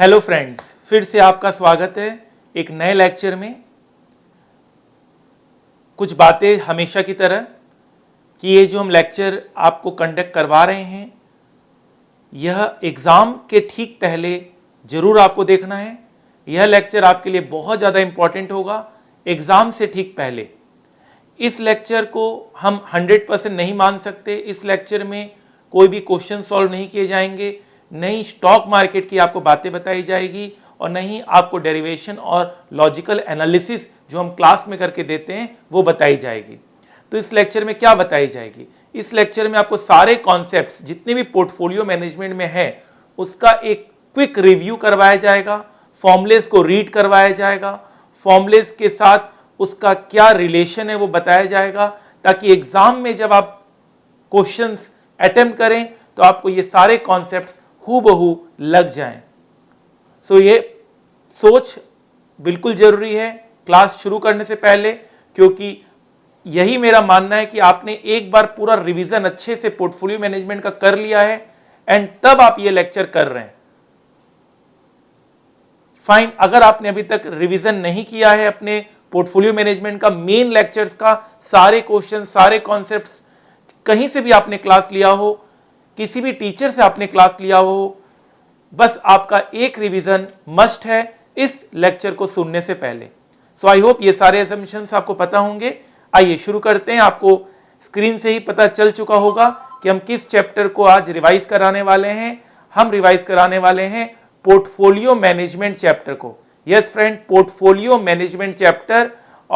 Hello friends फिर से आपका स्वागत है एक नए लेक्चर में कुछ बातें हमेशा की तरह कि ये जो हम लेक्चर आपको कंडक्ट करवा रहे हैं यह एग्ज़ाम के ठीक पहले ज़रूर आपको देखना है यह लेक्चर आपके लिए बहुत ज़्यादा इम्पॉर्टेंट होगा एग्ज़ाम से ठीक पहले इस लेक्चर को हम 100 परसेंट नहीं मान सकते इस लेक्चर में कोई भी क्वेश्चन सॉल्व नहीं किए जाएंगे ही स्टॉक मार्केट की आपको बातें बताई जाएगी और नहीं आपको डेरिवेशन और लॉजिकल एनालिसिस जो हम क्लास में करके देते हैं वो बताई जाएगी तो इस लेक्चर में क्या बताई जाएगी इस लेक्चर में आपको सारे कॉन्सेप्ट जितने भी पोर्टफोलियो मैनेजमेंट में है उसका एक क्विक रिव्यू करवाया जाएगा फॉर्मलेस को रीड करवाया जाएगा फॉर्मलेस के साथ उसका क्या रिलेशन है वो बताया जाएगा ताकि एग्जाम में जब आप क्वेश्चंस अटेम्प्ट करें तो आपको ये सारे कॉन्सेप्ट्स हु बहू लग जाए सो ये सोच बिल्कुल ज़रूरी है क्लास शुरू करने से पहले क्योंकि यही मेरा मानना है कि आपने एक बार पूरा रिवीजन अच्छे से पोर्टफोलियो मैनेजमेंट का कर लिया है एंड तब आप ये लेक्चर कर रहे हैं फाइन अगर आपने अभी तक रिवीजन नहीं किया है अपने पोर्टफोलियो मैनेजमेंट का मेन लेक्चर्स का सारे क्वेश्चन सारे कॉन्सेप्ट कहीं से भी आपने क्लास लिया हो किसी भी टीचर से आपने क्लास लिया हो बस आपका एक रिवीजन मस्ट है इस लेक्चर को सुनने से पहले सो आई होप ये सारे एजम्पन्स आपको पता होंगे आइए शुरू करते हैं आपको स्क्रीन से ही पता चल चुका होगा कि हम किस चैप्टर को आज रिवाइज कराने वाले हैं हम रिवाइज कराने वाले हैं पोर्टफोलियो मैनेजमेंट चैप्टर को yes friend portfolio management chapter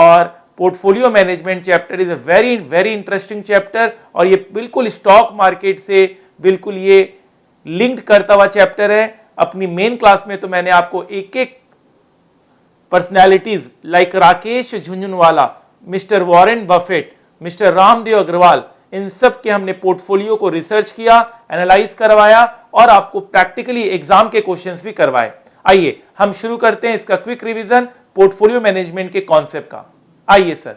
और portfolio management chapter is a very very interesting chapter और ये बिल्कुल स्टॉक मार्केट से बिल्कुल ये लिंक्ड करता हुआ चैप्टर है अपनी मेन क्लास में तो मैंने आपको एक एक personalities like Rakesh Jhunjhunwala mister Warren Buffett mister Ramdeo Agrawal इन सब के हमने पोर्टफोलियो को रिसर्च किया एनालाइज करवाया और आपको प्रैक्टिकली एग्जाम के क्वेश्चंस भी करवाए आइए हम शुरू करते हैं इसका क्विक रिवीजन पोर्टफोलियो मैनेजमेंट के कॉन्सेप्ट का आइए सर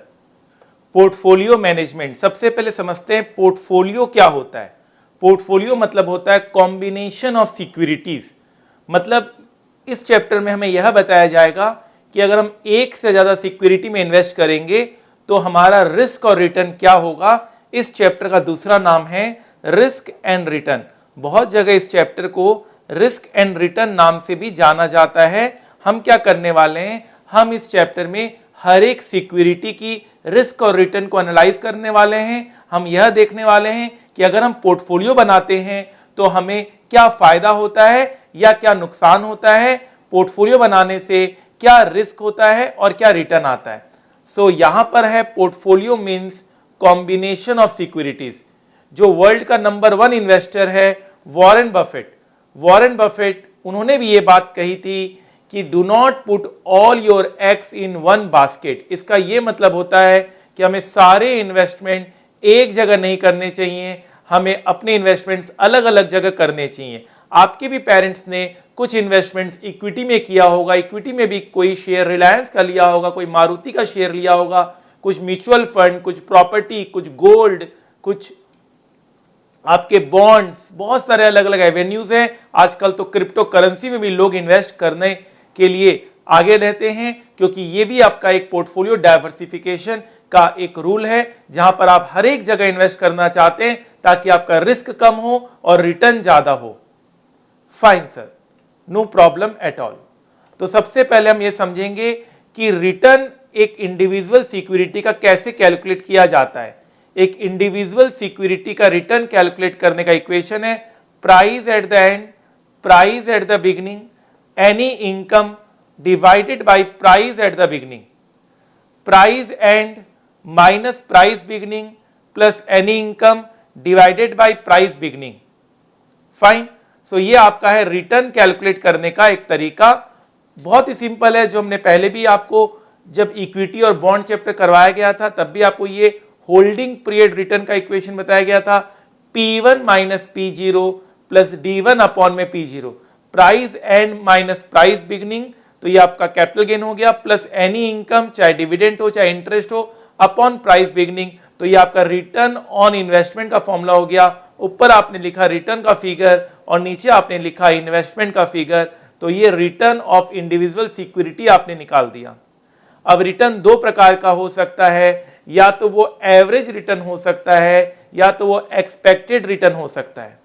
पोर्टफोलियो मैनेजमेंट सबसे पहले समझते हैं पोर्टफोलियो क्या होता है पोर्टफोलियो मतलब होता है कॉम्बिनेशन ऑफ सिक्योरिटीज मतलब इस चैप्टर में हमें यह बताया जाएगा कि अगर हम एक से ज़्यादा सिक्योरिटी में इन्वेस्ट करेंगे तो हमारा रिस्क और रिटर्न क्या होगा इस चैप्टर का दूसरा नाम है रिस्क एंड रिटर्न बहुत जगह इस चैप्टर को रिस्क एंड रिटर्न नाम से भी जाना जाता है हम क्या करने वाले हैं हम इस चैप्टर में हर एक सिक्योरिटी की रिस्क और रिटर्न को एनालाइज करने वाले हैं हम यह देखने वाले हैं कि अगर हम पोर्टफोलियो बनाते हैं तो हमें क्या फायदा होता है या क्या नुकसान होता है पोर्टफोलियो बनाने से क्या रिस्क होता है और क्या रिटर्न आता है सो so, यहां पर है portfolio means combination of securities जो वर्ल्ड का नंबर वन इन्वेस्टर है वॉरेन बफेट वॉरेन बफेट उन्होंने भी ये बात कही थी कि do not put all your eggs in one basket इसका यह मतलब होता है कि हमें सारे इन्वेस्टमेंट एक जगह नहीं करने चाहिए हमें अपने इन्वेस्टमेंट्स अलग अलग जगह करने चाहिए आपके भी पेरेंट्स ने कुछ इन्वेस्टमेंट्स इक्विटी में किया होगा इक्विटी में भी कोई शेयर रिलायंस का लिया होगा कोई मारुति का शेयर लिया होगा कुछ म्यूचुअल फंड कुछ प्रॉपर्टी कुछ गोल्ड कुछ आपके बॉन्ड्स बहुत सारे अलग अलग एवेन्यूज हैं आजकल तो क्रिप्टो करेंसी में भी लोग इन्वेस्ट करने के लिए आगे रहते हैं क्योंकि ये भी आपका एक पोर्टफोलियो डाइवर्सिफिकेशन का एक रूल है जहां पर आप हर एक जगह इन्वेस्ट करना चाहते हैं ताकि आपका रिस्क कम हो और रिटर्न ज्यादा हो fine sir no problem at all तो सबसे पहले हम यह समझेंगे कि रिटर्न एक इंडिविजुअल सिक्योरिटी का कैसे कैलकुलेट किया जाता है एक इंडिविजुअल सिक्योरिटी का रिटर्न कैलकुलेट करने का इक्वेशन है price at the end price at the beginning any income divided by price at the beginning price end minus price beginning plus any income divided by price beginning fine so ये आपका है return calculate करने का एक तरीका बहुत ही simple है जो हमने पहले भी आपको जब इक्विटी और बॉन्ड चैप्टर करवाया गया था तब भी आपको ये होल्डिंग पीरियड रिटर्न का इक्वेशन बताया गया था P one minus P zero plus D one upon में P zero price end minus price beginning तो ये आपका कैपिटल गेन हो गया प्लस एनी इनकम चाहे डिविडेंट हो चाहे इंटरेस्ट हो अपॉन प्राइस बिगनिंग तो ये आपका रिटर्न ऑन इन्वेस्टमेंट का फॉर्मूला हो गया ऊपर आपने लिखा रिटर्न का फिगर और नीचे आपने लिखा इन्वेस्टमेंट का फिगर तो ये रिटर्न ऑफ इंडिविजुअल सिक्योरिटी आपने निकाल दिया अब रिटर्न दो प्रकार का हो सकता है या तो वो एवरेज रिटर्न हो सकता है या तो वो एक्सपेक्टेड रिटर्न हो सकता है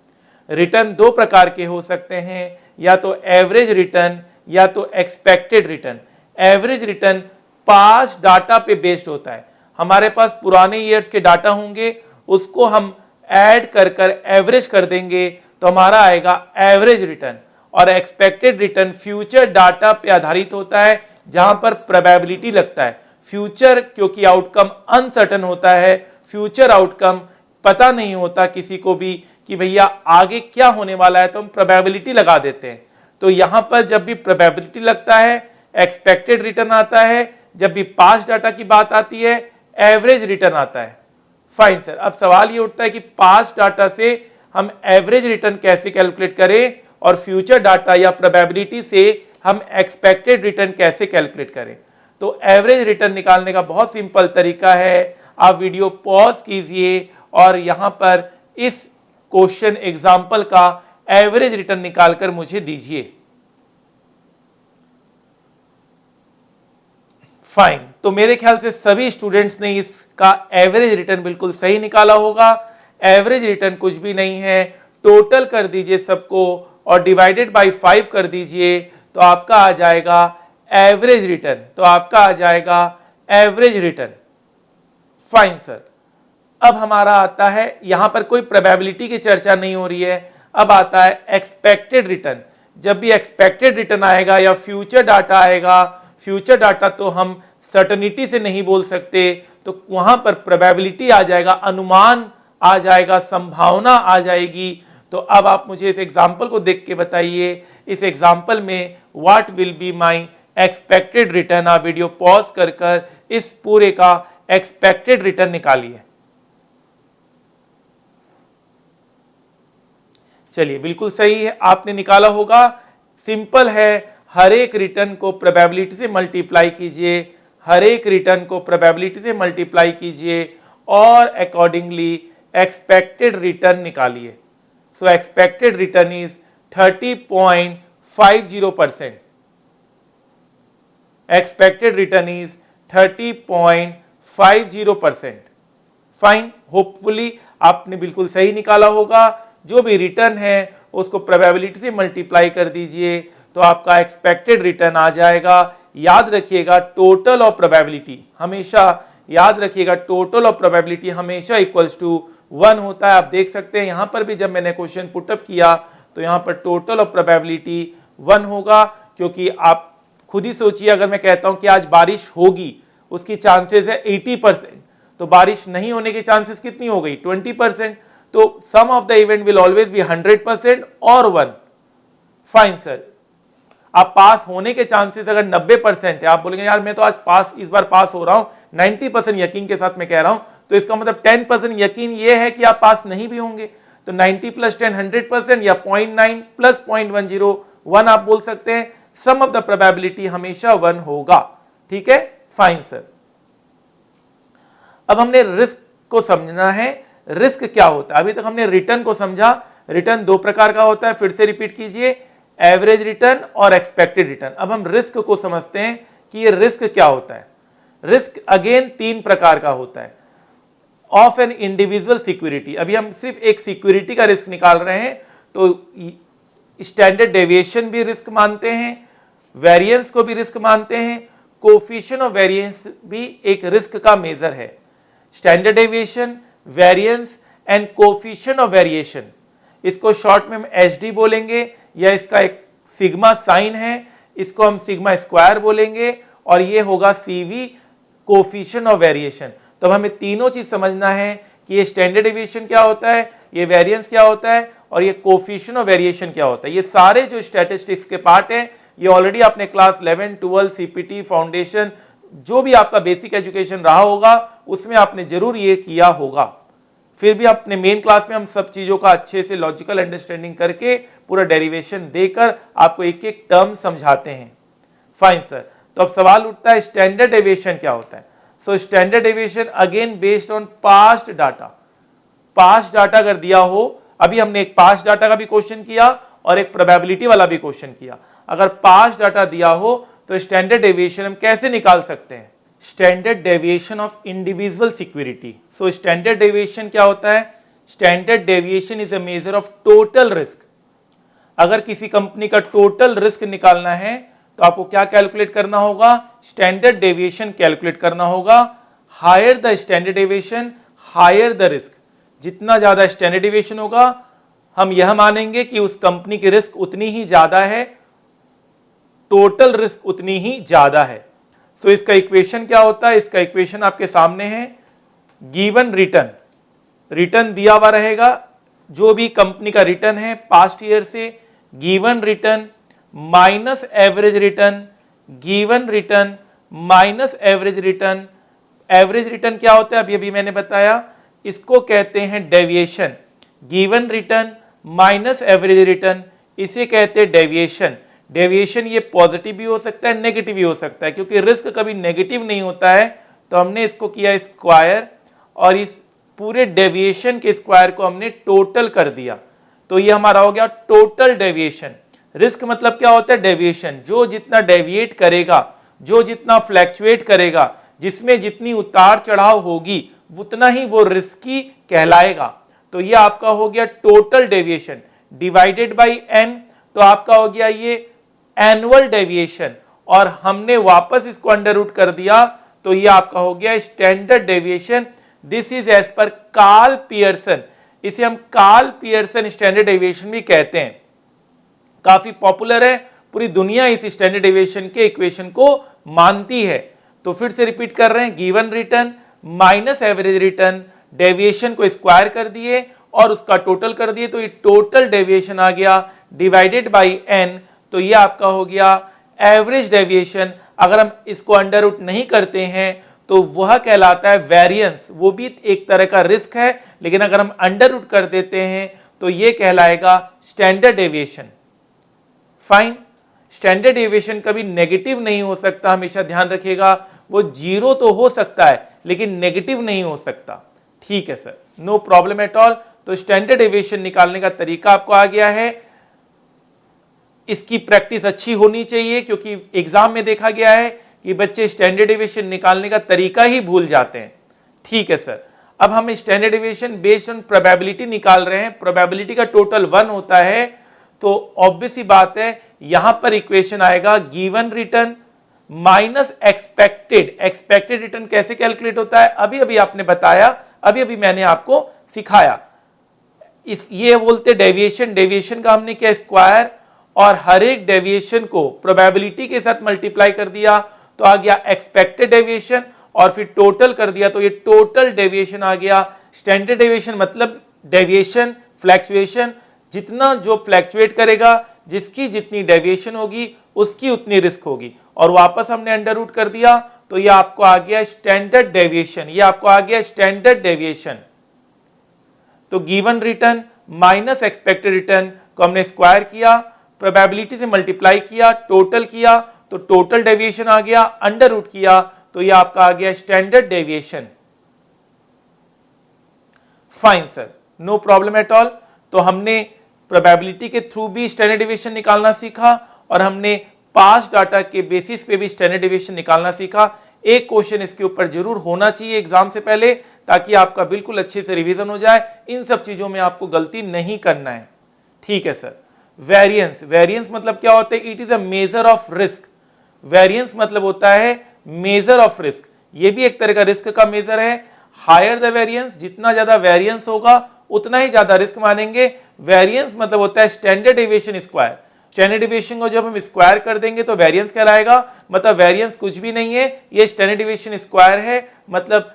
रिटर्न दो प्रकार के हो सकते हैं या तो एवरेज रिटर्न या तो expected return average return past data पे बेस्ड होता है हमारे पास पुराने ईयर्स के डाटा होंगे उसको हम ऐड कर कर एवरेज कर देंगे तो हमारा आएगा एवरेज रिटर्न और एक्सपेक्टेड रिटर्न फ्यूचर डाटा पे आधारित होता है जहां पर प्रोबेबिलिटी लगता है फ्यूचर क्योंकि आउटकम अनसर्टन होता है फ्यूचर आउटकम पता नहीं होता किसी को भी कि भैया आगे क्या होने वाला है तो हम प्रोबेबिलिटी लगा देते हैं तो यहां पर जब भी प्रोबेबिलिटी लगता है एक्सपेक्टेड रिटर्न आता है जब भी पास डाटा की बात आती है एवरेज रिटर्न आता है फाइन सर अब सवाल ये उठता है कि पास डाटा से हम एवरेज रिटर्न कैसे कैलकुलेट करें और फ्यूचर डाटा या प्रोबेबिलिटी से हम एक्सपेक्टेड रिटर्न कैसे कैलकुलेट करें तो एवरेज रिटर्न निकालने का बहुत सिंपल तरीका है आप वीडियो पॉज कीजिए और यहाँ पर इस क्वेश्चन एग्जाम्पल का एवरेज रिटर्न निकालकर मुझे दीजिए फाइन तो मेरे ख्याल से सभी स्टूडेंट्स ने इसका एवरेज रिटर्न बिल्कुल सही निकाला होगा एवरेज रिटर्न कुछ भी नहीं है टोटल कर दीजिए सबको और डिवाइडेड बाई फाइव कर दीजिए तो आपका आ जाएगा एवरेज रिटर्न तो आपका आ जाएगा एवरेज रिटर्न फाइन सर अब हमारा आता है यहां पर कोई प्रोबेबिलिटी की चर्चा नहीं हो रही है अब आता है एक्सपेक्टेड रिटर्न जब भी एक्सपेक्टेड रिटर्न आएगा या फ्यूचर डाटा आएगा फ्यूचर डाटा तो हम सर्टनिटी से नहीं बोल सकते तो वहां पर प्रोबेबिलिटी आ जाएगा अनुमान आ जाएगा संभावना आ जाएगी तो अब आप मुझे इस एग्जाम्पल को देख के बताइए इस एग्जाम्पल में what will be my expected return आप वीडियो पॉज कर कर इस पूरे का एक्सपेक्टेड रिटर्न निकालिए चलिए बिल्कुल सही है आपने निकाला होगा सिंपल है हर एक रिटर्न को प्रोबेबिलिटी से मल्टीप्लाई कीजिए हर एक रिटर्न को प्रोबेबिलिटी से मल्टीप्लाई कीजिए और अकॉर्डिंगली एक्सपेक्टेड रिटर्न निकालिए so expected return is 30.50 percent expected return is 30.50 percent fine hopefully आपने बिल्कुल सही निकाला होगा जो भी रिटर्न है उसको प्रोबेबिलिटी से मल्टीप्लाई कर दीजिए तो आपका एक्सपेक्टेड रिटर्न आ जाएगा याद रखिएगा टोटल ऑफ प्रोबेबिलिटी हमेशा याद रखिएगा टोटल ऑफ प्रोबेबिलिटी हमेशा इक्वल्स टू वन होता है आप देख सकते हैं यहां पर भी जब मैंने क्वेश्चन पुटअप किया तो यहां पर टोटल ऑफ प्रोबेबिलिटी वन होगा क्योंकि आप खुद ही सोचिए अगर मैं कहता हूं कि आज बारिश होगी उसकी चांसेस है एटी परसेंट तो बारिश नहीं होने की चांसेस कितनी हो गई ट्वेंटी परसेंट तो sum of the event will always be hundred percent और वन फाइन सर आप पास होने के चांसेस अगर 90 परसेंट है आप बोलेंगे यार मैं तो आज पास इस बार पास हो रहा हूं 90 परसेंट यकीन के साथ मैं कह रहा हूं तो इसका मतलब 10 परसेंट यकीन ये है कि आप पास नहीं भी होंगे तो 90 प्लस टेन हंड्रेड परसेंट या point nine plus point one zero one आप बोल सकते हैं सम ऑफ द प्रोबेबिलिटी हमेशा वन होगा ठीक है फाइन सर अब हमने रिस्क को समझना है रिस्क क्या होता है अभी तक हमने रिटर्न को समझा रिटर्न दो प्रकार का होता है फिर से रिपीट कीजिए एवरेज रिटर्न और एक्सपेक्टेड रिटर्न अब हम रिस्क को समझते हैं कि ये रिस्क क्या होता है रिस्क अगेन तीन प्रकार का होता है ऑफ एन इंडिविजुअल सिक्योरिटी अभी हम सिर्फ एक सिक्योरिटी का रिस्क निकाल रहे हैं तो स्टैंडर्ड डेविएशन भी रिस्क मानते हैं वेरिएंस को भी रिस्क मानते हैं कोफिशन ऑफ वेरिएंस भी एक रिस्क का मेजर है standard deviation variance and coefficient of variation इसको शॉर्ट में हम एच बोलेंगे यह इसका एक सिग्मा साइन है इसको हम सिग्मा स्क्वायर बोलेंगे और ये होगा सी वी कोफिशन और वेरिएशन तो हमें तीनों चीज समझना है कि ये स्टैंडर्ड एविएशन क्या होता है ये वेरिएंस क्या होता है और ये कोफिशन और वेरिएशन क्या होता है ये सारे जो स्टैटिस्टिक्स के पार्ट हैं ये ऑलरेडी आपने class C P CPT, foundation जो भी आपका बेसिक एजुकेशन रहा होगा उसमें आपने जरूर ये किया होगा फिर भी अपने मेन क्लास में हम सब चीज़ों का अच्छे से लॉजिकल अंडरस्टैंडिंग करके पूरा डेरिवेशन देकर आपको एक एक टर्म समझाते हैं फाइन सर तो अब सवाल उठता है स्टैंडर्ड डेविएशन क्या होता है so standard deviation again based on past data past data अगर दिया हो अभी हमने एक पास्ट डाटा का भी क्वेश्चन किया और एक प्रोबेबिलिटी वाला भी क्वेश्चन किया अगर पास्ट डाटा दिया हो तो स्टैंडर्ड डेविएशन हम कैसे निकाल सकते हैं standard deviation of individual security so standard deviation क्या होता है standard deviation is a measure of total risk अगर किसी कंपनी का टोटल रिस्क निकालना है तो आपको क्या कैलकुलेट करना होगा स्टैंडर्ड डेविएशन कैलकुलेट करना होगा higher the standard deviation higher the risk जितना ज़्यादा स्टैंडर्ड डेविएशन होगा हम यह मानेंगे कि उस कंपनी की रिस्क उतनी ही ज़्यादा है टोटल रिस्क उतनी ही ज़्यादा है सो so, इसका इक्वेशन क्या होता है इसका इक्वेशन आपके सामने है गिवन रिटर्न रिटर्न दिया हुआ रहेगा जो भी कंपनी का रिटर्न है पास्ट ईयर से given return minus average return given return minus average return average return क्या होता है अभी अभी मैंने बताया इसको कहते हैं deviation given return minus average return इसे कहते हैं डेविएशन डेविएशन ये पॉजिटिव भी हो सकता है नेगेटिव भी हो सकता है क्योंकि रिस्क कभी नेगेटिव नहीं होता है तो हमने इसको किया स्क्वायर और इस पूरे डेविएशन के स्क्वायर को हमने टोटल कर दिया तो ये हमारा हो गया टोटल डेविएशन रिस्क मतलब क्या होता है डेविएशन जो जितना डेविएट करेगा जो जितना फ्लैक्चुएट करेगा जिसमें जितनी उतार चढ़ाव होगी उतना ही वो रिस्की कहलाएगा तो ये आपका हो गया total deviation divided by N तो आपका हो गया ये एनुअल डेविएशन और हमने वापस इसको अंडर रूट कर दिया तो ये आपका हो गया standard deviation this is as per Karl Pearson इसे हम कार्ल पियर्सन स्टैंडर्ड एविएशन भी कहते हैं काफी पॉपुलर है पूरी दुनिया इस स्टैंडर्ड एविएशन के इक्वेशन को मानती है तो फिर से रिपीट कर रहे हैं given return minus average return deviation को स्क्वायर कर दिए और उसका टोटल कर दिए तो ये टोटल डेविएशन आ गया डिवाइडेड बाई एन तो ये आपका हो गया एवरेज डेविएशन अगर हम इसको अंडर नहीं करते हैं तो वह कहलाता है वेरियंस वो भी एक तरह का रिस्क है लेकिन अगर हम अंडर उड कर देते हैं तो यह कहलाएगा standard deviation fine standard deviation कभी नेगेटिव नहीं हो सकता हमेशा ध्यान रखिएगा वो जीरो तो हो सकता है लेकिन नेगेटिव नहीं हो सकता ठीक है sir no problem at all तो स्टैंडर्ड एविएशन निकालने का तरीका आपको आ गया है इसकी प्रैक्टिस अच्छी होनी चाहिए क्योंकि एग्जाम में देखा गया है कि बच्चे स्टैंडर्ड डिविएशन निकालने का तरीका ही भूल जाते हैं ठीक है सर अब हम standard deviation based on probability निकाल रहे हैं प्रोबेबिलिटी का टोटल वन होता है तो ऑब्वियस ही बात है यहां पर इक्वेशन आएगा given return minus expected expected return कैसे कैलकुलेट होता है अभी अभी आपने बताया अभी अभी मैंने आपको सिखाया इस ये बोलते डेविएशन डेविएशन का हमने क्या स्क्वायर और हर एक डेविएशन को प्रोबेबिलिटी के साथ मल्टीप्लाई कर दिया तो आ गया एक्सपेक्टेड डेविएशन और फिर टोटल कर दिया तो ये टोटल डेविएशन आ गया स्टैंडर्ड डेविएशन मतलब डेविएशन फ्लैक्चुएशन जितना जो फ्लैक्चुएट करेगा जिसकी जितनी डेविएशन होगी उसकी उतनी रिस्क होगी और वापस हमने अंडर रूट कर दिया तो ये आपको आ गया स्टैंडर्ड डेविएशन ये आपको आ गया स्टैंडर्ड डेविएशन तो given return minus expected return को हमने स्क्वायर किया प्रोबेबिलिटी से मल्टीप्लाई किया टोटल किया तो टोटल डेविएशन आ गया अंडर रूट किया तो ये आपका आ गया standard deviation fine sir no problem at all तो हमने प्रोबेबिलिटी के थ्रू भी स्टैंडर्ड डेविएशन निकालना सीखा और हमने पास डाटा के बेसिस पे भी स्टैंडर्ड डेविएशन निकालना सीखा एक क्वेश्चन इसके ऊपर जरूर होना चाहिए एग्जाम से पहले ताकि आपका बिल्कुल अच्छे से रिवीजन हो जाए इन सब चीजों में आपको गलती नहीं करना है ठीक है सर वेरियंस वेरियंस मतलब क्या होता है it is a measure of risk variance मतलब होता है मेजर ऑफ रिस्क ये भी एक तरह का रिस्क का मेजर है हायर द वेरियंस जितना ज्यादा वेरियंस होगा उतना ही ज्यादा रिस्क मानेंगे वेरियंस मतलब होता है standard deviation square standard deviation को जब हम स्क्वायर कर देंगे तो वेरियंस कहलाएगा मतलब वेरियंस कुछ भी नहीं है ये स्टैंडर्ड एवियशन स्क्वायर है मतलब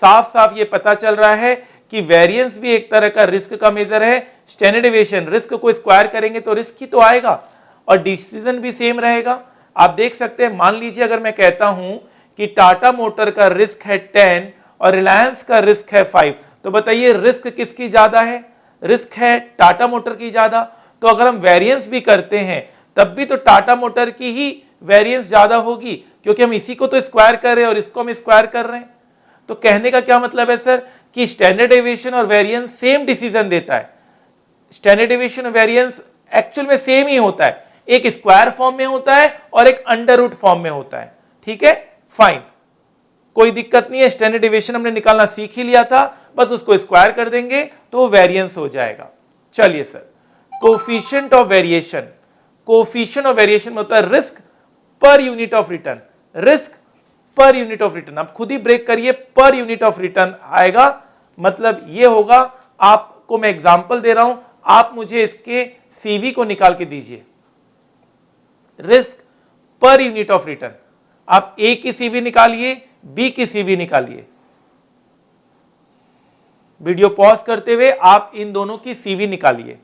साफ साफ ये पता चल रहा है कि वेरियंस भी एक तरह का रिस्क का मेजर है स्टैंडर्ड एवियशन रिस्क को स्क्वायर करेंगे तो रिस्क ही तो आएगा और डिसीजन भी सेम रहेगा आप देख सकते हैं मान लीजिए अगर मैं कहता हूं कि टाटा मोटर का रिस्क है टेन और रिलायंस का रिस्क है फाइव तो बताइए रिस्क किसकी ज्यादा है रिस्क है टाटा मोटर की ज्यादा तो अगर हम वेरिएंस भी करते हैं तब भी तो टाटा मोटर की ही वेरिएंस ज्यादा होगी क्योंकि हम इसी को तो स्क्वायर कर रहे हैं और इसको हम स्क्वायर कर रहे हैं तो कहने का क्या मतलब है सर कि स्टैंडर्ड एविएशन और वेरियंस सेम डिसीजन देता है स्टैंडर्ड एविएशन और वेरियंस एक्चुअल में सेम ही होता है एक स्क्वायर फॉर्म में होता है और एक अंडर रूट फॉर्म में होता है ठीक है फाइन कोई दिक्कत नहीं है स्टैंडर्ड डिविएशन हमने निकालना सीख ही लिया था बस उसको स्क्वायर कर देंगे तो वेरिएंस हो जाएगा चलिए sir coefficient of variation coefficient of variation होता है risk per unit of return risk per unit of return आप खुद ही ब्रेक करिए पर यूनिट ऑफ रिटर्न आएगा मतलब ये होगा आपको मैं एग्जांपल दे रहा हूं आप मुझे इसके सीवी को निकाल के दीजिए risk per unit of return आप ए की सीवी निकालिए बी की सीवी निकालिए वीडियो पॉज करते हुए आप इन दोनों की सीवी निकालिए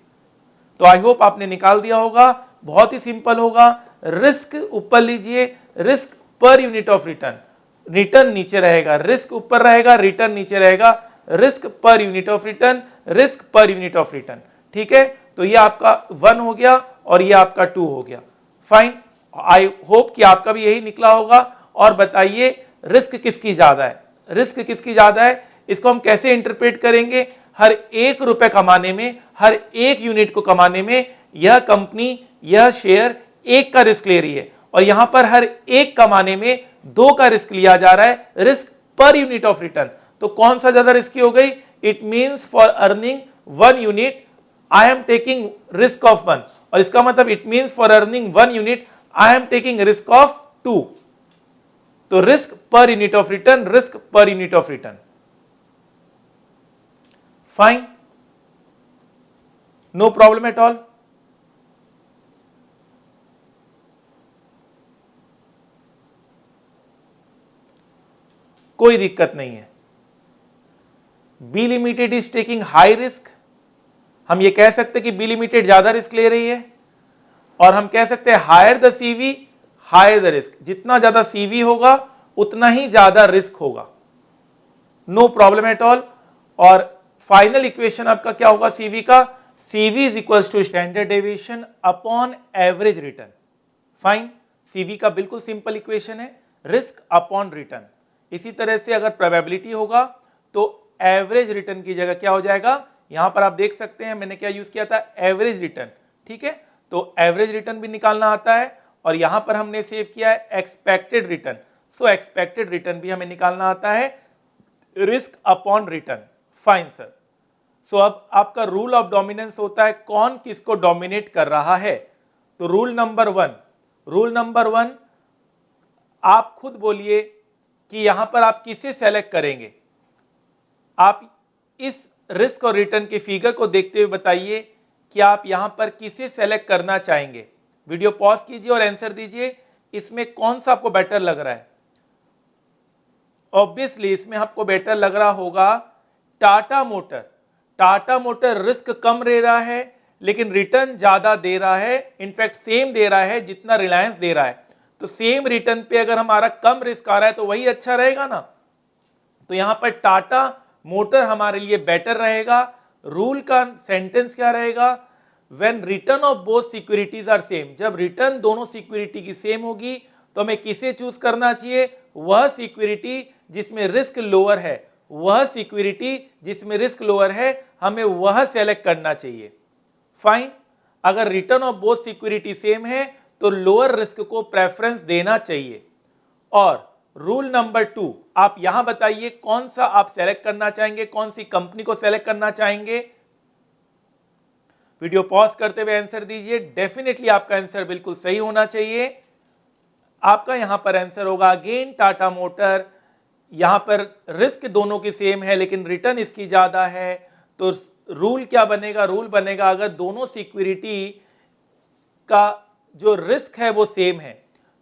तो आई होप आपने निकाल दिया होगा बहुत ही सिंपल होगा रिस्क ऊपर लीजिए risk per unit of return return नीचे रहेगा रिस्क ऊपर रहेगा रिटर्न नीचे रहेगा risk per unit of return risk per unit of return ठीक है तो ये आपका वन हो गया और ये आपका टू हो गया फाइन आई होप कि आपका भी यही निकला होगा और बताइए रिस्क किसकी ज़्यादा है रिस्क किसकी ज़्यादा है इसको हम कैसे इंटरप्रेट करेंगे हर एक रुपए कमाने में हर एक यूनिट को कमाने में यह कंपनी यह शेयर एक का रिस्क ले रही है और यहां पर हर एक कमाने में दो का रिस्क लिया जा रहा है risk per unit of return तो कौन सा ज्यादा रिस्की हो गई it mean for earning one unit I am taking risk of one और इसका मतलब it mean for earning one unit I am taking risk of two तो risk per unit of return risk per unit of return fine no problem at all कोई दिक्कत नहीं है B limited is taking high risk हम ये कह सकते कि बी लिमिटेड ज़्यादा रिस्क ले रही है और हम कह सकते हैं higher the CV higher the risk जितना ज़्यादा सीवी होगा उतना ही ज़्यादा रिस्क होगा नो प्रॉब्लम एट ऑल और फाइनल इक्वेशन आपका क्या होगा सीवी का CV is equal to standard deviation upon average return fine CV का बिल्कुल सिंपल इक्वेशन है रिस्क अपॉन रिटर्न इसी तरह से अगर प्रोबेबिलिटी होगा तो एवरेज रिटर्न की जगह क्या हो जाएगा यहां पर आप देख सकते हैं मैंने क्या यूज़ किया था एवरेज रिटर्न ठीक है तो एवरेज रिटर्न भी निकालना आता है और यहां पर हमने सेव किया है expected return so expected return भी हमें निकालना आता है risk upon return fine sir so अब आपका रूल ऑफ डोमिनेंस होता है कौन किसको डोमिनेट कर रहा है तो rule number one rule number one आप खुद बोलिए कि यहां पर आप किसे सेलेक्ट करेंगे आप इस रिस्क और रिटर्न के फिगर को देखते हुए बताइए कि आप यहां पर किसे सेलेक्ट करना चाहेंगे वीडियो पॉज कीजिए और आंसर दीजिए इसमें कौन सा आपको बेटर लग रहा है ऑब्वियसली इसमें आपको बेटर लग रहा होगा Tata motor Tata motor risk कम ले रहा है लेकिन रिटर्न ज़्यादा दे रहा है इनफैक्ट सेम दे रहा है जितना रिलायंस दे रहा है तो सेम रिटर्न पे अगर हमारा कम रिस्क आ रहा है तो वही अच्छा रहेगा ना तो यहां पर टाटा मोटर हमारे लिए बेटर रहेगा रूल का सेंटेंस क्या रहेगा when return of both securities are same जब रिटर्न दोनों सिक्योरिटी की सेम होगी तो हमें किसे चूज करना चाहिए वह सिक्योरिटी जिसमें रिस्क लोअर है वह सिक्योरिटी जिसमें रिस्क लोअर है हमें वह सेलेक्ट करना चाहिए फाइन अगर return of both security same है तो लोअर रिस्क को प्रेफरेंस देना चाहिए और रूल नंबर टू आप यहां बताइए कौन सा आप सेलेक्ट करना चाहेंगे कौन सी कंपनी को सेलेक्ट करना चाहेंगे वीडियो पॉज करते हुए आंसर दीजिए डेफिनेटली आपका आंसर बिल्कुल सही होना चाहिए आपका यहां पर आंसर होगा अगेन टाटा मोटर यहां पर रिस्क दोनों की सेम है लेकिन रिटर्न इसकी ज्यादा है तो रूल क्या बनेगा रूल बनेगा अगर दोनों सिक्योरिटी का जो रिस्क है वो सेम है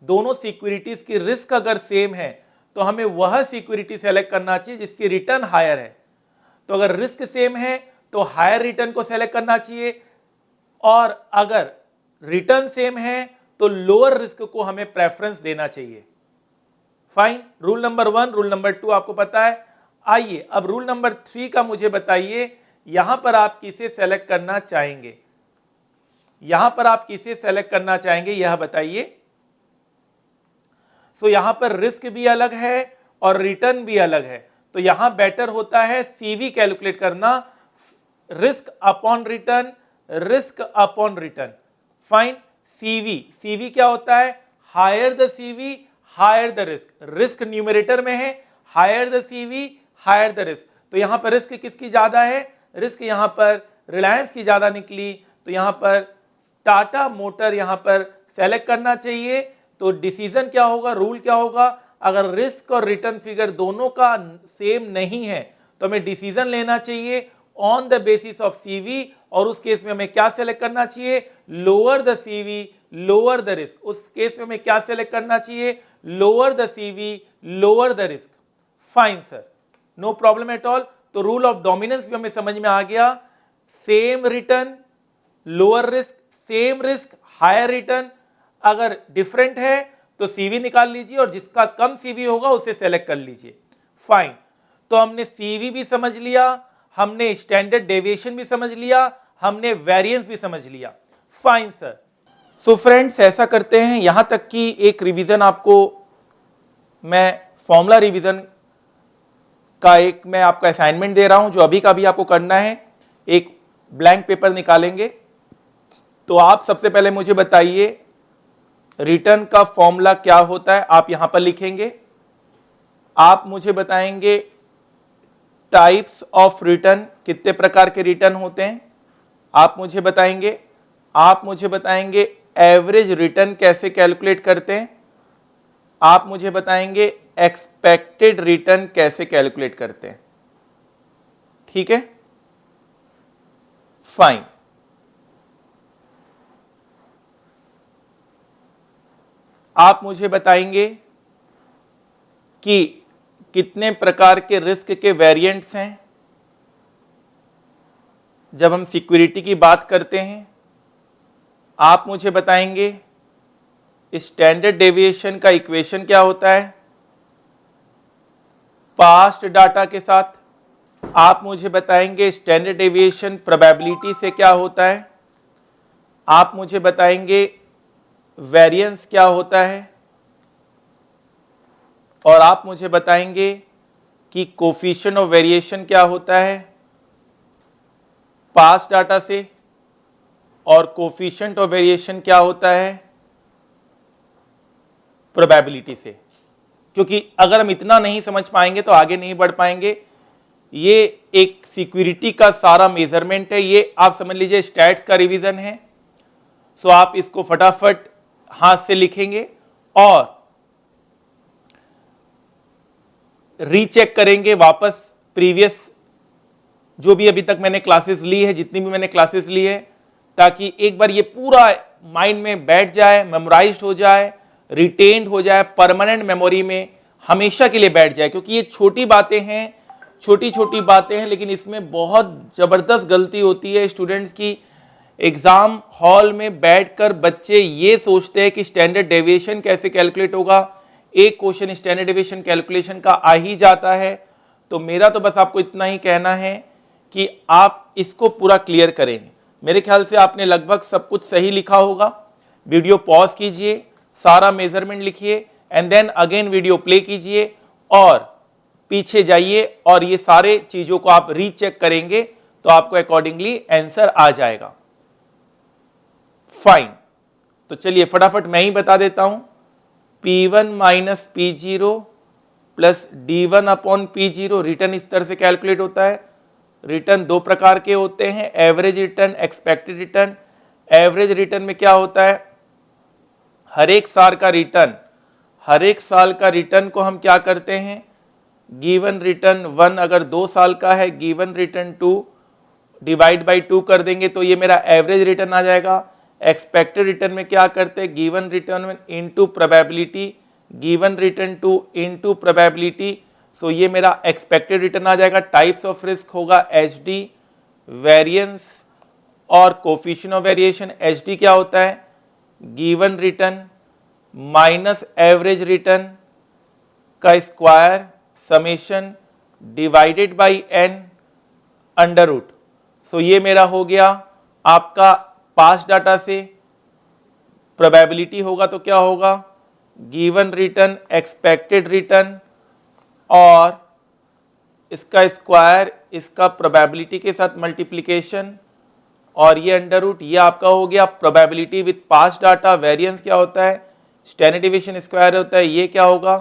दोनों सिक्योरिटीज की रिस्क अगर सेम है तो हमें वह सिक्योरिटी सेलेक्ट करना चाहिए जिसकी रिटर्न हायर है तो अगर रिस्क सेम है तो हायर रिटर्न को सेलेक्ट करना चाहिए और अगर रिटर्न सेम है तो लोअर रिस्क को हमें प्रेफरेंस देना चाहिए fine rule number one rule number two आपको पता है आइए अब रूल नंबर थ्री का मुझे बताइए यहां पर आप किसे सेलेक्ट करना चाहेंगे यहां पर आप किसे सेलेक्ट करना चाहेंगे यह बताइए सो यहां पर रिस्क भी अलग है और रिटर्न भी अलग है तो यहां बेटर होता है सीवी कैलकुलेट करना risk upon return risk upon return fine CV CV क्या होता है higher the CV higher the risk risk numerator में है higher the CV higher the risk तो यहां पर रिस्क किसकी ज़्यादा है रिस्क यहां पर रिलायंस की ज़्यादा निकली तो यहां पर टाटा मोटर यहां पर सेलेक्ट करना चाहिए तो डिसीजन क्या होगा रूल क्या होगा अगर रिस्क और रिटर्न फिगर दोनों का सेम नहीं है तो हमें डिसीजन लेना चाहिए on the basis of CV और उस केस में हमें क्या सेलेक्ट करना चाहिए lower the CV lower the risk उस केस में हमें क्या सेलेक्ट करना चाहिए lower the CV lower the risk fine sir no problem at all तो रूल ऑफ डोमिनेंस भी हमें समझ में आ गया same return lower risk same risk higher return अगर डिफरेंट है तो सीवी निकाल लीजिए और जिसका कम सीवी होगा उसे सेलेक्ट कर लीजिए फाइन तो हमने सीवी भी समझ लिया हमने स्टैंडर्ड डेविएशन भी समझ लिया हमने वेरिएंस भी समझ लिया फाइन सर सो फ्रेंड्स ऐसा करते हैं यहां तक कि एक रिवीजन आपको मैं फॉर्मूला रिवीजन का एक मैं आपका असाइनमेंट दे रहा हूं जो अभी का भी आपको करना है एक ब्लैंक पेपर निकालेंगे तो आप सबसे पहले मुझे बताइए रिटर्न का फॉर्मूला क्या होता है आप यहां पर लिखेंगे आप मुझे बताएंगे टाइप्स ऑफ रिटर्न कितने प्रकार के रिटर्न होते हैं आप मुझे बताएंगे आप मुझे बताएंगे एवरेज रिटर्न कैसे कैलकुलेट करते हैं आप मुझे बताएंगे एक्सपेक्टेड रिटर्न कैसे कैलकुलेट करते हैं ठीक है फाइन आप मुझे बताएंगे कि कितने प्रकार के रिस्क के वेरिएंट्स हैं जब हम सिक्योरिटी की बात करते हैं आप मुझे बताएंगे स्टैंडर्ड डेविएशन का इक्वेशन क्या होता है पास्ट डाटा के साथ आप मुझे बताएंगे स्टैंडर्ड डेविएशन प्रोबेबिलिटी से क्या होता है आप मुझे बताएंगे वेरिएंस क्या होता है और आप मुझे बताएंगे कि कोफिशन ऑफ वेरिएशन क्या होता है पास डाटा से और कोफिशेंट ऑफ वेरिएशन क्या होता है प्रोबेबिलिटी से क्योंकि अगर हम इतना नहीं समझ पाएंगे तो आगे नहीं बढ़ पाएंगे ये एक सिक्योरिटी का सारा मेजरमेंट है ये आप समझ लीजिए स्टैट्स का रिवीजन है सो आप इसको फटाफट हाथ से लिखेंगे और रीचेक करेंगे वापस प्रीवियस जो भी अभी तक मैंने क्लासेस ली है जितनी भी मैंने क्लासेस ली है ताकि एक बार ये पूरा माइंड में बैठ जाए मेमोराइज हो जाए रिटेन्ड हो जाए परमानेंट मेमोरी में हमेशा के लिए बैठ जाए क्योंकि ये छोटी बातें हैं छोटी छोटी बातें हैं लेकिन इसमें बहुत ज़बरदस्त गलती होती है स्टूडेंट्स की एग्ज़ाम हॉल में बैठकर बच्चे ये सोचते हैं कि स्टैंडर्ड डेविएशन कैसे कैलकुलेट होगा एक क्वेश्चन स्टैंडर्ड डेविएशन कैलकुलेशन का आ ही जाता है तो मेरा तो बस आपको इतना ही कहना है कि आप इसको पूरा क्लियर करेंगे मेरे ख्याल से आपने लगभग सब कुछ सही लिखा होगा वीडियो पॉज कीजिए सारा मेजरमेंट लिखिए and then again video play कीजिए और पीछे जाइए और ये सारे चीज़ों को आप रीचेक करेंगे तो आपको अकॉर्डिंगली आंसर आ जाएगा फाइन तो चलिए फटाफट मैं ही बता देता हूं P1 one minus P zero plus D one upon P zero return इस तरह से कैलकुलेट होता है रिटर्न दो प्रकार के होते हैं average return expected return average return में क्या होता है हर एक साल का रिटर्न हर एक साल का रिटर्न को हम क्या करते हैं गिवन रिटर्न वन अगर दो साल का है given return two divide by two कर देंगे तो ये मेरा एवरेज रिटर्न आ जाएगा एक्सपेक्टेड रिटर्न में क्या करते हैं गिवन रिटर्न में two probability given return two two probability so ये मेरा एक्सपेक्टेड रिटर्न आ जाएगा टाइप्स ऑफ रिस्क होगा एच डी वेरियंस और coefficient of variation H D क्या होता है given return minus average return का square summation divided by N under root so ये मेरा हो गया आपका पास डाटा से प्रोबेबिलिटी होगा तो क्या होगा गिवन रिटर्न एक्सपेक्टेड रिटर्न और इसका स्क्वायर इसका प्रोबेबिलिटी के साथ मल्टीप्लिकेशन और ये अंडर रूट ये आपका हो गया probability with past data variance क्या होता है स्टैंडर्ड स्क्वायर होता है ये क्या होगा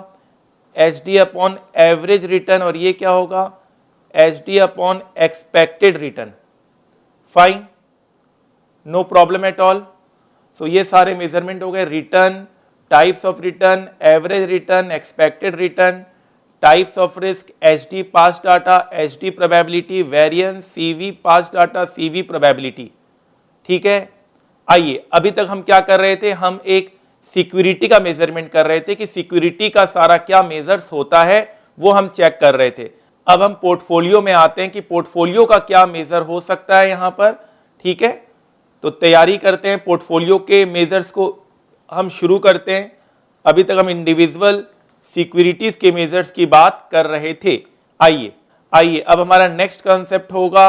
H D upon average return और ये क्या होगा H D upon expected return fine no problem at all so ये सारे मेजरमेंट हो गए return types of return average return expected return types of risk H D past data H D probability variance C V past data C V probability ठीक है आइए अभी तक हम क्या कर रहे थे हम एक सिक्योरिटी का मेजरमेंट कर रहे थे कि सिक्योरिटी का सारा क्या मेजर्स होता है वो हम चेक कर रहे थे अब हम पोर्टफोलियो में आते हैं कि पोर्टफोलियो का क्या मेजर हो सकता है यहाँ पर ठीक है तो तैयारी करते हैं पोर्टफोलियो के मेजर्स को हम शुरू करते हैं अभी तक हम इंडिविजुअल सिक्योरिटीज़ के मेजर्स की बात कर रहे थे आइए आइए अब हमारा नेक्स्ट कॉन्सेप्ट होगा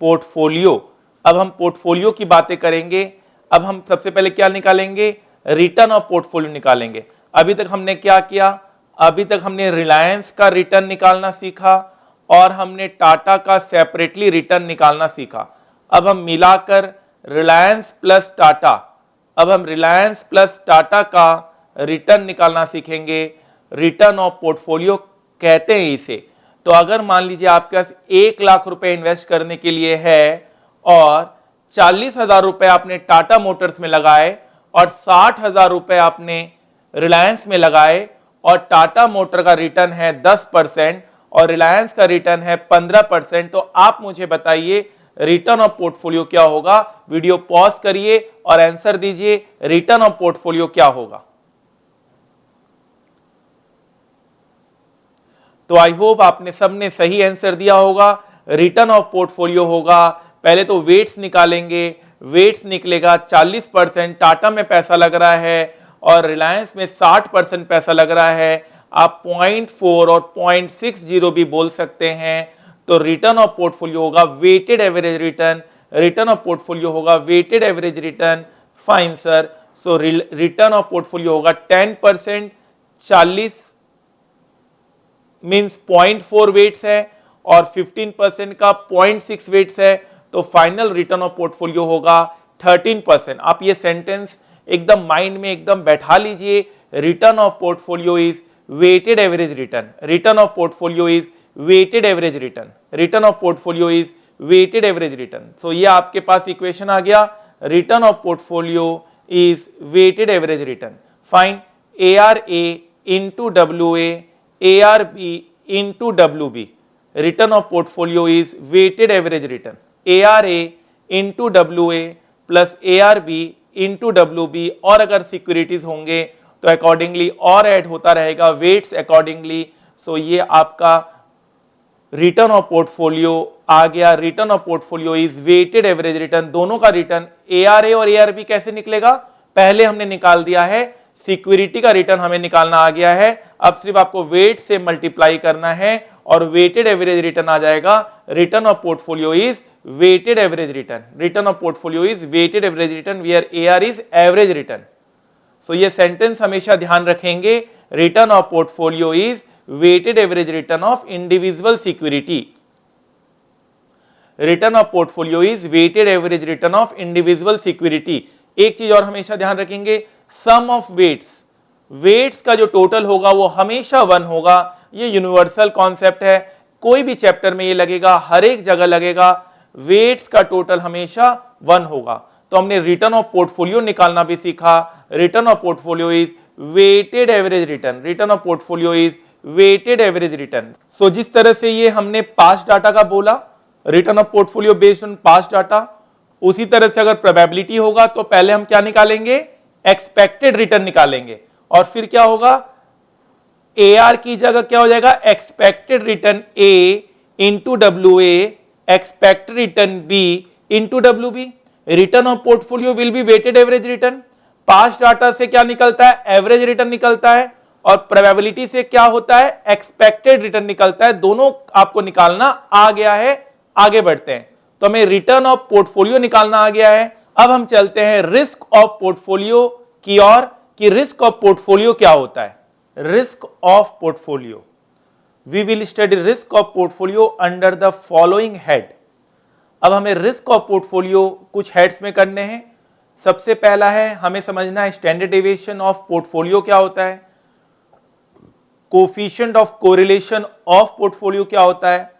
पोर्टफोलियो अब हम पोर्टफोलियो की बातें करेंगे अब हम सबसे पहले क्या निकालेंगे रिटर्न ऑफ पोर्टफोलियो निकालेंगे अभी तक हमने क्या किया अभी तक हमने रिलायंस का रिटर्न निकालना सीखा और हमने टाटा का सेपरेटली रिटर्न निकालना सीखा अब हम मिलाकर रिलायंस प्लस टाटा अब हम रिलायंस प्लस टाटा का रिटर्न निकालना सीखेंगे रिटर्न ऑफ पोर्टफोलियो कहते हैं इसे तो अगर मान लीजिए आपके पास एक लाख रुपए इन्वेस्ट करने के लिए है और चालीस हजार रुपए आपने टाटा मोटर्स में लगाए और साठ हजार रुपए आपने रिलायंस में लगाए और टाटा मोटर का रिटर्न है दस परसेंट और रिलायंस का रिटर्न है पंद्रह परसेंट तो आप मुझे बताइए रिटर्न ऑफ पोर्टफोलियो क्या होगा वीडियो पॉज करिए और आंसर दीजिए रिटर्न ऑफ पोर्टफोलियो क्या होगा तो आई होप आपने सबने सही आंसर दिया होगा रिटर्न ऑफ पोर्टफोलियो होगा पहले तो वेट्स निकालेंगे वेट्स निकलेगा 40 परसेंट टाटा में पैसा लग रहा है और रिलायंस में 60 परसेंट पैसा लग रहा है आप 0.4 और 0.60 भी बोल सकते हैं तो रिटर्न ऑफ पोर्टफोलियो होगा weighted average return return of portfolio होगा weighted average return fine sir so return of portfolio होगा टेन परसेंट चालीस मीन्स पॉइंट फोर वेट्स है और फिफ्टीन परसेंट का पॉइंट सिक्स वेट्स है तो फाइनल रिटर्न ऑफ पोर्टफोलियो होगा थर्टीन परसेंट आप ये सेंटेंस एकदम माइंड में एकदम बैठा लीजिए return of portfolio is weighted average return return of portfolio is weighted average return return of portfolio is weighted average return so ये आपके पास इक्वेशन आ गया return of portfolio is weighted average return fine A R A into W A A R B into W B return of portfolio is weighted average return A R A into W A plus A R B into W B और अगर securities होंगे तो accordingly और add होता रहेगा weights accordingly so ये आपका return of portfolio आ गया return of portfolio is weighted average return दोनों का रिटर्न एआरए और एआरबी कैसे निकलेगा पहले हमने निकाल दिया है सिक्योरिटी का रिटर्न हमें निकालना आ गया है अब सिर्फ आपको वेट से मल्टीप्लाई करना है और वेटेड एवरेज रिटर्न आ जाएगा return of portfolio is weighted average return return of portfolio is weighted average return R A R is average return so ये सेंटेंस हमेशा ध्यान रखेंगे return of portfolio is weighted average return of individual security. Return of portfolio is weighted average return of individual security. एक चीज और हमेशा ध्यान रखेंगे सम ऑफ वेट्स वेट्स का जो टोटल होगा वो हमेशा वन होगा ये यूनिवर्सल कॉन्सेप्ट है कोई भी चैप्टर में ये लगेगा हर एक जगह लगेगा वेट्स का टोटल हमेशा वन होगा तो हमने रिटर्न ऑफ पोर्टफोलियो निकालना भी सीखा return of portfolio is weighted average return return of portfolio is weighted average return so जिस तरह से ये हमने पास डाटा का बोला return of portfolio based on past data उसी तरह से अगर प्रोबेबिलिटी होगा तो पहले हम क्या निकालेंगे एक्सपेक्टेड रिटर्न निकालेंगे और फिर क्या होगा ए आर की जगह क्या हो जाएगा expected return A into W A expected return B into W B return of portfolio will be weighted average return past data से क्या निकलता है एवरेज रिटर्न निकलता है और प्रोबेबिलिटी से क्या होता है एक्सपेक्टेड रिटर्न निकलता है दोनों आपको निकालना आ गया है आगे बढ़ते हैं तो हमें रिटर्न ऑफ पोर्टफोलियो निकालना आ गया है अब हम चलते हैं रिस्क ऑफ पोर्टफोलियो की ओर कि रिस्क ऑफ पोर्टफोलियो क्या होता है risk of portfolio we will study risk of portfolio under the following head अब हमें रिस्क ऑफ पोर्टफोलियो कुछ हेड्स में करने हैं सबसे पहला है हमें समझना है स्टैंडर्ड एविएशन ऑफ पोर्टफोलियो क्या होता है coefficient of correlation of portfolio क्या होता है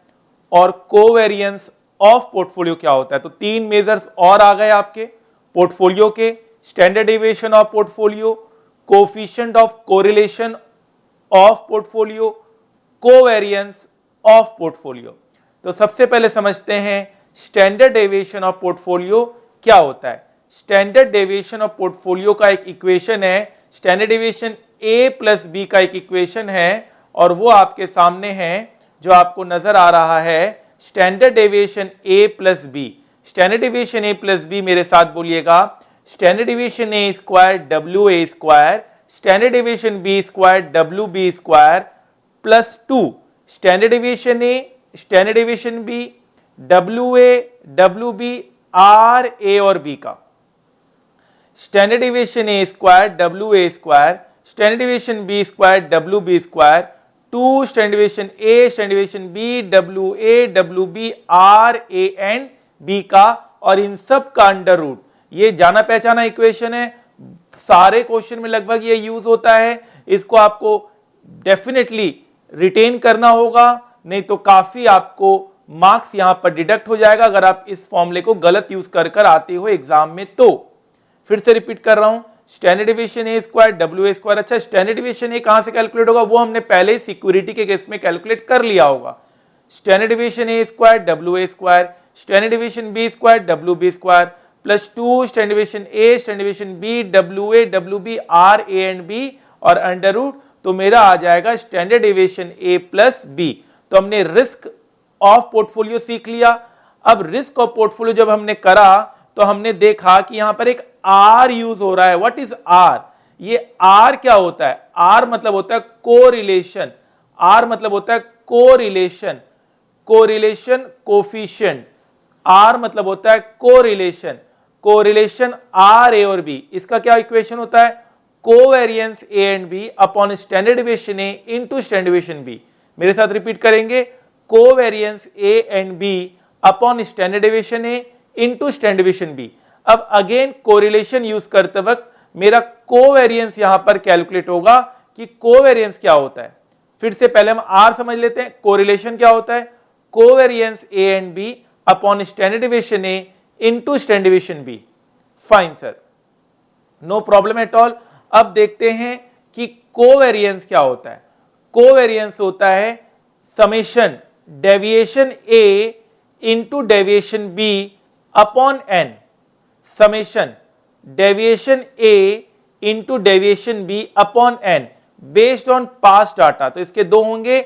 और कोवेरियंस ऑफ पोर्टफोलियो क्या होता है तो तीन मेजर्स और आ गए आपके पोर्टफोलियो के standard deviation of portfolio coefficient of correlation of portfolio covariance of portfolio तो सबसे पहले समझते हैं स्टैंडर्ड एविएशन ऑफ पोर्टफोलियो क्या होता है स्टैंडर्ड डेविएशन ऑफ पोर्टफोलियो का एक इक्वेशन है standard deviation A plus B का एक इक्वेशन है और वो आपके सामने है जो आपको नज़र आ रहा है standard deviation A plus B standard deviation A plus B मेरे साथ बोलिएगा standard deviation A square W A square standard deviation B square W B square plus two standard deviation A standard deviation B W A W B R A और B का standard deviation A square W A square standard deviation B square W B square two standard deviation A standard deviation B W A W B R A and B का और इन सब का under root ये जाना पहचाना equation है सारे क्वेश्चन में लगभग ये यूज होता है इसको आपको डेफिनेटली रिटेन करना होगा नहीं तो काफी आपको मार्क्स यहां पर डिडक्ट हो जाएगा अगर आप इस फॉर्मूले को गलत यूज कर कर आते हो एग्जाम में तो फिर से रिपीट कर रहा हूं standard division A square W A square अच्छा स्टैंडर्ड डिविशन ए कहां से कैलकुलेट होगा वो हमने पहले ही सिक्योरिटी के केस में कैलकुलेट कर लिया होगा standard division A square W A square standard division B square W B square plus two standard division A standard division B W A W B R A and B और under root तो मेरा आ जाएगा standard division A plus B तो हमने risk of portfolio सीख लिया अब रिस्क ऑफ पोर्टफोलियो जब हमने करा तो हमने देखा कि यहां पर एक आर यूज हो रहा है वट इज आर ये आर क्या होता है आर मतलब होता है को रिलेशन आर मतलब होता है को रिलेशन को रिलेशन कोफिशियंट आर मतलब होता है को रिलेशन को रिलेशन आर ए और बी इसका क्या इक्वेशन होता है covariance A and B upon standard deviation A into stand B मेरे साथ रिपीट करेंगे covariance A and B upon standard A into stand division B अब again correlation use करते वक्त मेरा कोवेरियंस यहां पर कैलकुलेट होगा कि कोवेरियंस क्या होता है फिर से पहले हम आर समझ लेते हैं कोरिलेशन क्या होता है covariance A and B upon standard A into standard B fine sir no problem at all अब देखते हैं कि कोवेरियंस क्या होता है कोवेरियंस होता है summation deviation A into deviation B upon N summation deviation A into deviation B upon N based on past data तो इसके दो होंगे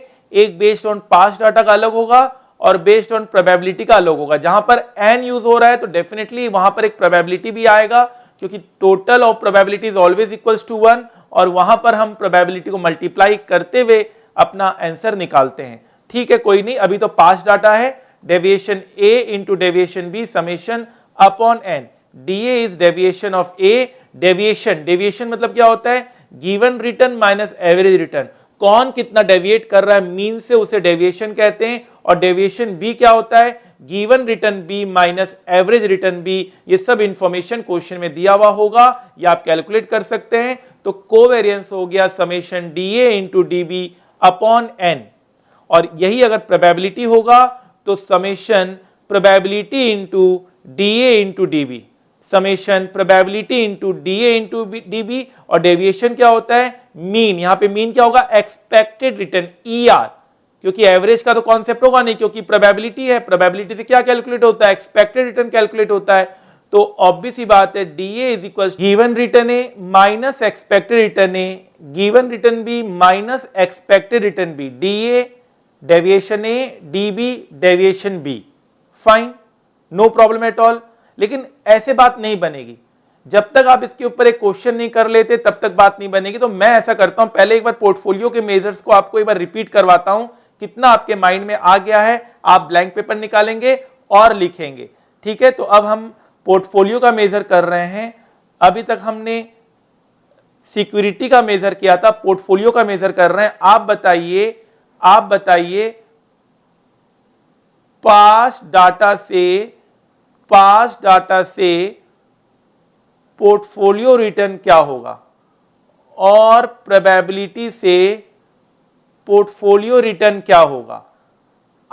एक बेस्ड ऑन पास डाटा का अलग होगा और बेस्ड ऑन प्रोबेबिलिटी का अलग होगा जहां पर एन यूज हो रहा है तो डेफिनेटली वहां पर एक प्रोबेबिलिटी भी आएगा क्योंकि total of probability is always equals to one और वहां पर हम प्रोबेबिलिटी को मल्टीप्लाई करते हुए अपना आंसर निकालते हैं ठीक है कोई नहीं अभी तो पास डाटा है deviation A into deviation B summation upon n. DA is deviation of A deviation deviation मतलब क्या होता है Given return minus average return. कौन कितना डेविएट कर रहा है मीन से उसे डेविएशन कहते हैं और डेविएशन बी क्या होता है given return B minus average return B ये सब इंफॉर्मेशन क्वेश्चन में दिया हुआ होगा ये आप कैलकुलेट कर सकते हैं तो कोवेरियंस हो गया summation D A into D B upon N और यही अगर प्रोबेबिलिटी होगा तो summation probability into D A into D B summation probability into D A into D B और डेविएशन क्या होता है मीन यहां पे मीन क्या होगा एक्सपेक्टेड रिटर्न ई आर क्योंकि एवरेज का तो कॉन्सेप्ट होगा नहीं क्योंकि प्रोबेबिलिटी है प्रोबेबिलिटी से क्या कैलकुलेट होता है एक्सपेक्टेड रिटर्न कैलकुलेट होता है तो ऑब्वियस ही बात है D A is equal given return A minus expected return A given return B minus expected return B D A deviation A D B deviation B fine no problem at all लेकिन ऐसे बात नहीं बनेगी जब तक आप इसके ऊपर एक क्वेश्चन नहीं कर लेते तब तक बात नहीं बनेगी तो मैं ऐसा करता हूं पहले एक बार पोर्टफोलियो के मेजर्स को आपको एक बार रिपीट करवाता हूं कितना आपके माइंड में आ गया है आप ब्लैंक पेपर निकालेंगे और लिखेंगे ठीक है तो अब हम पोर्टफोलियो का मेजर कर रहे हैं अभी तक हमने सिक्योरिटी का मेजर किया था पोर्टफोलियो का मेजर कर रहे हैं आप बताइए आप बताइए पास डाटा से पास डाटा से पोर्टफोलियो रिटर्न क्या होगा और प्रोबेबिलिटी से पोर्टफोलियो रिटर्न क्या होगा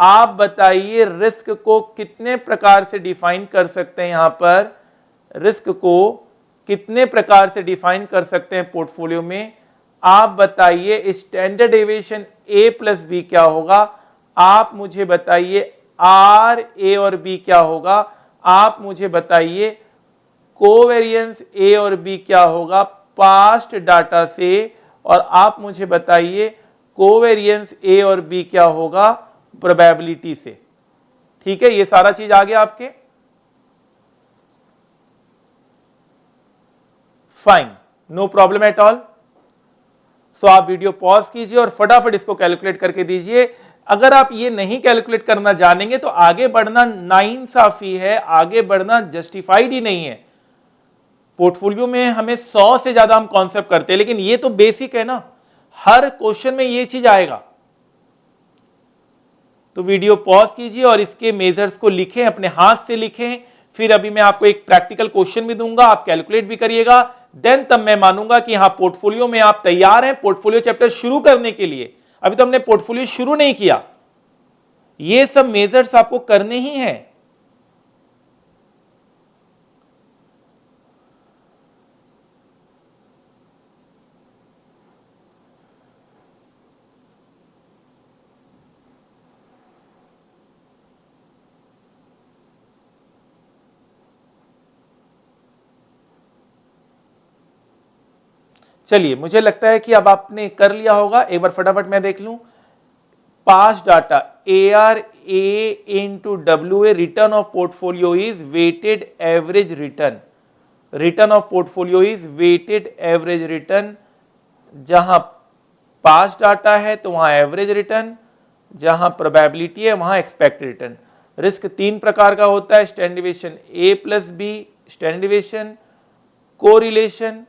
आप बताइए रिस्क को कितने प्रकार से डिफाइन कर सकते हैं यहां पर रिस्क को कितने प्रकार से डिफाइन कर सकते हैं पोर्टफोलियो में आप बताइए standard deviation A plus B क्या होगा आप मुझे बताइए आर ए और बी क्या होगा आप मुझे बताइए कोवेरियंस ए और बी क्या होगा पास्ट डाटा से और आप मुझे बताइए कोवेरियंस ए और बी क्या होगा प्रोबेबिलिटी से ठीक है ये सारा चीज आ गया आपके fine no problem at all so आप वीडियो पॉज कीजिए और फटाफट इसको कैलकुलेट करके दीजिए अगर आप ये नहीं कैलकुलेट करना जानेंगे तो आगे बढ़ना साफी है आगे बढ़ना जस्टिफाइड ही नहीं है पोर्टफोलियो में हमें सौ से ज्यादा हम कॉन्सेप्ट करते हैं लेकिन ये तो बेसिक है ना हर क्वेश्चन में ये चीज आएगा तो वीडियो पॉज कीजिए और इसके मेजर्स को लिखें अपने हाथ से लिखें फिर अभी मैं आपको एक प्रैक्टिकल क्वेश्चन भी दूंगा आप कैलकुलेट भी करिएगा देन तब मैं मानूंगा कि हाँ पोर्टफोलियो में आप तैयार हैं पोर्टफोलियो चैप्टर शुरू करने के लिए अभी तो हमने पोर्टफोलियो शुरू नहीं किया ये सब मेजर्स आपको करने ही हैं चलिए मुझे लगता है कि अब आपने कर लिया होगा एक बार फटाफट मैं देख लूं past data A R A to W A return of portfolio is weighted average return return of portfolio is weighted average return जहां पास डाटा है तो वहां एवरेज रिटर्न जहां प्रोबेबिलिटी है वहां एक्सपेक्टेड रिटर्न रिस्क तीन प्रकार का होता है standard deviation A plus B stand correlation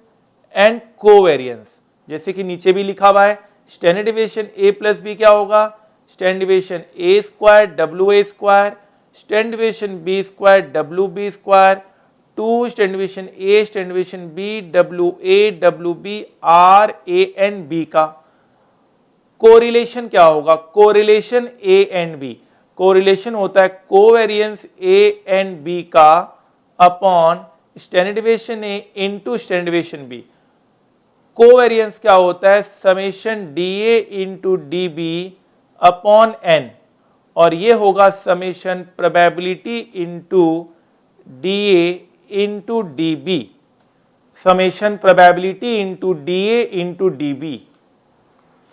and covariance जैसे कि नीचे भी लिखा हुआ है स्टैंडर्डिवेशन ए प्लस बी क्या होगा standard deviation A square W A square standard deviation B square W B square two standard deviation A standard deviation B W A W B R A and B का कोरिलेशन क्या होगा correlation A and B correlation होता है covariance A and B का upon standard A into standard deviation B covariance क्या होता है summation D A into D B upon N और ये होगा summation probability into D A into D B summation probability into D A into D B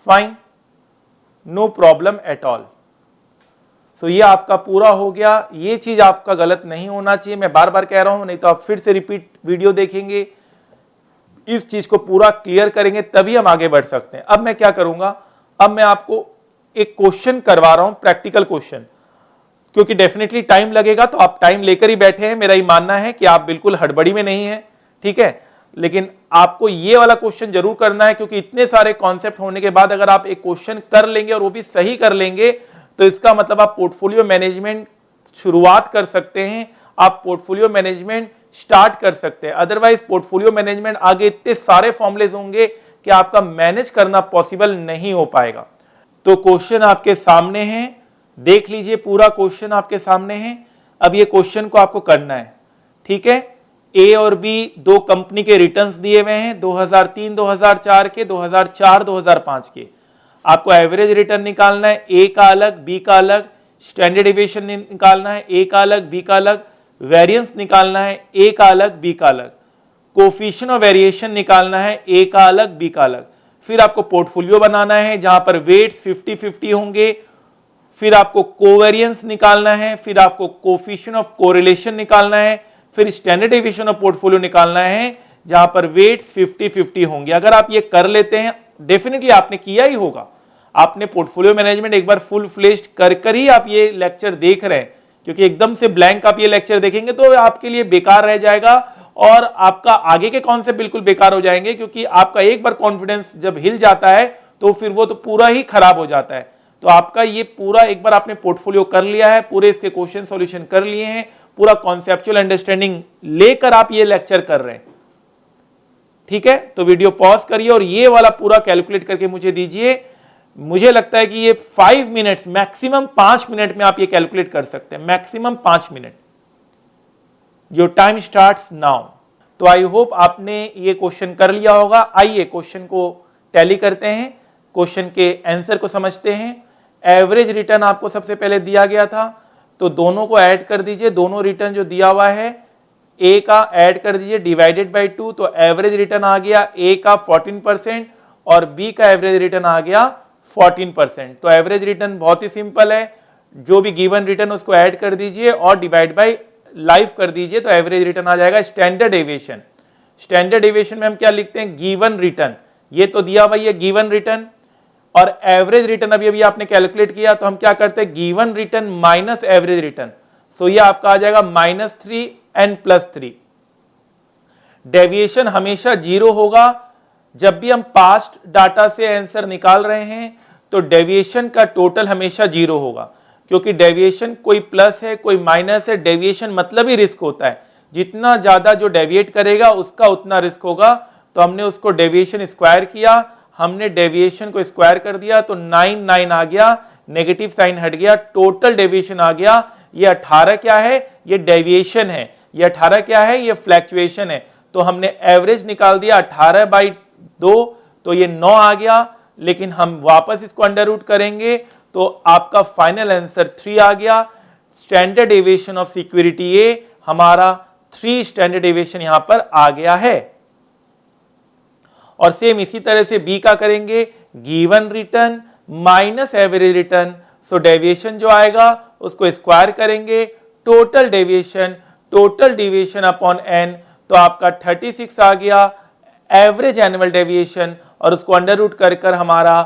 fine no problem at all so ये आपका पूरा हो गया ये चीज आपका गलत नहीं होना चाहिए मैं बार बार कह रहा हूं नहीं तो आप फिर से रिपीट वीडियो देखेंगे इस चीज को पूरा क्लियर करेंगे तभी हम आगे बढ़ सकते हैं अब मैं क्या करूंगा अब मैं आपको एक क्वेश्चन करवा रहा हूं प्रैक्टिकल क्वेश्चन क्योंकि डेफिनेटली टाइम लगेगा तो आप टाइम लेकर ही बैठे हैं मेरा ये मानना है कि आप बिल्कुल हड़बड़ी में नहीं है ठीक है लेकिन आपको ये वाला क्वेश्चन जरूर करना है क्योंकि इतने सारे कॉन्सेप्ट होने के बाद अगर आप एक क्वेश्चन कर लेंगे और वो भी सही कर लेंगे तो इसका मतलब आप पोर्टफोलियो मैनेजमेंट शुरुआत कर सकते हैं आप पोर्टफोलियो मैनेजमेंट स्टार्ट कर सकते हैं अदरवाइज पोर्टफोलियो मैनेजमेंट आगे इतने सारे फॉर्मुलेज होंगे कि आपका मैनेज करना पॉसिबल नहीं हो पाएगा तो क्वेश्चन आपके सामने है देख लीजिए पूरा क्वेश्चन आपके सामने है अब ये क्वेश्चन को आपको करना है ठीक है ए और बी दो कंपनी के रिटर्न्स दिए हुए हैं 2003 2004 के 2004 2005 के आपको एवरेज रिटर्न निकालना है ए का अलग बी का अलग स्टैंडर्ड डिविएशन निकालना है ए का अलग बी का अलग वेरिएंस निकालना है ए का अलग बी का अलग कोफिशन और वेरिएशन निकालना है ए का अलग बी का अलग फिर आपको पोर्टफोलियो बनाना है जहां पर वेट 50 50 होंगे फिर आपको कोवेरियंस निकालना है फिर आपको कोफिशन ऑफ कोरिलेशन निकालना है फिर स्टैंडर्ड एविशन ऑफ पोर्टफोलियो निकालना है जहां पर वेट 50 50 होंगे अगर आप ये कर लेते हैं डेफिनेटली आपने किया ही होगा आपने पोर्टफोलियो मैनेजमेंट एक बार फुल फ्लेस्ड कर कर ही आप ये लेक्चर देख रहे हैं क्योंकि एकदम से ब्लैंक आप ये लेक्चर देखेंगे तो आपके लिए बेकार रह जाएगा और आपका आगे के कॉन्सेप्ट बिल्कुल बेकार हो जाएंगे क्योंकि आपका एक बार कॉन्फिडेंस जब हिल जाता है तो फिर वो तो पूरा ही खराब हो जाता है तो आपका ये पूरा एक बार आपने पोर्टफोलियो कर लिया है पूरे इसके क्वेश्चन सॉल्यूशन कर लिए हैं पूरा कॉन्सेप्चुअल अंडरस्टैंडिंग लेकर आप ये लेक्चर कर रहे हैं ठीक है तो वीडियो पॉज करिए और ये वाला पूरा कैलकुलेट करके मुझे दीजिए मुझे लगता है कि ये फाइव मिनट्स मैक्सिमम पांच मिनट में आप ये कैलकुलेट कर सकते हैं मैक्सिमम पांच minute your time start now तो आई होप आपने ये क्वेश्चन कर लिया होगा आइए क्वेश्चन को टैली करते हैं क्वेश्चन के आंसर को समझते हैं एवरेज रिटर्न आपको सबसे पहले दिया गया था तो दोनों को ऐड कर दीजिए दोनों रिटर्न जो दिया हुआ है ए का ऐड कर दीजिए डिवाइडेड बाई टू तो एवरेज रिटर्न आ गया ए का 14 परसेंट और बी का एवरेज रिटर्न आ गया 14 परसेंट तो एवरेज रिटर्न बहुत ही सिंपल है जो भी गिवन रिटर्न उसको ऐड कर दीजिए और डिवाइड बाय लाइफ कर दीजिए तो एवरेज रिटर्न आ जाएगा स्टैंडर्ड एवियशन स्टैंडर्ड एवियशन में हम क्या लिखते हैं गिवन रिटर्न ये तो दिया भाई है गिवन रिटर्न और एवरेज रिटर्न अभी अभी आपने कैलकुलेट किया तो हम क्या करते हैं given return minus average return so ये आपका आ जाएगा minus three and plus three deviation हमेशा जीरो होगा जब भी हम पास्ट डाटा से आंसर निकाल रहे हैं तो डेविएशन का टोटल हमेशा जीरो होगा क्योंकि डेविएशन कोई प्लस है कोई माइनस है डेविएशन मतलब ही रिस्क होता है जितना ज़्यादा जो डेविएट करेगा उसका उतना रिस्क होगा तो हमने उसको डेविएशन स्क्वायर किया हमने डेविएशन को स्क्वायर कर दिया तो नाइन नाइन आ गया नेगेटिव साइन हट गया टोटल डेविएशन आ गया ये अठारह क्या है ये डेविएशन है ये अठारह क्या है ये फ्लैक्चुएशन है तो हमने एवरेज निकाल दिया अठारह बाई दो तो ये नौ आ गया लेकिन हम वापस इसको अंडर रूट करेंगे तो आपका फाइनल आंसर थ्री आ गया standard deviation of security A हमारा थ्री स्टैंडर्ड एवेशन यहां पर आ गया है और सेम इसी तरह से बी का करेंगे given return minus average return so deviation जो आएगा उसको स्क्वायर करेंगे total deviation total deviation upon N तो आपका 36 आ गया एवरेज एनुअल डेविएशन और उसको अंडर रूट कर कर हमारा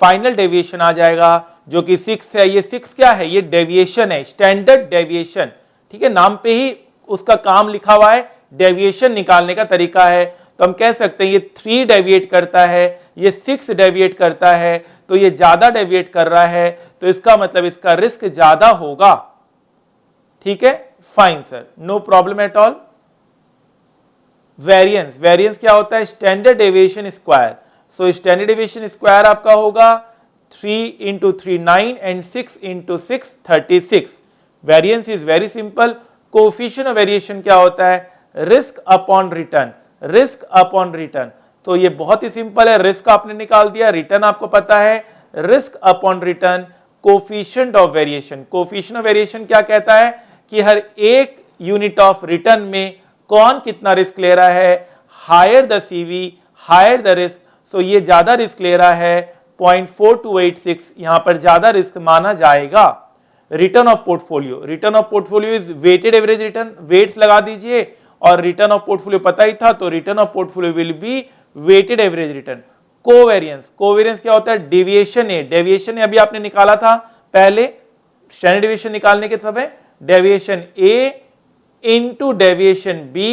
फाइनल डेविएशन आ जाएगा जो कि सिक्स है ये सिक्स क्या है ये डेविएशन है स्टैंडर्ड डेविएशन ठीक है नाम पे ही उसका काम लिखा हुआ है डेविएशन निकालने का तरीका है तो हम कह सकते हैं ये थ्री डेविएट करता है ये सिक्स डेविएट करता है तो ये ज्यादा डेविएट कर रहा है तो इसका मतलब इसका रिस्क ज्यादा होगा ठीक है fine sir no problem at all variance variance क्या होता है standard deviation square so standard deviation square आपका होगा three into three nine and six into six thirty six variance is very simple coefficient of variation क्या होता है risk upon return risk upon return तो ये बहुत ही सिंपल है रिस्क आपने निकाल दिया रिटर्न आपको पता है risk upon return coefficient of variation coefficient of variation क्या कहता है कि हर एक यूनिट ऑफ रिटर्न में कौन कितना रिस्क ले रहा है higher the CV higher the risk so ये ज़्यादा रिस्क ले रहा है 0.4286 यहां पर ज़्यादा रिस्क माना जाएगा return of portfolio return of portfolio is weighted average return weights लगा दीजिए और रिटर्न ऑफ पोर्टफोलियो पता ही था तो return of portfolio will be weighted average return covariance covariance क्या होता है डेविएशन ए डेविएशन ए अभी आपने निकाला था पहले स्टैंडर्ड डेविएशन निकालने के समय deviation A into deviation B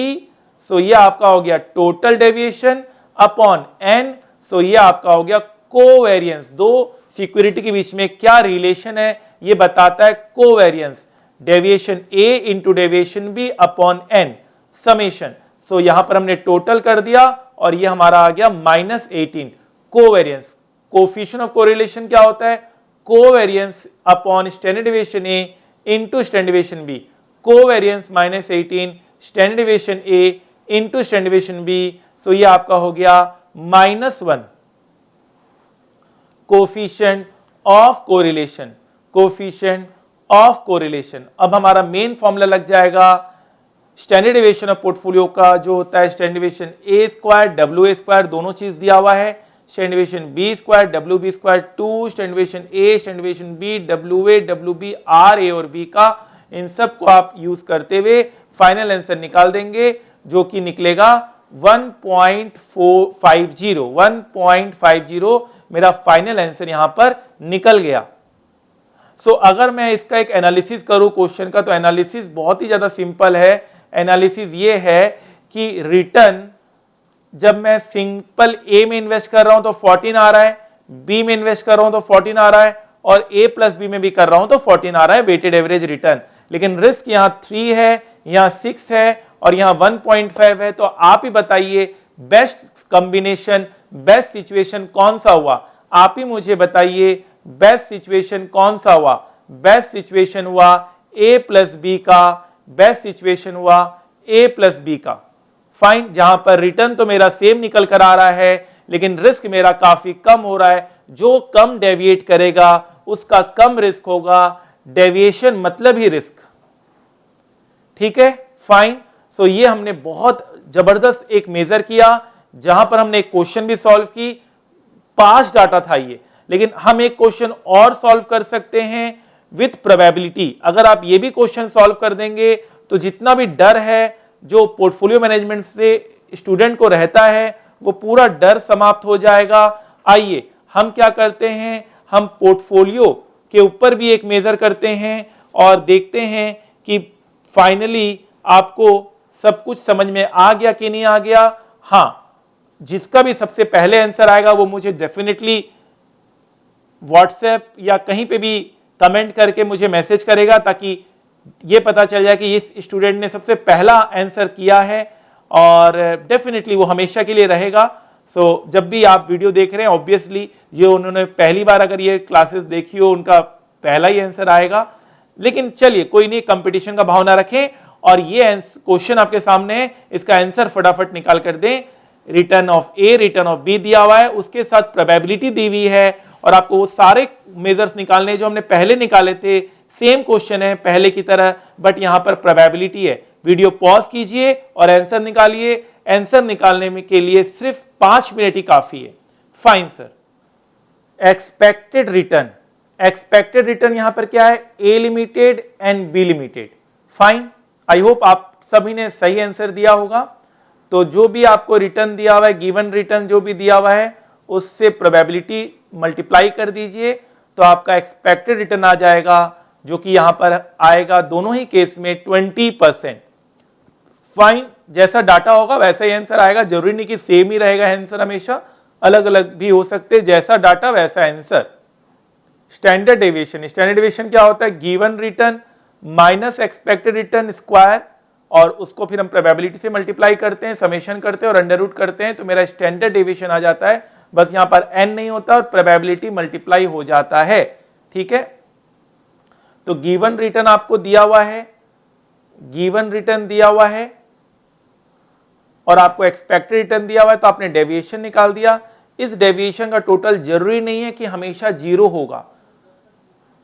so ये आपका हो गया total deviation upon N so ये आपका हो गया कोवेरियंस दो सिक्योरिटी के बीच में क्या रिलेशन है ये बताता है covariance deviation A into deviation B upon N summation so यहां पर हमने टोटल कर दिया और ये हमारा आ गया minus eighteen covariance coefficient of correlation क्या होता है covariance upon standard deviation A into standard deviation B covariance minus eighteen stand A into standard B so ये आपका हो गया minus one coefficient of correlation coefficient of correlation अब हमारा main formula लग जाएगा स्टैंडर्ड डिवेशन ऑफ पोर्टफोलियो का जो होता है standard deviation A square W A square दोनों चीज दिया हुआ है stand B square W B square two stand deviation A stand B W A W B R A और बी का इन सब को आप यूज करते हुए फाइनल आंसर निकाल देंगे जो कि निकलेगा 1.450 1.50 मेरा फाइनल आंसर यहां पर निकल गया सो so, अगर मैं इसका एक एनालिसिस करूं क्वेश्चन का तो एनालिसिस बहुत ही ज्यादा सिंपल है एनालिसिस ये है कि रिटर्न जब मैं सिंपल ए में इन्वेस्ट कर रहा हूं तो 14 आ रहा है बी में इन्वेस्ट कर रहा हूं तो 14 आ रहा है और ए प्लस बी में भी कर रहा हूं तो 14 आ रहा है वेटेड एवरेज रिटर्न लेकिन रिस्क यहाँ थ्री है यहाँ सिक्स है और यहाँ वन पॉइंट फाइव है तो आप ही बताइए बेस्ट कॉम्बिनेशन बेस्ट सिचुएशन कौन सा हुआ आप ही मुझे बताइए बेस्ट सिचुएशन कौन सा हुआ बेस्ट सिचुएशन हुआ ए प्लस बी का बेस्ट सिचुएशन हुआ ए प्लस बी का फाइन जहां पर रिटर्न तो मेरा सेम निकल कर आ रहा है लेकिन रिस्क मेरा काफी कम हो रहा है जो कम डेविएट करेगा उसका कम रिस्क होगा डेविएशन मतलब ही रिस्क ठीक है फाइन सो ये हमने बहुत जबरदस्त एक मेजर किया जहां पर हमने एक क्वेश्चन भी सॉल्व की पास डाटा था ये लेकिन हम एक क्वेश्चन और सॉल्व कर सकते हैं विथ प्रोबेबिलिटी अगर आप ये भी क्वेश्चन सॉल्व कर देंगे तो जितना भी डर है जो पोर्टफोलियो मैनेजमेंट से स्टूडेंट को रहता है वो पूरा डर समाप्त हो जाएगा आइए हम क्या करते हैं हम पोर्टफोलियो के ऊपर भी एक मेज़र करते हैं और देखते हैं कि फाइनली आपको सब कुछ समझ में आ गया कि नहीं आ गया हाँ जिसका भी सबसे पहले आंसर आएगा वो मुझे डेफिनेटली व्हाट्सएप या कहीं पे भी कमेंट करके मुझे मैसेज करेगा ताकि ये पता चल जाए कि इस स्टूडेंट ने सबसे पहला आंसर किया है और डेफिनेटली वो हमेशा के लिए रहेगा सो तो so, जब भी आप वीडियो देख रहे हैं ऑब्वियसली ये उन्होंने पहली बार अगर ये क्लासेस देखी हो उनका पहला ही आंसर आएगा लेकिन चलिए कोई नहीं कंपटीशन का भाव ना रखें और ये क्वेश्चन आपके सामने है इसका आंसर फटाफट निकाल कर दें return of A return of B दिया हुआ है उसके साथ प्रोबेबिलिटी दी हुई है और आपको वो सारे मेजर्स निकालने जो हमने पहले निकाले थे सेम क्वेश्चन है पहले की तरह बट यहाँ पर प्रोबेबिलिटी है वीडियो पॉज कीजिए और आंसर निकालिए आंसर निकालने में के लिए सिर्फ पांच मिनट ही काफी है fine sir expected return expected return यहां पर क्या है A limited and B limited fine I hope आप सभी ने सही आंसर दिया होगा तो जो भी आपको रिटर्न दिया हुआ है गिवन रिटर्न जो भी दिया हुआ है उससे प्रोबेबिलिटी मल्टीप्लाई कर दीजिए तो आपका एक्सपेक्टेड रिटर्न आ जाएगा जो कि यहां पर आएगा दोनों ही केस में 20 परसेंट फाइन जैसा डाटा होगा वैसा ही आंसर आएगा जरूरी नहीं कि सेम ही रहेगा आंसर हमेशा अलग अलग भी हो सकते हैं जैसा डाटा वैसा answer standard deviation standard deviation क्या होता है given return minus expected return square और उसको फिर हम प्रोबेबिलिटी से मल्टीप्लाई करते हैं समेशन करते हैं और अंडर रूट करते हैं तो मेरा स्टैंडर्ड डेविएशन आ जाता है बस यहां पर एन नहीं होता और प्रोबेबिलिटी मल्टीप्लाई हो जाता है ठीक है तो गिवन रिटर्न आपको दिया हुआ है गिवन रिटर्न दिया हुआ है और आपको एक्सपेक्टेड रिटर्न दिया हुआ है तो आपने डेविएशन निकाल दिया इस डेविएशन का टोटल जरूरी नहीं है कि हमेशा जीरो होगा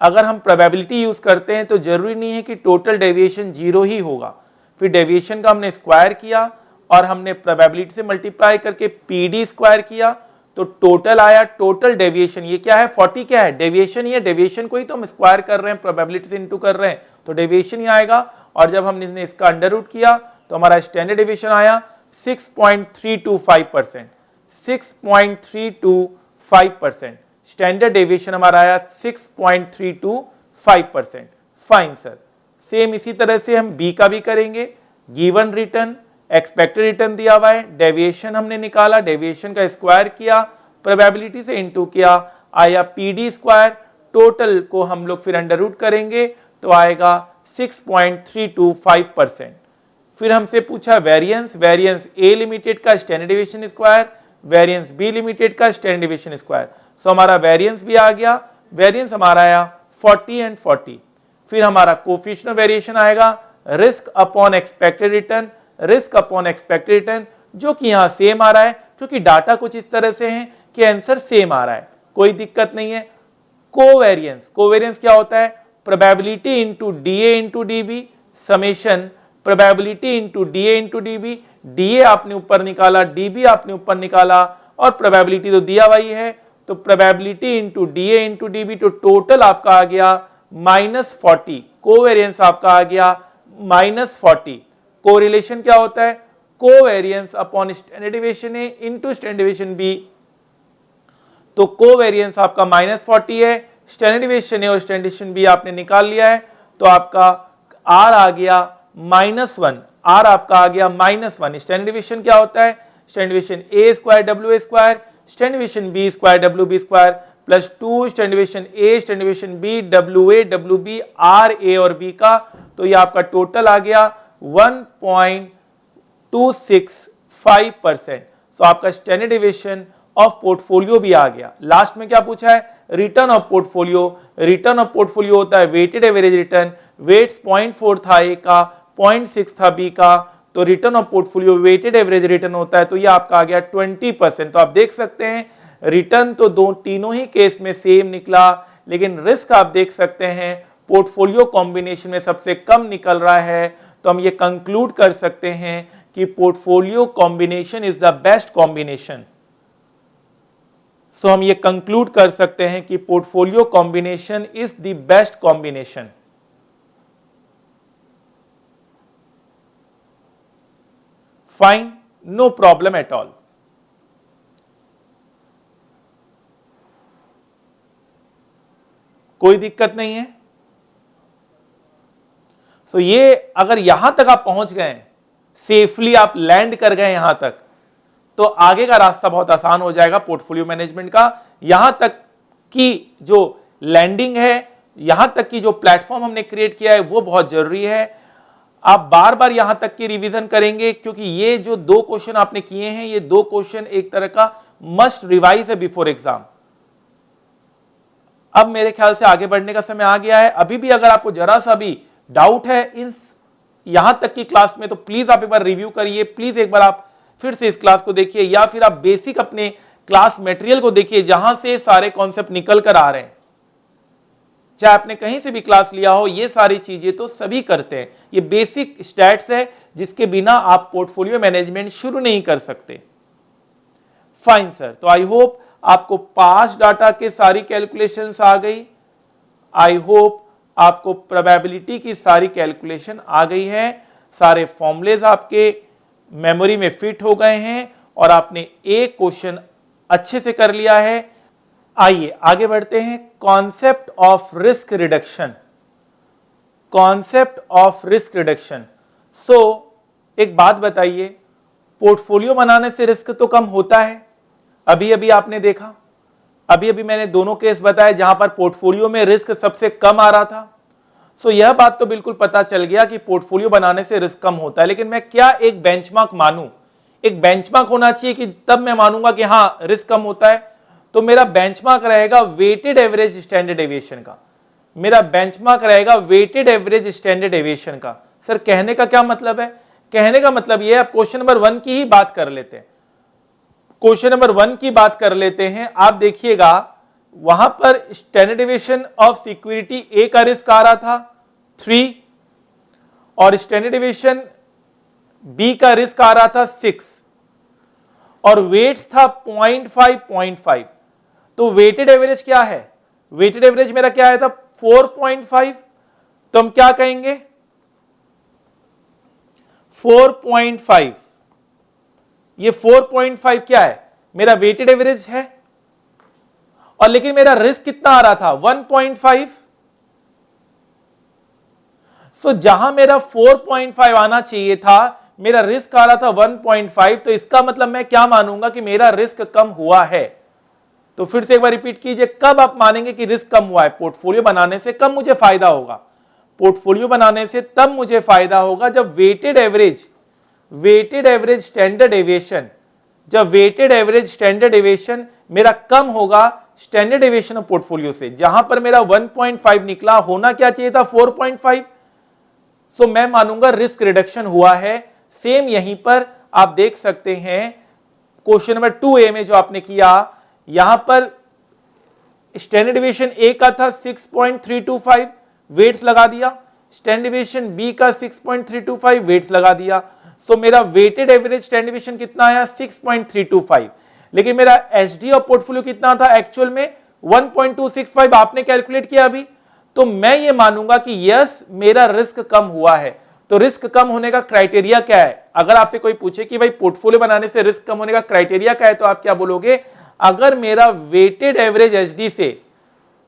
अगर हम प्रोबेबिलिटी यूज करते हैं तो जरूरी नहीं है कि टोटल डेविएशन जीरो ही होगा फिर डेविएशन का हमने स्क्वायर किया और हमने प्रोबेबिलिटी से मल्टीप्लाई करके पी डी स्क्वायर किया तो टोटल आया टोटल डेविएशन ये क्या है फोर्टी क्या है डेविएशन ये डेविएशन को ही तो हम स्क्वायर कर रहे हैं प्रोबेबिलिटी से इंटू कर रहे हैं तो डेविएशन ही आएगा और जब हमने इसका अंडर रूट किया तो हमारा स्टैंडर्ड डेविएशन आया 6.325 percent six percent standard deviation हमारा आया 6.325 परसेंट फाइन सर सेम इसी तरह से हम बी का भी करेंगे गिवन रिटर्न एक्सपेक्टेड रिटर्न दिया हुआ है डेविएशन हमने निकाला डेविएशन का स्क्वायर किया प्रोबेबिलिटी से इनटू किया आया पी डी स्क्वायर टोटल को हम लोग फिर अंडर रूट करेंगे तो आएगा 6.325 परसेंट फिर हमसे पूछा वेरियंस वेरियंस ए लिमिटेड का standard deviation square variance B limited का स्टैंडर्ड डिविएशन स्क्वायर सो हमारा वेरियंस भी आ गया वेरियंस हमारा आया 40 एंड 40 फिर हमारा कोफिशन वेरिएशन आएगा risk upon expected return risk upon expected return जो कि यहाँ सेम आ रहा है क्योंकि डाटा कुछ इस तरह से है कि आंसर सेम आ रहा है कोई दिक्कत नहीं है कोवेरियंस कोवेरियंस क्या होता है probability into D A into D B summation probability into D A into D B D A आपने ऊपर निकाला डी बी आपने ऊपर निकाला और प्रोबेबिलिटी तो दिया हुआ है तो probability into D A into D B तो टोटल आपका आ गया माइनस फोर्टी कोवेरियंस आपका आ गया माइनस फोर्टी कोरिलेशन क्या होता है covariance upon standard A into standard B तो कोवेरियंस आपका माइनस फोर्टी है स्टैंडर्ड ए और स्टैंडर्ड बी आपने निकाल लिया है तो आपका आर आ गया माइनस वन आर आपका आ गया माइनस वन स्टैंड डिविशन क्या होता है stand division A square W A square stand division B square W B square plus two stand division A stand division B W A W B R A और B का तो ये आपका total आ गया one point two six five percent तो आपका standard of portfolio भी आ गया लास्ट में क्या पूछा है return of portfolio return of portfolio होता है weighted average return weights point four था ए का पॉइंट सिक्स था बी का तो return of portfolio weighted average return होता है तो ये आपका आ गया ट्वेंटी परसेंट तो आप देख सकते हैं रिटर्न तो दो तीनों ही केस में सेम निकला लेकिन रिस्क आप देख सकते हैं पोर्टफोलियो कॉम्बिनेशन में सबसे कम निकल रहा है तो हम ये कंक्लूड कर सकते हैं कि portfolio combination is the best combination so हम ये कंक्लूड कर सकते हैं कि portfolio combination is the best combination fine, no problem at all. कोई दिक्कत नहीं है तो ये अगर यहां तक आप पहुंच गए सेफली आप लैंड कर गए यहां तक तो आगे का रास्ता बहुत आसान हो जाएगा पोर्टफोलियो मैनेजमेंट का यहां तक की जो लैंडिंग है यहां तक की जो प्लेटफॉर्म हमने क्रिएट किया है वो बहुत जरूरी है आप बार बार यहां तक की रिवीजन करेंगे क्योंकि ये जो दो क्वेश्चन आपने किए हैं ये दो क्वेश्चन एक तरह का मस्ट रिवाइज है बिफोर एग्जाम अब मेरे ख्याल से आगे बढ़ने का समय आ गया है अभी भी अगर आपको जरा सा भी डाउट है इन यहां तक की क्लास में तो प्लीज आप एक बार रिव्यू करिए प्लीज एक बार आप फिर से इस क्लास को देखिए या फिर आप बेसिक अपने क्लास मेटेरियल को देखिए जहां से सारे कॉन्सेप्ट निकल कर आ रहे हैं चाहे आपने कहीं से भी क्लास लिया हो ये सारी चीजें तो सभी करते हैं ये बेसिक स्टैट्स है जिसके बिना आप पोर्टफोलियो मैनेजमेंट शुरू नहीं कर सकते फाइन सर तो आई होप आपको पास डाटा के सारी कैलकुलेशन आ गई आई होप आपको प्रोबेबिलिटी की सारी कैलकुलेशन आ गई है सारे फॉर्मुलेज आपके मेमोरी में फिट हो गए हैं और आपने एक क्वेश्चन अच्छे से कर लिया है आइए आगे बढ़ते हैं concept of risk reduction concept of risk reduction so एक बात बताइए पोर्टफोलियो बनाने से रिस्क तो कम होता है अभी अभी आपने देखा अभी अभी मैंने दोनों केस बताए जहां पर पोर्टफोलियो में रिस्क सबसे कम आ रहा था सो so, यह बात तो बिल्कुल पता चल गया कि पोर्टफोलियो बनाने से रिस्क कम होता है लेकिन मैं क्या एक बेंचमार्क मानू एक बेंचमार्क होना चाहिए कि तब मैं मानूंगा कि हाँ रिस्क कम होता है तो मेरा बेंचमार्क रहेगा वेटेड एवरेज स्टैंडर्ड एविएशन का मेरा बेंचमार्क रहेगा वेटेड एवरेज स्टैंडर्ड एविएशन का सर कहने का क्या मतलब है कहने का मतलब यह है क्वेश्चन नंबर वन की ही बात कर लेते हैं क्वेश्चन नंबर वन की बात कर लेते हैं आप देखिएगा वहां पर standard deviation of security A का रिस्क आ रहा था थ्री और स्टैंडर्ड एविएशन बी का रिस्क आ रहा था सिक्स और वेट्स था पॉइंट फाइव पॉइंट फाइव तो वेटेड एवरेज क्या है वेटेड एवरेज मेरा क्या आया था 4.5 तो हम क्या कहेंगे 4.5 ये 4.5 क्या है मेरा वेटेड एवरेज है और लेकिन मेरा रिस्क कितना आ रहा था 1.5 सो जहां मेरा 4.5 आना चाहिए था मेरा रिस्क आ रहा था 1.5 तो इसका मतलब मैं क्या मानूंगा कि मेरा रिस्क कम हुआ है तो फिर से एक बार रिपीट कीजिए कब आप मानेंगे कि रिस्क कम हुआ है पोर्टफोलियो बनाने से कब मुझे फायदा होगा पोर्टफोलियो बनाने से तब मुझे फायदा होगा जब weighted average weighted average standard deviation जब वेटेड एवरेज स्टैंडर्ड एवियशन मेरा कम होगा स्टैंडर्ड एवियशन ऑफ पोर्टफोलियो से जहां पर मेरा 1.5 निकला होना क्या चाहिए था 4.5 सो मैं मानूंगा रिस्क रिडक्शन हुआ है सेम यहीं पर आप देख सकते हैं क्वेश्चन नंबर टू ए में जो आपने किया यहां पर स्टैंडर्ड डिविएशन ए का था 6.325 वेट्स लगा दिया स्टैंडर्ड डिविएशन बी का 6.325 वेट्स लगा दिया तो मेरा वेटेड एवरेज स्टैंडर्ड डिविएशन कितना आया 6.325 लेकिन मेरा एस और पोर्टफोलियो कितना था एक्चुअल में 1.265 आपने कैलकुलेट किया अभी तो मैं ये मानूंगा कि यस मेरा रिस्क कम हुआ है तो रिस्क कम होने का क्राइटेरिया क्या है अगर आपसे कोई पूछे कि भाई पोर्टफोलियो बनाने से रिस्क कम होने का क्राइटेरिया क्या है तो आप क्या बोलोगे अगर मेरा वेटेड एवरेज एच से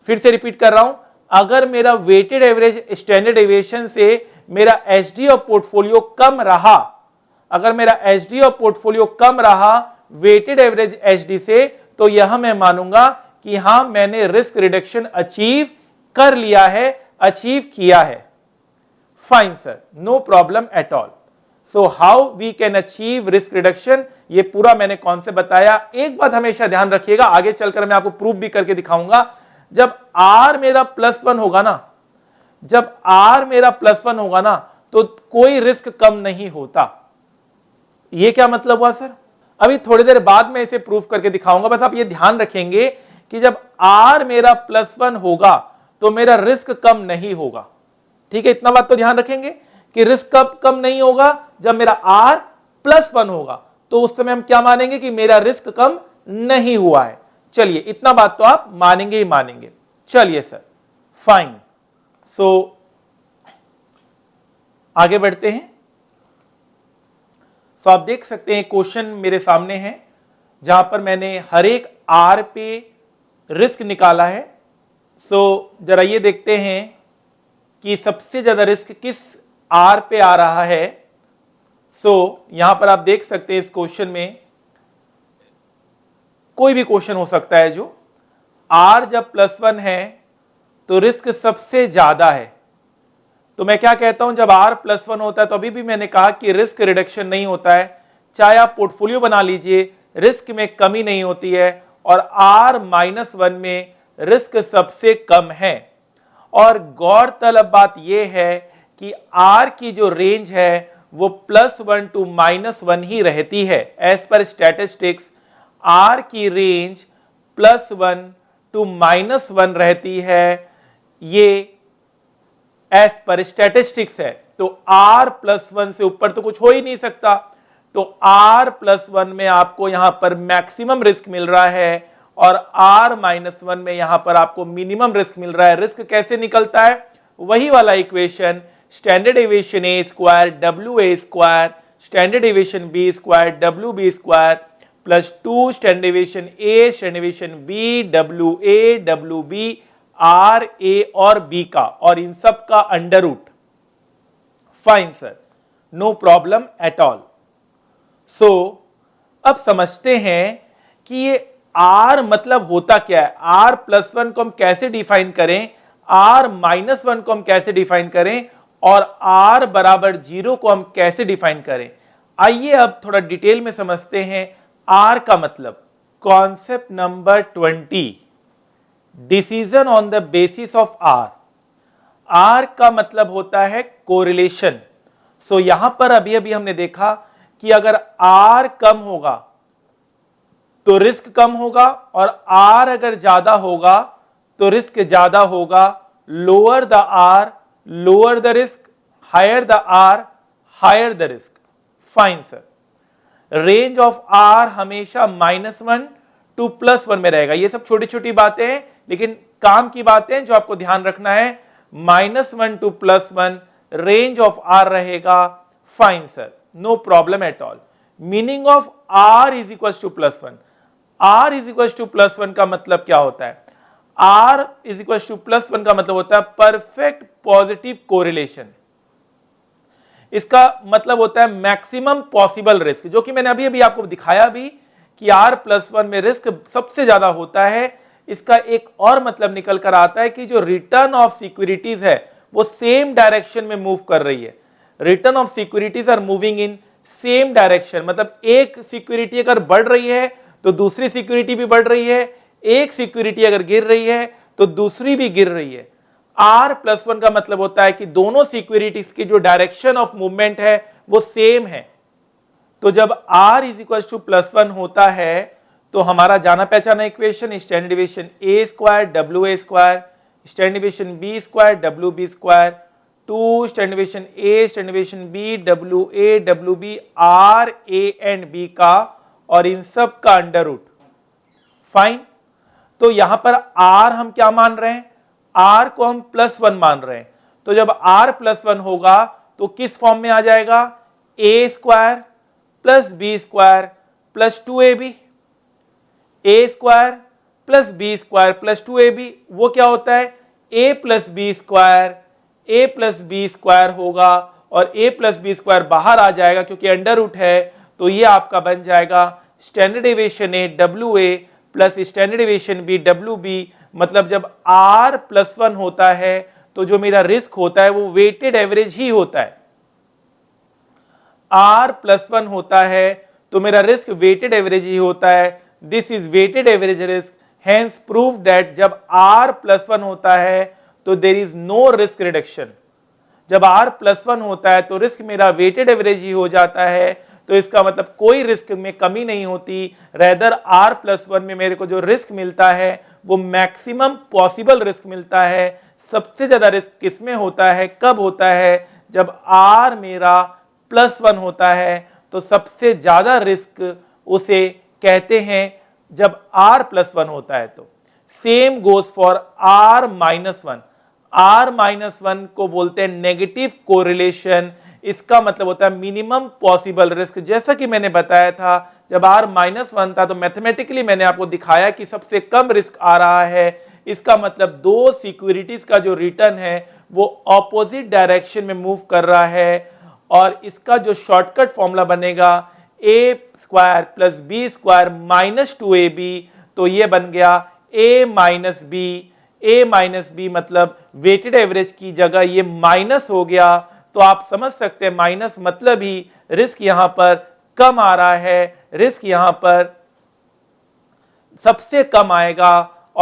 फिर से रिपीट कर रहा हूं अगर मेरा वेटेड एवरेज स्टैंडर्ड एविएशन से मेरा डी और पोर्टफोलियो कम रहा अगर मेरा डी और पोर्टफोलियो कम रहा वेटेड एवरेज डी से तो यह मैं मानूंगा कि हां मैंने रिस्क रिडक्शन अचीव कर लिया है अचीव किया है fine sir no problem at all so how we can achieve risk reduction ये पूरा मैंने कौन से बताया एक बात हमेशा ध्यान रखिएगा आगे चलकर मैं आपको प्रूफ भी करके दिखाऊंगा जब आर मेरा प्लस वन होगा ना जब आर मेरा प्लस वन होगा ना तो कोई रिस्क कम नहीं होता ये क्या मतलब हुआ सर अभी थोड़ी देर बाद में इसे प्रूफ करके दिखाऊंगा बस आप ये ध्यान रखेंगे कि जब आर मेरा प्लस वन होगा तो मेरा रिस्क कम नहीं होगा ठीक है इतना बात तो ध्यान रखेंगे कि रिस्क कब कम नहीं होगा जब मेरा आर प्लस वन होगा तो उस समय हम क्या मानेंगे कि मेरा रिस्क कम नहीं हुआ है चलिए इतना बात तो आप मानेंगे ही मानेंगे चलिए सर फाइन सो आगे बढ़ते हैं सो so, आप देख सकते हैं क्वेश्चन मेरे सामने है जहां पर मैंने हर एक आर पे रिस्क निकाला है सो so, जरा ये देखते हैं कि सबसे ज़्यादा रिस्क किस आर पे आ रहा है सो so, यहां पर आप देख सकते हैं इस क्वेश्चन में कोई भी क्वेश्चन हो सकता है जो आर जब प्लस वन है तो रिस्क सबसे ज्यादा है तो मैं क्या कहता हूं जब आर प्लस वन होता है तो अभी भी मैंने कहा कि रिस्क रिडक्शन नहीं होता है चाहे आप पोर्टफोलियो बना लीजिए रिस्क में कमी नहीं होती है और आर माइनस वन में रिस्क सबसे कम है और गौरतलब बात यह है कि आर की जो रेंज है वो plus one to minus one ही रहती है एज पर स्टैटिस्टिक्स आर की range plus one to minus one रहती है ये एज पर स्टैटिस्टिक्स है तो आर प्लस वन से ऊपर तो कुछ हो ही नहीं सकता तो आर प्लस वन में आपको यहां पर मैक्सिमम रिस्क मिल रहा है और आर माइनस वन में यहां पर आपको मिनिमम रिस्क मिल रहा है रिस्क कैसे निकलता है वही वाला equation standard deviation A square W A square standard deviation B square W B square plus two standard deviation A standard deviation B W A W B R A और B का और इन सब का under root fine sir no problem at all so अब समझते हैं कि ये आर मतलब होता क्या है आर प्लस वन को हम कैसे डिफाइन करें आर माइनस वन को हम कैसे डिफाइन करें और r बराबर जीरो को हम कैसे डिफाइन करें आइए अब थोड़ा डिटेल में समझते हैं r का मतलब concept number twenty decision on the basis of r r का मतलब होता है कोरिलेशन सो so, यहां पर अभी अभी हमने देखा कि अगर r कम होगा तो रिस्क कम होगा और r अगर ज्यादा होगा तो रिस्क ज्यादा होगा lower the r lower the risk higher the R higher the risk fine sir range of R हमेशा minus one to plus one में रहेगा ये सब छोटी छोटी बातें हैं लेकिन काम की बातें जो आपको ध्यान रखना है minus one to plus one range of R रहेगा fine sir no problem at all meaning of R is equal to plus one R is equal to plus one का मतलब क्या होता है R is equal to plus one का मतलब होता है परफेक्ट पॉजिटिव कोरिलेशन इसका मतलब होता है मैक्सिमम पॉसिबल रिस्क जो कि मैंने अभी अभी आपको दिखाया भी कि आर प्लस वन में रिस्क सबसे ज्यादा होता है इसका एक और मतलब निकल कर आता है कि जो रिटर्न ऑफ सिक्योरिटीज है वो सेम डायरेक्शन में मूव कर रही है return of securities are moving in same direction मतलब एक सिक्योरिटी अगर बढ़ रही है तो दूसरी सिक्योरिटी भी बढ़ रही है एक सिक्योरिटी अगर गिर रही है तो दूसरी भी गिर रही है आर प्लस वन का मतलब होता है कि दोनों सिक्योरिटीज की जो डायरेक्शन ऑफ मूवमेंट है वो सेम है तो जब R is equal to plus one होता है तो हमारा जाना पहचाना equation standard deviation A square W A square standard deviation B square W B square two standard deviation A standard deviation B W A W B R A and B का और इन सब का अंडर रूट फाइन तो यहां पर आर हम क्या मान रहे हैं आर को हम प्लस वन मान रहे हैं तो जब आर प्लस वन होगा तो किस फॉर्म में आ जाएगा A square plus B square plus two A B A square plus B square plus two A B वो क्या होता है A plus B square A plus B square होगा और ए प्लस बी स्क्वायर बाहर आ जाएगा क्योंकि अंडर रूट है तो ये आपका बन जाएगा standard deviation A W A plus standard deviation B W B मतलब जब आर प्लस वन होता है तो जो मेरा रिस्क होता है वो वेटेड एवरेज ही होता है आर प्लस वन होता है तो मेरा रिस्क वेटेड एवरेज ही होता है this is weighted average risk hence prove that जब आर प्लस वन होता है तो there is no risk reduction जब आर प्लस वन होता है तो रिस्क मेरा वेटेड एवरेज ही हो जाता है तो इसका मतलब कोई रिस्क में कमी नहीं होती रेदर आर प्लस वन में मेरे को जो रिस्क मिलता है वो मैक्सिमम पॉसिबल रिस्क मिलता है सबसे ज़्यादा रिस्क किस में होता है कब होता है जब आर मेरा प्लस वन होता है तो सबसे ज़्यादा रिस्क उसे कहते हैं जब आर प्लस वन होता है तो same goes for R minus one R minus one को बोलते हैं नेगेटिव कोरिलेशन इसका मतलब होता है मिनिमम पॉसिबल रिस्क जैसा कि मैंने बताया था जब आर माइनस वन था तो मैथमेटिकली मैंने आपको दिखाया कि सबसे कम रिस्क आ रहा है इसका मतलब दो सिक्योरिटीज का जो रिटर्न है वो ऑपोजिट डायरेक्शन में मूव कर रहा है और इसका जो शॉर्टकट फॉर्मूला बनेगा A square plus B square minus two A B तो ये बन गया A minus B A minus B मतलब वेटेड एवरेज की जगह ये माइनस हो गया तो आप समझ सकते हैं माइनस मतलब ही रिस्क यहां पर कम आ रहा है रिस्क यहां पर सबसे कम आएगा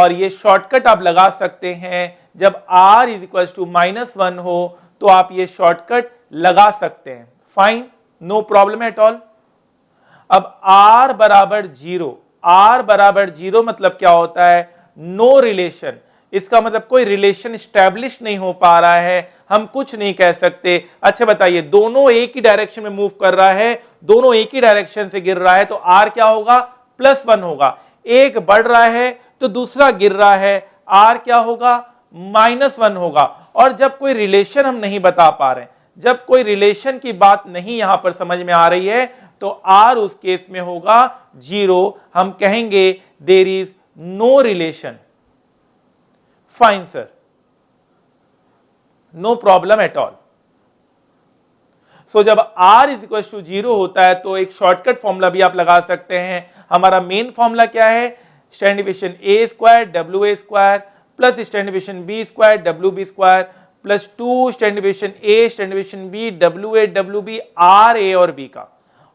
और ये शॉर्टकट आप लगा सकते हैं जब R is equal to minus one हो तो आप ये शॉर्टकट लगा सकते हैं fine no problem at all अब आर बराबर जीरो आर बराबर जीरो मतलब क्या होता है नो no रिलेशन इसका मतलब कोई रिलेशन स्टैब्लिश नहीं हो पा रहा है हम कुछ नहीं कह सकते अच्छा बताइए दोनों एक ही डायरेक्शन में मूव कर रहा है दोनों एक ही डायरेक्शन से गिर रहा है तो आर क्या होगा प्लस वन होगा एक बढ़ रहा है तो दूसरा गिर रहा है आर क्या होगा माइनस वन होगा और जब कोई रिलेशन हम नहीं बता पा रहे जब कोई रिलेशन की बात नहीं यहां पर समझ में आ रही है तो आर उस केस में होगा जीरो हम कहेंगे there is no relation fine sir no problem at all so जब R is equal to zero होता है तो एक शॉर्टकट फॉर्मूला भी आप लगा सकते हैं हमारा मेन फॉर्मूला क्या है stand division A square W A square plus stand division B square W B square plus two stand division A stand division B W A W B R A और B का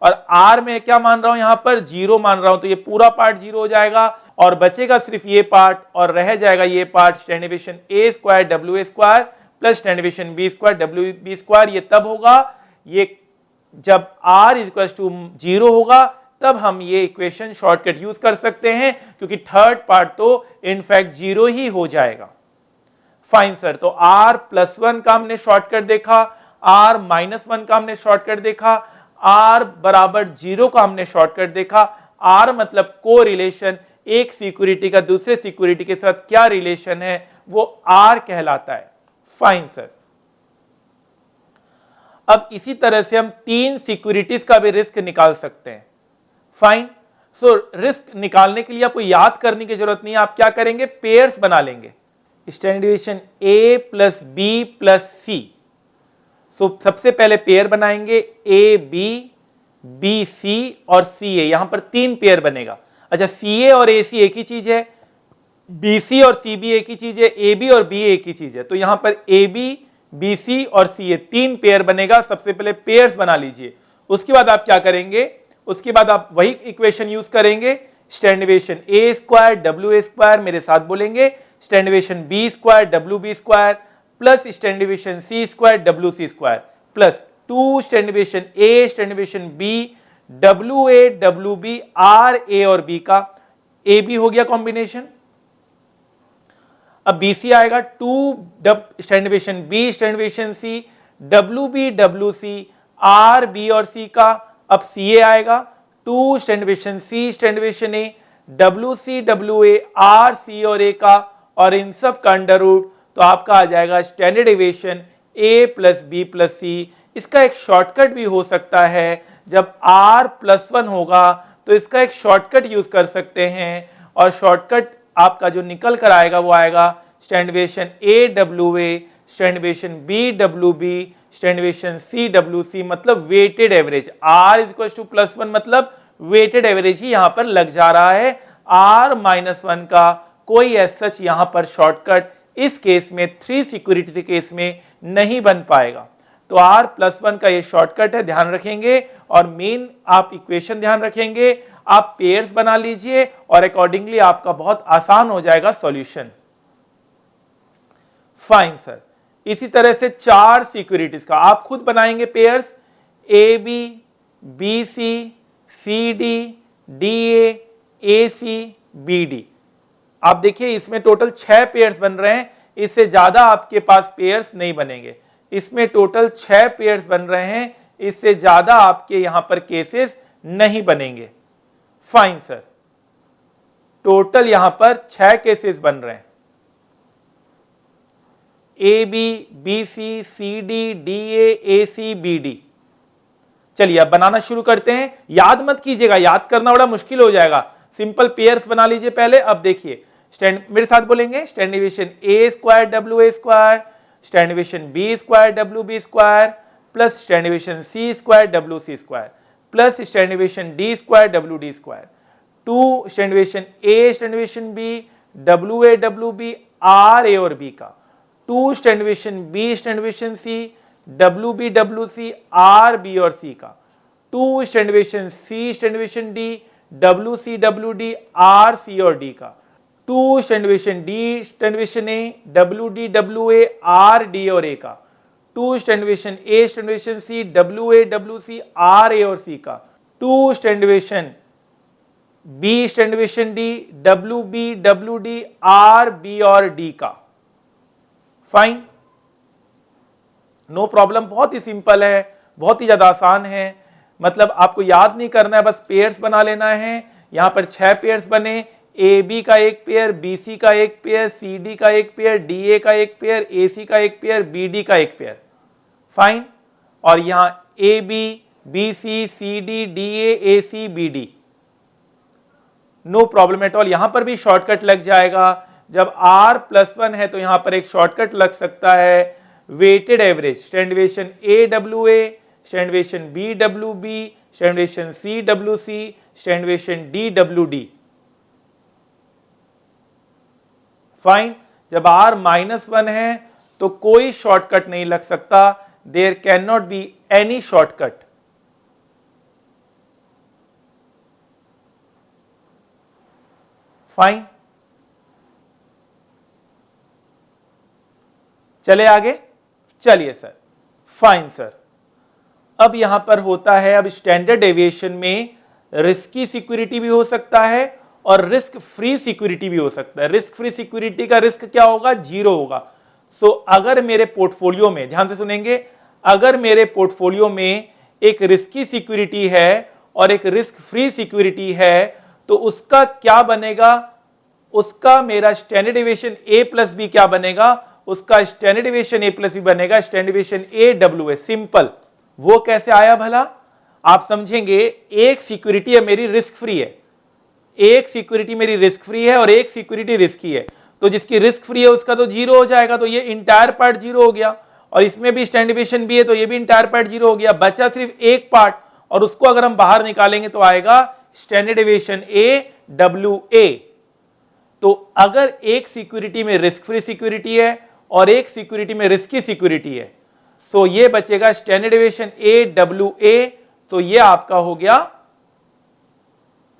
और are में क्या मान रहा हूं यहां पर जीरो मान रहा हूं तो ये पूरा पार्ट जीरो हो जाएगा और बचेगा सिर्फ ये पार्ट और रह जाएगा ये part standard deviation A square W A square plus standard deviation B square W B square ये तब होगा ये जब आर इक्वल टू जीरो होगा तब हम ये इक्वेशन शॉर्टकट यूज कर सकते हैं क्योंकि थर्ड पार्ट तो इनफैक्ट जीरो ही हो जाएगा फाइन सर तो आर प्लस वन का हमने शॉर्टकट देखा आर माइनस वन का हमने शॉर्टकट देखा आर बराबर जीरो का हमने शॉर्टकट देखा आर मतलब को रिलेशन एक सिक्योरिटी का दूसरे सिक्योरिटी के साथ क्या रिलेशन है वो आर कहलाता है फाइन सर अब इसी तरह से हम तीन सिक्योरिटीज का भी रिस्क निकाल सकते हैं फाइन सो रिस्क निकालने के लिए आपको याद करने की जरूरत नहीं है आप क्या करेंगे पेयर्स बना लेंगे stand A plus B plus C so सबसे पहले पेयर बनाएंगे ए बी बी सी और सी ए यहां पर तीन पेयर बनेगा अच्छा सी और ए सी एक ही चीज़ है बी सी और सी बी एक ही चीज़ है ए बी और बी एक ही चीज़ है तो यहां पर ए बी बी सी और सी ए तीन पेयर बनेगा सबसे पहले पेयर्स बना लीजिए उसके बाद आप क्या करेंगे उसके बाद आप वही इक्वेशन यूज करेंगे standard deviation A square W A square मेरे साथ बोलेंगे standard deviation B square W B square plus standard deviation C square W C square plus two standard deviation A standard deviation B W A W B R A और B का A B हो गया combination अब B C आएगा two standard deviation B standard deviation C W B W C R B और C का अब C A आएगा two standard deviation C standard deviation A W C W A R C और ए का और इन सब का अंडर रूट तो आपका आ जाएगा standard deviation A plus B plus C इसका एक शॉर्टकट भी हो सकता है जब आर प्लस वन होगा तो इसका एक शॉर्टकट यूज कर सकते हैं और शॉर्टकट आपका जो निकल कर आएगा वो आएगा standard deviation A W A standard deviation B W B standard deviation C W C मतलब weighted average R is to plus one मतलब वेटेड एवरेज ही यहां पर लग जा रहा है आर माइनस वन का कोई एस सच यहां पर शॉर्टकट इस केस में थ्री सिक्योरिटी केस में नहीं बन पाएगा तो आर प्लस वन का ये शॉर्टकट है ध्यान रखेंगे और मेन आप इक्वेशन ध्यान रखेंगे आप पेयर्स बना लीजिए और अकॉर्डिंगली आपका बहुत आसान हो जाएगा सॉल्यूशन फाइन सर इसी तरह से चार सिक्योरिटीज का आप खुद बनाएंगे pairs A B B C C D D A A C B D आप देखिए इसमें टोटल छह पेयर्स बन रहे हैं इससे ज्यादा आपके पास पेयर्स नहीं बनेंगे इसमें टोटल छह पेयर्स बन रहे हैं इससे ज़्यादा आपके यहां पर केसेस नहीं बनेंगे फाइन सर टोटल यहां पर छह केसेस बन रहे हैं A B B C C D D A A C B D चलिए अब बनाना शुरू करते हैं याद मत कीजिएगा याद करना बड़ा मुश्किल हो जाएगा सिंपल पेयर्स बना लीजिए पहले अब देखिए स्टैंड मेरे साथ बोलेंगे stand A square W A square stand B square W B square plus stand C square W C square plus stand D square W D square two stand A stand B W A W B R A और B का two stand B stand C W B W C R B और C का two stand C stand D W C W D R C और D का two standard deviation D standard deviation A W D W A R D और A का two standard deviation A standard deviation C W A W C R A और C का two standard deviation B standard deviation D W B W D R B और D का fine no problem बहुत ही simple है बहुत ही ज़्यादा आसान है मतलब आपको याद नहीं करना है बस पेयर्स बना लेना है यहां पर छह पेयर्स बने ए बी का एक पेयर बी सी का एक पेयर सी डी का एक पेयर डी ए का एक पेयर ए सी का एक पेयर बी डी का एक पेयर फाइन और यहां A B B C C D D A A C B D no problem at all यहां पर भी शॉर्टकट लग जाएगा जब आर प्लस वन है तो यहां पर एक शॉर्टकट लग सकता है weighted average standard deviation A W A standard deviation B W B standard deviation C W C standard deviation D W D fine जब आर माइनस वन है तो कोई शॉर्टकट नहीं लग सकता there can not be any shortcut fine चले आगे चलिए सर फाइन सर अब यहां पर होता है अब स्टैंडर्ड एविएशन में रिस्की सिक्योरिटी भी हो सकता है और रिस्क फ्री सिक्योरिटी भी हो सकता है रिस्क फ्री सिक्योरिटी का रिस्क क्या होगा जीरो होगा सो so, अगर मेरे पोर्टफोलियो में ध्यान से सुनेंगे अगर मेरे पोर्टफोलियो में एक रिस्की सिक्योरिटी है और एक रिस्क फ्री सिक्योरिटी है तो उसका क्या बनेगा उसका मेरा स्टैंडर्ड ए प्लस बी क्या बनेगा उसका स्टैंडर्ड ए प्लस बी बनेगा standard A W S simple वो कैसे आया भला आप समझेंगे एक सिक्योरिटी है मेरी रिस्क फ्री है एक सिक्योरिटी मेरी रिस्क फ्री है और एक सिक्योरिटी रिस्की है तो जिसकी रिस्क फ्री है उसका तो जीरो हो जाएगा तो ये इंटायर पार्ट जीरो हो गया और इसमें भी स्टैंडिवेशन भी है तो ये भी इंटायर पार्ट जीरो हो गया बचा सिर्फ एक पार्ट और उसको अगर हम बाहर निकालेंगे तो आएगा स्टैंडर्ड ए डब्ल्यू ए तो अगर एक सिक्योरिटी में रिस्क फ्री सिक्योरिटी है और एक सिक्योरिटी में रिस्की सिक्योरिटी है सो तो so ये बचेगा स्टैंडर्ड ए डब्ल्यू ए तो ये आपका हो गया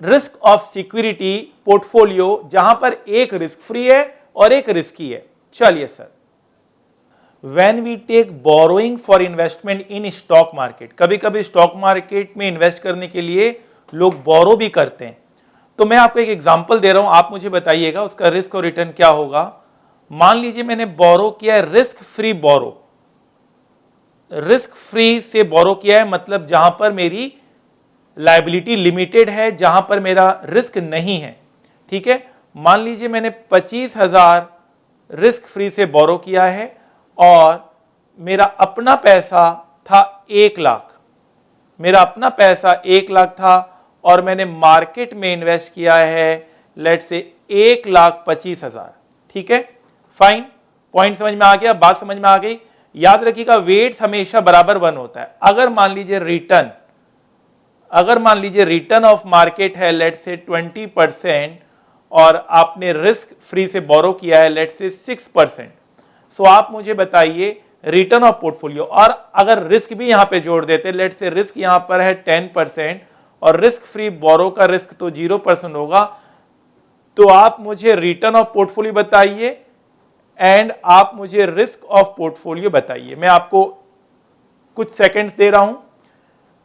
रिस्क ऑफ सिक्योरिटी पोर्टफोलियो जहां पर एक रिस्क फ्री है और एक रिस्की है चलिए sir when we take borrowing for investment in stock market कभी कभी स्टॉक मार्केट में इन्वेस्ट करने के लिए लोग बोरो भी करते हैं तो मैं आपको एक एग्जाम्पल दे रहा हूं आप मुझे बताइएगा उसका रिस्क और रिटर्न क्या होगा मान लीजिए मैंने बोरो किया है risk free borrow risk free से बोरो किया है मतलब जहां पर मेरी लाइबिलिटी लिमिटेड है जहां पर मेरा रिस्क नहीं है ठीक है मान लीजिए मैंने पच्चीस हजार रिस्क फ्री से बोरो किया है और मेरा अपना पैसा था एक लाख मेरा अपना पैसा एक लाख था और मैंने मार्केट में इन्वेस्ट किया है लेट से एक लाख पच्चीस हजार ठीक है फाइन पॉइंट समझ में आ गया बात समझ में आ गई याद रखिएगा वेट्स हमेशा बराबर वन होता है अगर मान लीजिए रिटर्न अगर मान लीजिए रिटर्न ऑफ मार्केट है लेट से 20 परसेंट और आपने रिस्क फ्री से बोरो किया है लेट से 6 परसेंट सो आप मुझे बताइए रिटर्न ऑफ पोर्टफोलियो और अगर रिस्क भी यहां पे जोड़ देते लेट से रिस्क यहां पर है 10 परसेंट और रिस्क फ्री बोरो का रिस्क तो 0 परसेंट होगा तो आप मुझे रिटर्न ऑफ पोर्टफोलियो बताइए एंड आप मुझे रिस्क ऑफ पोर्टफोलियो बताइए मैं आपको कुछ सेकेंड्स दे रहा हूं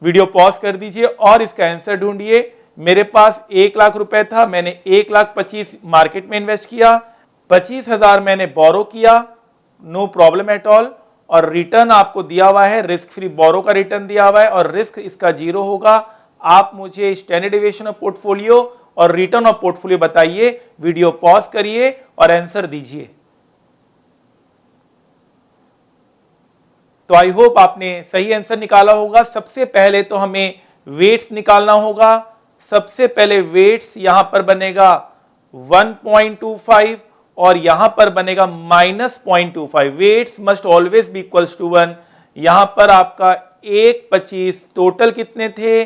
वीडियो पॉज कर दीजिए और इसका आंसर ढूंढिए मेरे पास एक लाख रुपए था मैंने एक लाख पच्चीस मार्केट में इन्वेस्ट किया पच्चीस हजार मैंने बोरो किया नो प्रॉब्लम एट ऑल और रिटर्न आपको दिया हुआ है रिस्क फ्री बोरो का रिटर्न दिया हुआ है और रिस्क इसका जीरो होगा आप मुझे स्टैंडर्ड एवेशन ऑफ पोर्टफोलियो और रिटर्न ऑफ पोर्टफोलियो बताइए वीडियो पॉज करिए और आंसर दीजिए तो आई होप आपने सही आंसर निकाला होगा सबसे पहले तो हमें वेट्स निकालना होगा सबसे पहले वेट्स यहां पर बनेगा 1.25 और यहां पर बनेगा minus point two five weights must always be equals to one यहां पर आपका एक पच्चीस टोटल कितने थे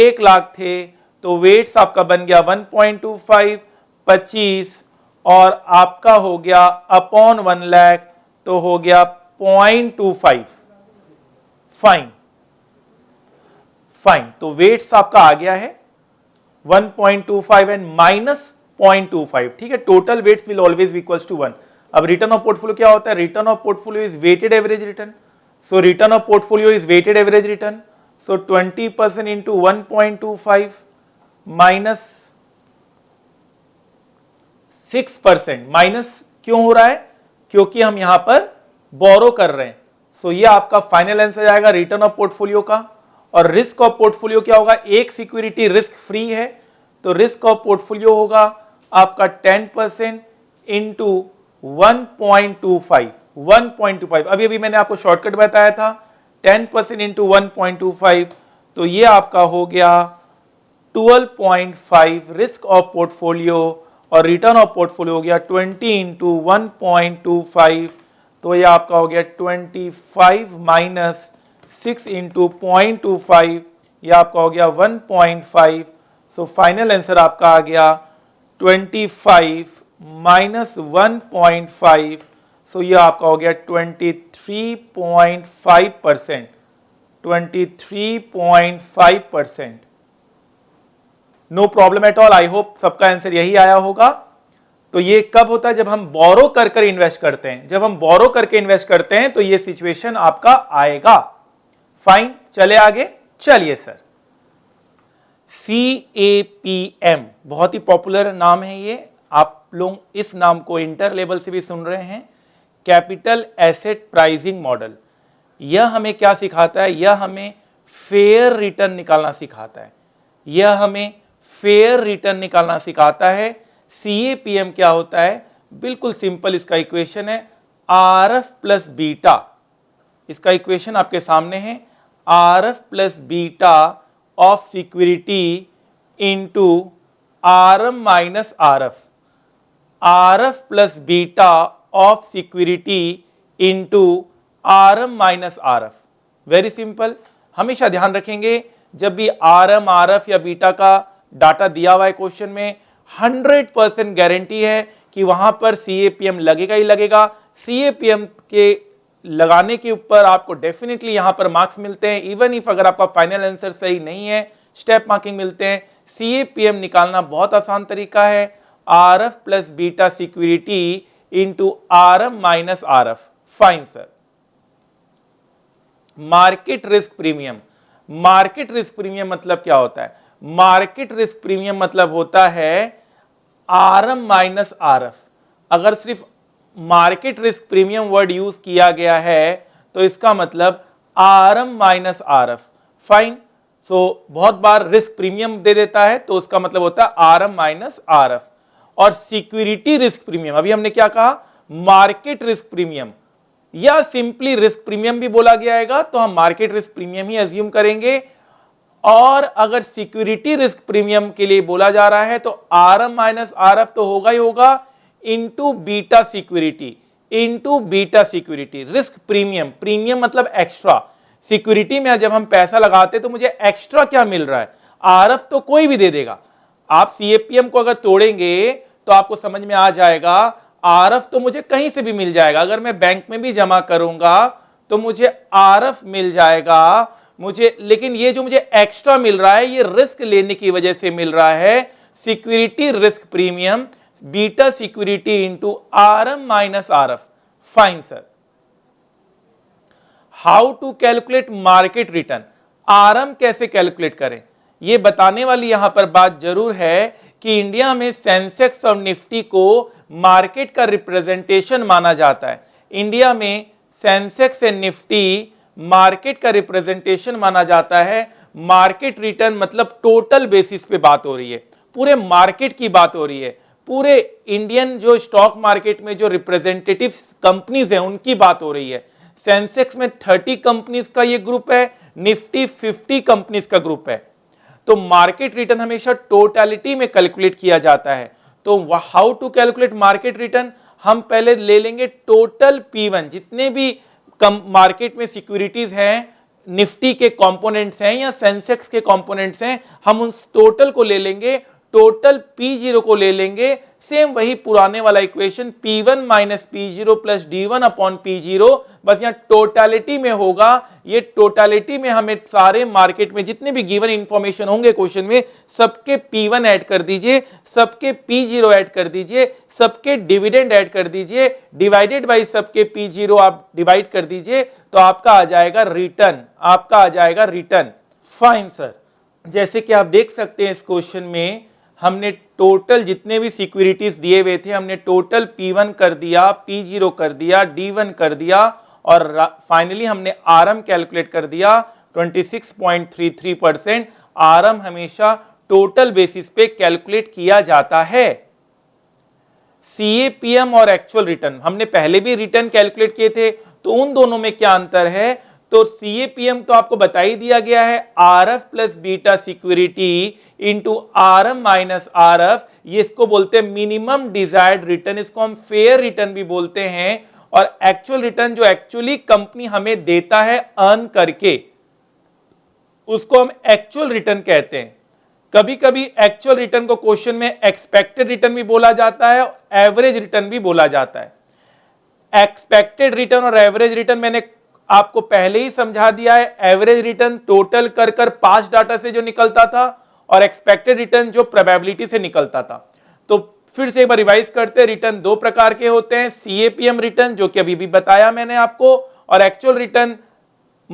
एक लाख थे तो वेट्स आपका बन गया 1.25 टू और आपका हो गया अपॉन वन लैख तो हो गया 0.25 फाइन फाइन तो वेट्स आपका आ गया है 1.25 एंड माइनस 0.25 ठीक है total weights will always equals to one अब रिटर्न ऑफ पोर्टफोलियो क्या होता है return of portfolio is weighted average return so return of portfolio is weighted average return so 20 percent into one point two five minus six percent minus क्यों हो रहा है क्योंकि हम यहां पर बोरो कर रहे हैं सो so, ये आपका फाइनल आंसर आएगा रिटर्न ऑफ पोर्टफोलियो का और रिस्क ऑफ पोर्टफोलियो क्या होगा एक सिक्योरिटी रिस्क फ्री है तो रिस्क ऑफ पोर्टफोलियो होगा आपका 10 परसेंट इंटू वन पॉइंट अभी अभी मैंने आपको शॉर्टकट बताया था 10 परसेंट इंटू वन तो ये आपका हो गया 12.5 रिस्क ऑफ पोर्टफोलियो और रिटर्न ऑफ पोर्टफोलियो हो गया 20 इंटू वन तो ये आपका हो गया 25 five minus six into point two five ये आपका हो गया 1.5 सो फाइनल आंसर आपका आ गया 25 five minus one point five so ये आपका हो गया 23.5 percent 23.5 percent no problem at all I hope सबका आंसर यही आया होगा तो ये कब होता है जब हम बोरो कर कर इन्वेस्ट करते हैं जब हम बोरो करके इन्वेस्ट करते हैं तो ये सिचुएशन आपका आएगा फाइन चले आगे चलिए sir C A P M बहुत ही पॉपुलर नाम है ये आप लोग इस नाम को इंटर लेवल से भी सुन रहे हैं कैपिटल एसेट प्राइजिंग मॉडल यह हमें क्या सिखाता है यह हमें फेयर रिटर्न निकालना सिखाता है यह हमें फेयर रिटर्न निकालना सिखाता है सी ए पी एम क्या होता है बिल्कुल सिंपल इसका इक्वेशन है आर एफ प्लस बीटा इसका इक्वेशन आपके सामने है R F plus beta of security into R M minus R F R F plus beta of security into R M minus R F very simple हमेशा ध्यान रखेंगे जब भी R M R F या beta का data दिया हुआ है क्वेश्चन में हंड्रेड परसेंट गारंटी है कि वहां पर सीएपीएम लगेगा ही लगेगा सीएपीएम के लगाने के ऊपर आपको डेफिनेटली यहां पर मार्क्स मिलते हैं इवन इफ अगर आपका फाइनल आंसर सही नहीं है स्टेप मार्किंग मिलते हैं सीएपीएम निकालना बहुत आसान तरीका है R F plus beta security into R F minus R F fine sir market risk premium market risk premium मतलब क्या होता है मार्केट रिस्क प्रीमियम मतलब होता है R M minus R F अगर सिर्फ market risk premium word use किया गया है तो इसका मतलब R M minus R F fine so बहुत बार रिस्क प्रीमियम दे देता है तो उसका मतलब होता है R M minus R F और सिक्योरिटी रिस्क प्रीमियम अभी हमने क्या कहा मार्केट रिस्क प्रीमियम या सिंपली रिस्क प्रीमियम भी बोला गया है तो हम मार्केट रिस्क प्रीमियम ही एज्यूम करेंगे और अगर सिक्योरिटी रिस्क प्रीमियम के लिए बोला जा रहा है तो R M minus R F तो होगा ही होगा into beta security into beta security risk premium premium मतलब एक्स्ट्रा सिक्योरिटी में जब हम पैसा लगाते तो मुझे एक्स्ट्रा क्या मिल रहा है आर एफ तो कोई भी दे देगा आप सीएपीएम को अगर तोड़ेंगे तो आपको समझ में आ जाएगा आर एफ तो मुझे कहीं से भी मिल जाएगा अगर मैं बैंक में भी जमा करूंगा तो मुझे आर एफ मिल जाएगा मुझे लेकिन ये जो मुझे एक्स्ट्रा मिल रहा है ये रिस्क लेने की वजह से मिल रहा है security risk premium beta security into R M minus R F fine sir how to calculate market return R M कैसे कैलकुलेट करें ये बताने वाली यहां पर बात जरूर है कि इंडिया में सेंसेक्स और निफ्टी को मार्केट का रिप्रेजेंटेशन माना जाता है इंडिया में सेंसेक्स एंड निफ्टी मार्केट का रिप्रेजेंटेशन माना जाता है मार्केट रिटर्न मतलब टोटल बेसिस पे बात हो रही है पूरे मार्केट की बात हो रही है पूरे इंडियन जो स्टॉक मार्केट में जो रिप्रेजेंटेटिव कंपनीज हैं उनकी बात हो रही है सेंसेक्स में 30 कंपनीज का ये ग्रुप है निफ्टी 50 कंपनीज का ग्रुप है तो मार्केट रिटर्न हमेशा टोटलिटी में कैलकुलेट किया जाता है तो how to calculate market return हम पहले ले लेंगे टोटल पी वन जितने भी कम मार्केट में सिक्योरिटीज हैं निफ्टी के कंपोनेंट्स हैं या सेंसेक्स के कंपोनेंट्स हैं हम उस टोटल को ले लेंगे टोटल पी जीरो को ले लेंगे सेम वही पुराने वाला equation P one minus P zero plus D one upon P zero बस यहाँ टोटलिटी में होगा ये टोटालिटी में हमें सारे मार्केट में जितने भी गिवन इंफॉर्मेशन होंगे क्वेश्चन में सबके पी वन ऐड कर दीजिए सबके पी जीरो ऐड कर दीजिए सबके डिविडेंड ऐड कर दीजिए डिवाइडेड बाई सबके पी जीरो आप डिवाइड कर दीजिए तो आपका आ जाएगा रिटर्न आपका आ जाएगा रिटर्न फाइन सर जैसे कि आप देख सकते हैं इस क्वेश्चन में हमने टोटल जितने भी सिक्योरिटीज दिए हुए थे हमने टोटल वन कर दिया जीरो कर दिया वन कर दिया और फाइनली हमने आर कैलकुलेट कर दिया 26.33 परसेंट आर हमेशा टोटल बेसिस पे कैलकुलेट किया जाता है सी और एक्चुअल रिटर्न हमने पहले भी रिटर्न कैलकुलेट किए थे तो उन दोनों में क्या अंतर है तो सीएपीएम तो आपको बता ही दिया गया है R F plus beta security into R M minus R F इसको बोलते हैं मिनिमम डिजायर्ड रिटर्न इसको हम फेयर रिटर्न भी बोलते हैं और एक्चुअल रिटर्न जो एक्चुअली कंपनी हमें देता है अर्न करके उसको हम एक्चुअल रिटर्न कहते हैं कभी कभी एक्चुअल रिटर्न को क्वेश्चन में एक्सपेक्टेड रिटर्न भी बोला जाता है एवरेज रिटर्न भी बोला जाता है एक्सपेक्टेड रिटर्न और एवरेज रिटर्न मैंने आपको पहले ही समझा दिया है एवरेज रिटर्न टोटल कर कर पास डाटा से जो निकलता था और एक्सपेक्टेड रिटर्न जो प्रोबेबिलिटी से निकलता था तो फिर से एक बार रिवाइज करते हैं रिटर्न दो प्रकार के होते हैं सीएपीएम रिटर्न जो कि अभी भी बताया मैंने आपको और एक्चुअल रिटर्न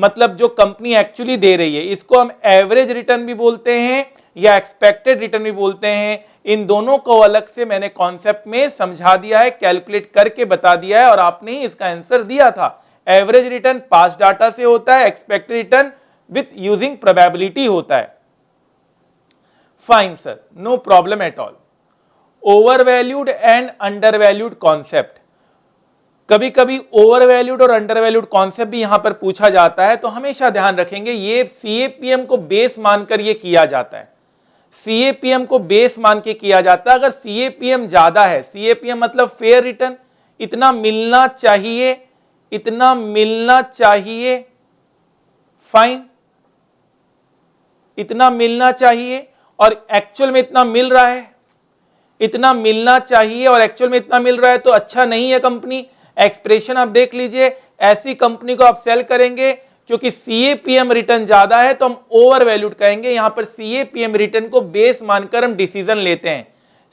मतलब जो कंपनी एक्चुअली दे रही है इसको हम एवरेज रिटर्न भी बोलते हैं या एक्सपेक्टेड रिटर्न भी बोलते हैं इन दोनों को अलग से मैंने कॉन्सेप्ट में समझा दिया है कैलकुलेट करके बता दिया है और आपने ही इसका आंसर दिया था एवरेज रिटर्न पास डाटा से होता है expected return with using probability होता है fine sir no problem at all over valued and under valued concept कभी कभी ओवर वैल्यूड और अंडर वैल्यूड कॉन्सेप्ट भी यहां पर पूछा जाता है तो हमेशा ध्यान रखेंगे ये सीएपीएम को बेस मानकर ये किया जाता है सीएपीएम को बेस मान के किया जाता है अगर सीएपीएम ज्यादा है सीएपीएम मतलब फेयर रिटर्न इतना मिलना चाहिए इतना मिलना चाहिए फाइन इतना मिलना चाहिए और एक्चुअल में इतना मिल रहा है इतना मिलना चाहिए और एक्चुअल में इतना मिल रहा है तो अच्छा नहीं है कंपनी एक्सप्रेशन आप देख लीजिए ऐसी कंपनी को आप सेल करेंगे क्योंकि सीएपीएम रिटर्न ज्यादा है तो हम ओवर वैल्यूड कहेंगे यहां पर सीएपीएम रिटर्न को बेस मानकर हम डिसीजन लेते हैं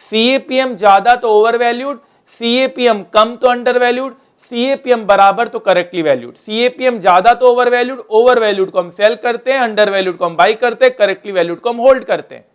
सीएपीएम ज्यादा तो ओवर वैल्यूड सीएपीएम कम तो अंडर वैल्यूड सीएपीएम बराबर तो करेक्टली वैल्यूड सीएपीएम ज्यादा तो ओवर वैल्यूड ओवर वैल्यूड को हम सेल करते हैं अंडर वैल्यूड को हम बाई करते हैं करेक्टली वैल्यूड को हम होल्ड करते हैं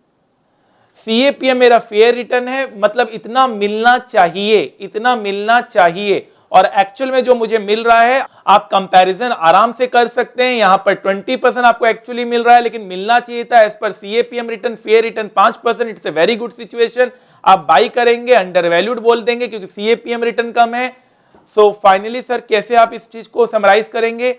सीएपीएम मेरा फेयर रिटर्न है मतलब इतना मिलना चाहिए इतना मिलना चाहिए और एक्चुअल में जो मुझे मिल रहा है आप कंपैरिजन आराम से कर सकते हैं यहां पर 20 परसेंट आपको एक्चुअली मिल रहा है लेकिन मिलना चाहिए था as per CAPM return fair return पांच percent it's a very good situation आप बाई करेंगे अंडर वैल्यूड बोल देंगे क्योंकि सीएपीएम रिटर्न कम है सो so, फाइनली सर कैसे आप इस चीज को समराइज करेंगे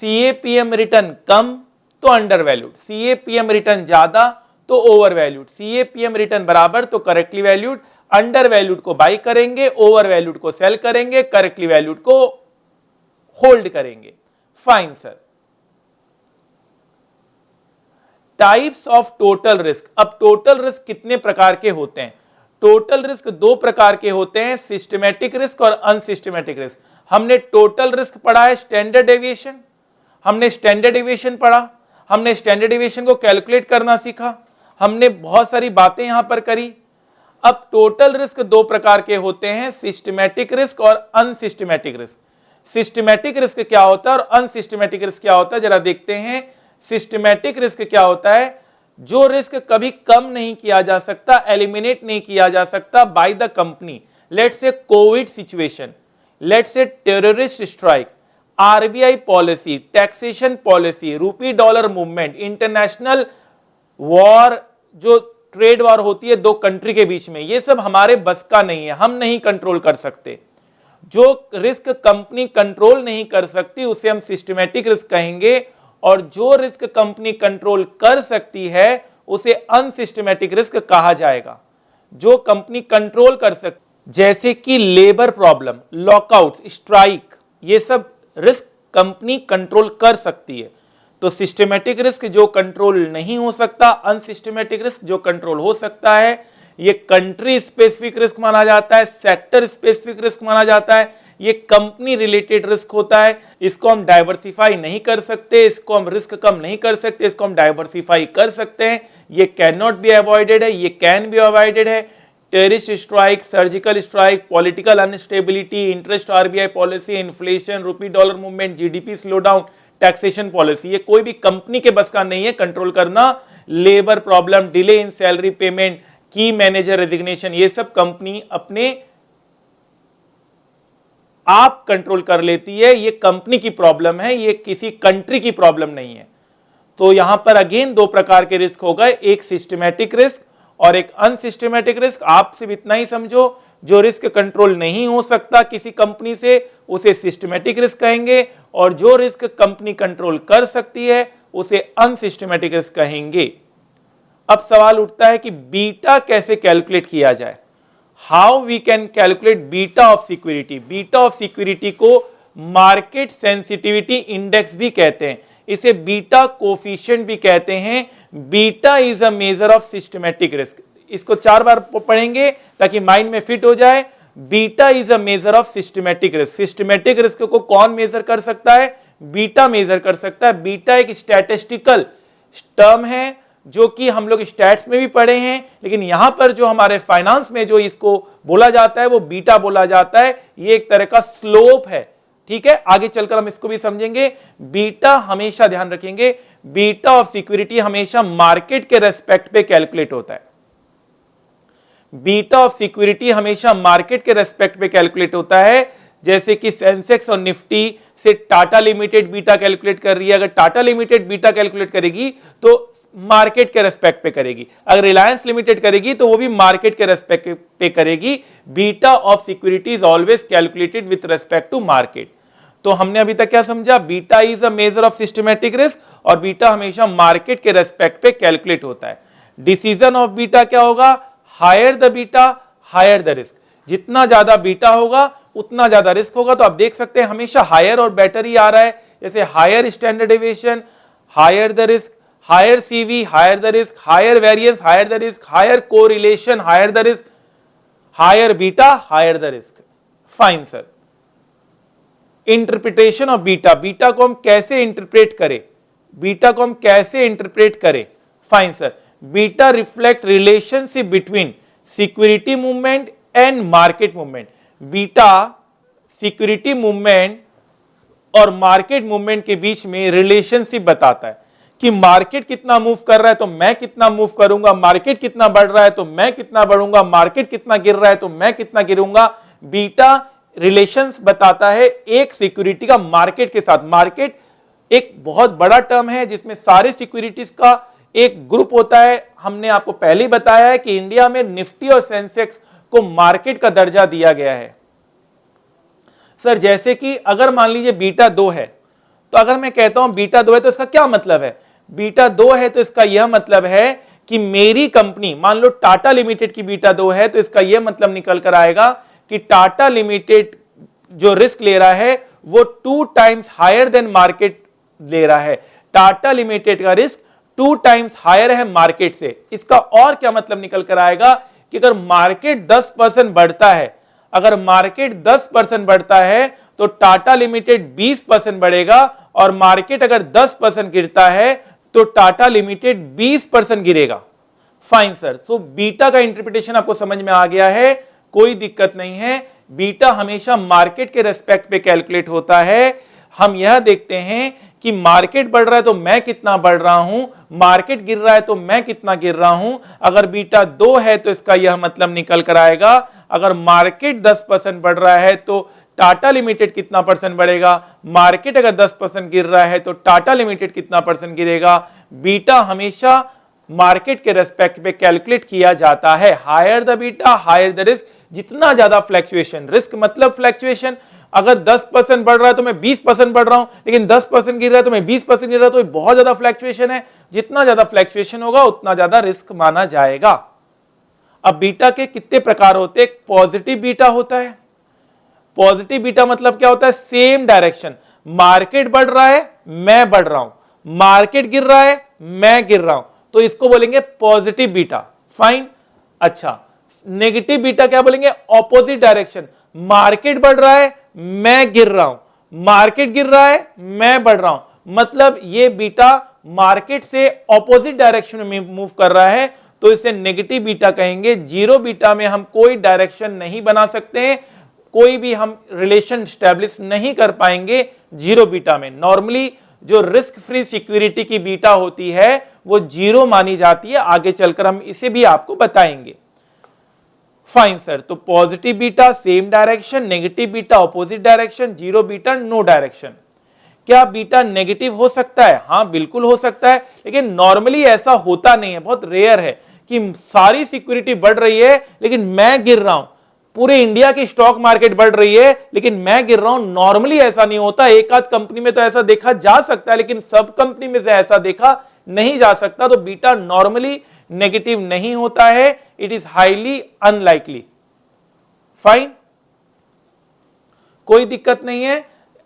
सीएपीएम रिटर्न कम तो अंडर वैल्यूड सीएपीएम रिटर्न ज्यादा तो ओवर वैल्यूड सीएपीएम रिटर्न बराबर तो करेक्टली वैल्यूड अंडर वैल्यूड को बाई करेंगे ओवर वैल्यूड को सेल करेंगे करेक्टली वैल्यूड को होल्ड करेंगे fine sir types of total risk अब टोटल रिस्क कितने प्रकार के होते हैं टोटल रिस्क दो प्रकार के होते हैं सिस्टमेटिक रिस्क और अनसिस्टमेटिक रिस्क हमने टोटल रिस्क पढ़ा है स्टैंडर्ड एविएशन हमने स्टैंडर्ड एविएशन पढ़ा हमने स्टैंडर्ड एविएशन को कैलकुलेट करना सीखा हमने बहुत सारी बातें यहां पर करी अब टोटल रिस्क दो प्रकार के होते हैं सिस्टमैटिक रिस्क और अनसिस्टमैटिक रिस्क सिस्टमैटिक रिस्क क्या होता है और अनसिस्टमैटिक रिस्क क्या होता है जरा देखते हैं सिस्टमैटिक रिस्क क्या होता है जो रिस्क कभी कम नहीं किया जा सकता एलिमिनेट नहीं किया जा सकता by the company let's say COVID situation let's say terrorist strike RBI policy taxation policy rupee dollar movement international war जो ट्रेड वॉर होती है दो कंट्री के बीच में ये सब हमारे बस का नहीं है हम नहीं कंट्रोल कर सकते जो रिस्क कंपनी कंट्रोल नहीं कर सकती उसे हम सिस्टमेटिक रिस्क कहेंगे और जो रिस्क कंपनी कंट्रोल कर सकती है उसे अनसिस्टमेटिक रिस्क कहा जाएगा जो कंपनी कंट्रोल कर सकती जैसे कि लेबर प्रॉब्लम लॉकआउट स्ट्राइक ये सब रिस्क कंपनी कंट्रोल कर सकती है तो सिस्टमेटिक रिस्क जो कंट्रोल नहीं हो सकता अनसिस्टमेटिक रिस्क जो कंट्रोल हो सकता है ये कंट्री स्पेसिफिक रिस्क माना जाता है सेक्टर स्पेसिफिक रिस्क माना जाता है ये कंपनी रिलेटेड रिस्क होता है इसको हम डाइवर्सिफाई नहीं कर सकते इसको हम रिस्क कम नहीं कर सकते इसको हम डाइवर्सिफाई कर सकते हैं ये कैन नॉट बी अवॉइडेड है ये कैन बी अवॉइडेड है terrorist strike surgical strike political unstability interest RBI policy inflation rupee dollar movement GDP slow down taxation policy ये कोई भी कंपनी के बस का नहीं है कंट्रोल करना labour problem delay in salary payment की मैनेजर रेजिग्नेशन ये सब कंपनी अपने आप कंट्रोल कर लेती है ये कंपनी की प्रॉब्लम है ये किसी कंट्री की प्रॉब्लम नहीं है तो यहां पर अगेन दो प्रकार के रिस्क हो गए एक सिस्टमैटिक रिस्क और एक अनसिस्टमैटिक रिस्क आप सिर्फ इतना ही समझो जो रिस्क कंट्रोल नहीं हो सकता किसी कंपनी से उसे सिस्टमेटिक रिस्क कहेंगे और जो रिस्क कंपनी कंट्रोल कर सकती है उसे अनसिस्टमेटिक रिस्क कहेंगे अब सवाल उठता है कि बीटा कैसे कैलकुलेट किया जाए how we can calculate beta of security beta of security को मार्केट सेंसिटिविटी इंडेक्स भी कहते हैं इसे बीटा कोफिशियंट भी कहते हैं beta is a measure of systematic risk इसको चार बार पढ़ेंगे ताकि माइंड में फिट हो जाए beta is a measure of systematic risk systematic risk को कौन मेजर कर सकता है बीटा मेजर कर सकता है बीटा एक स्टैटिस्टिकल टर्म है जो कि हम लोग स्टैट्स में भी पढ़े हैं लेकिन यहां पर जो हमारे फाइनेंस में जो इसको बोला जाता है वो बीटा बोला जाता है ये एक तरह का स्लोप है ठीक है आगे चलकर हम इसको भी समझेंगे बीटा हमेशा ध्यान रखेंगे बीटा ऑफ सिक्योरिटी हमेशा मार्केट के रेस्पेक्ट पे कैलकुलेट होता है बीटा ऑफ सिक्योरिटी हमेशा मार्केट के रेस्पेक्ट में कैलकुलेट होता है जैसे कि सेंसेक्स और निफ्टी से टाटा लिमिटेड बीटा कैलकुलेट कर रही है अगर टाटा लिमिटेड बीटा कैलकुलेट करेगी तो मार्केट के रेस्पेक्ट पे करेगी अगर रिलायंस लिमिटेड करेगी तो वो भी मार्केट के रेस्पेक्ट पे करेगी beta of security is always calculated with respect to market तो हमने अभी तक क्या समझा beta is a measure of systematic risk और बीटा हमेशा मार्केट के रेस्पेक्ट पे कैलकुलेट होता है डिसीजन ऑफ बीटा क्या होगा higher the beta higher the risk जितना ज्यादा बीटा होगा उतना ज्यादा रिस्क होगा तो आप देख सकते हैं हमेशा हायर और बेटर ही आ रहा है जैसे higher standard higher the risk higher CV higher the risk higher variance higher the risk higher relation higher the risk higher beta higher the risk fine sir interpretation of beta beta को हम कैसे interpret करें beta को हम कैसे interpret करें fine sir beta reflect relationship between security movement and market movement beta security movement और market movement के बीच में रिलेशनशिप बताता है कि मार्केट कितना मूव कर रहा है तो मैं कितना मूव करूंगा मार्केट कितना बढ़ रहा है तो मैं कितना बढ़ूंगा मार्केट कितना गिर रहा है तो मैं कितना गिरूंगा बीटा रिलेशंस बताता है एक सिक्योरिटी का मार्केट के साथ मार्केट एक बहुत बड़ा टर्म है जिसमें सारे सिक्योरिटीज का एक ग्रुप होता है हमने आपको पहले बताया है कि इंडिया में निफ्टी और सेंसेक्स को मार्केट का दर्जा दिया गया है सर जैसे कि अगर मान लीजिए बीटा दो है तो अगर मैं कहता हूं बीटा दो है तो इसका क्या मतलब है बीटा दो है तो इसका यह मतलब है कि मेरी कंपनी मान लो टाटा लिमिटेड की बीटा दो है तो इसका यह मतलब निकल कर आएगा कि टाटा लिमिटेड जो रिस्क ले रहा है वो two times higher than market ले रहा है टाटा लिमिटेड का रिस्क टू टाइम्स हायर है मार्केट से इसका और क्या मतलब निकल कर आएगा कि अगर मार्केट 10 परसेंट बढ़ता है अगर मार्केट 10 परसेंट बढ़ता है तो टाटा लिमिटेड 20 परसेंट बढ़ेगा और मार्केट अगर 10 परसेंट गिरता है तो टाटा लिमिटेड 20 परसेंट गिरेगा फाइन सर सो बीटा का इंटरप्रिटेशन आपको समझ में आ गया है कोई दिक्कत नहीं है बीटा हमेशा मार्केट के रेस्पेक्ट पे कैलकुलेट होता है हम यह देखते हैं कि मार्केट बढ़ रहा है तो मैं कितना बढ़ रहा हूं मार्केट गिर रहा है तो मैं कितना गिर रहा हूं अगर बीटा दो है तो इसका यह मतलब निकल कर आएगा अगर मार्केट दस परसेंट बढ़ रहा है तो टाटा लिमिटेड कितना परसेंट बढ़ेगा मार्केट अगर 10 परसेंट गिर रहा है तो टाटा लिमिटेड कितना परसेंट गिरेगा बीटा हमेशा मार्केट के रेस्पेक्ट पे कैलकुलेट किया जाता है higher the beta higher the risk जितना ज्यादा फ्लैक्चुएशन रिस्क मतलब फ्लैक्चुएशन अगर 10 परसेंट बढ़ रहा है तो मैं 20 परसेंट बढ़ रहा हूं लेकिन 10 परसेंट गिर रहा है तो मैं 20 परसेंट गिर रहा तो बहुत ज्यादा फ्लैक्चुएशन है जितना ज्यादा फ्लैक्चुएशन होगा उतना ज्यादा रिस्क माना जाएगा अब बीटा के कितने प्रकार होते हैं पॉजिटिव बीटा होता है पॉजिटिव बीटा मतलब क्या होता है सेम डायरेक्शन मार्केट बढ़ रहा है मैं बढ़ रहा हूं मार्केट गिर रहा है मैं गिर रहा हूं तो इसको बोलेंगे पॉजिटिव बीटा फाइन अच्छा नेगेटिव बीटा क्या बोलेंगे ऑपोजिट डायरेक्शन मार्केट बढ़ रहा है मैं गिर रहा हूं मार्केट गिर रहा है मैं बढ़ रहा हूं मतलब ये बीटा मार्केट से ऑपोजिट डायरेक्शन में मूव कर रहा है तो इसे नेगेटिव बीटा कहेंगे जीरो बीटा में हम कोई डायरेक्शन नहीं बना सकते हैं कोई भी हम रिलेशन स्टैब्लिश नहीं कर पाएंगे जीरो बीटा में नॉर्मली जो रिस्क फ्री सिक्योरिटी की बीटा होती है वो जीरो मानी जाती है आगे चलकर हम इसे भी आपको बताएंगे फाइन सर तो positive beta same direction negative beta opposite direction zero beta no direction क्या बीटा नेगेटिव हो सकता है हाँ बिल्कुल हो सकता है लेकिन नॉर्मली ऐसा होता नहीं है बहुत रेयर है कि सारी सिक्योरिटी बढ़ रही है लेकिन मैं गिर रहा हूं पूरे इंडिया की स्टॉक मार्केट बढ़ रही है लेकिन मैं गिर रहा हूं नॉर्मली ऐसा नहीं होता एक आध कंपनी में तो ऐसा देखा जा सकता है लेकिन सब कंपनी में से ऐसा देखा नहीं जा सकता तो बीटा नॉर्मली नेगेटिव नहीं होता है it is highly unlikely fine कोई दिक्कत नहीं है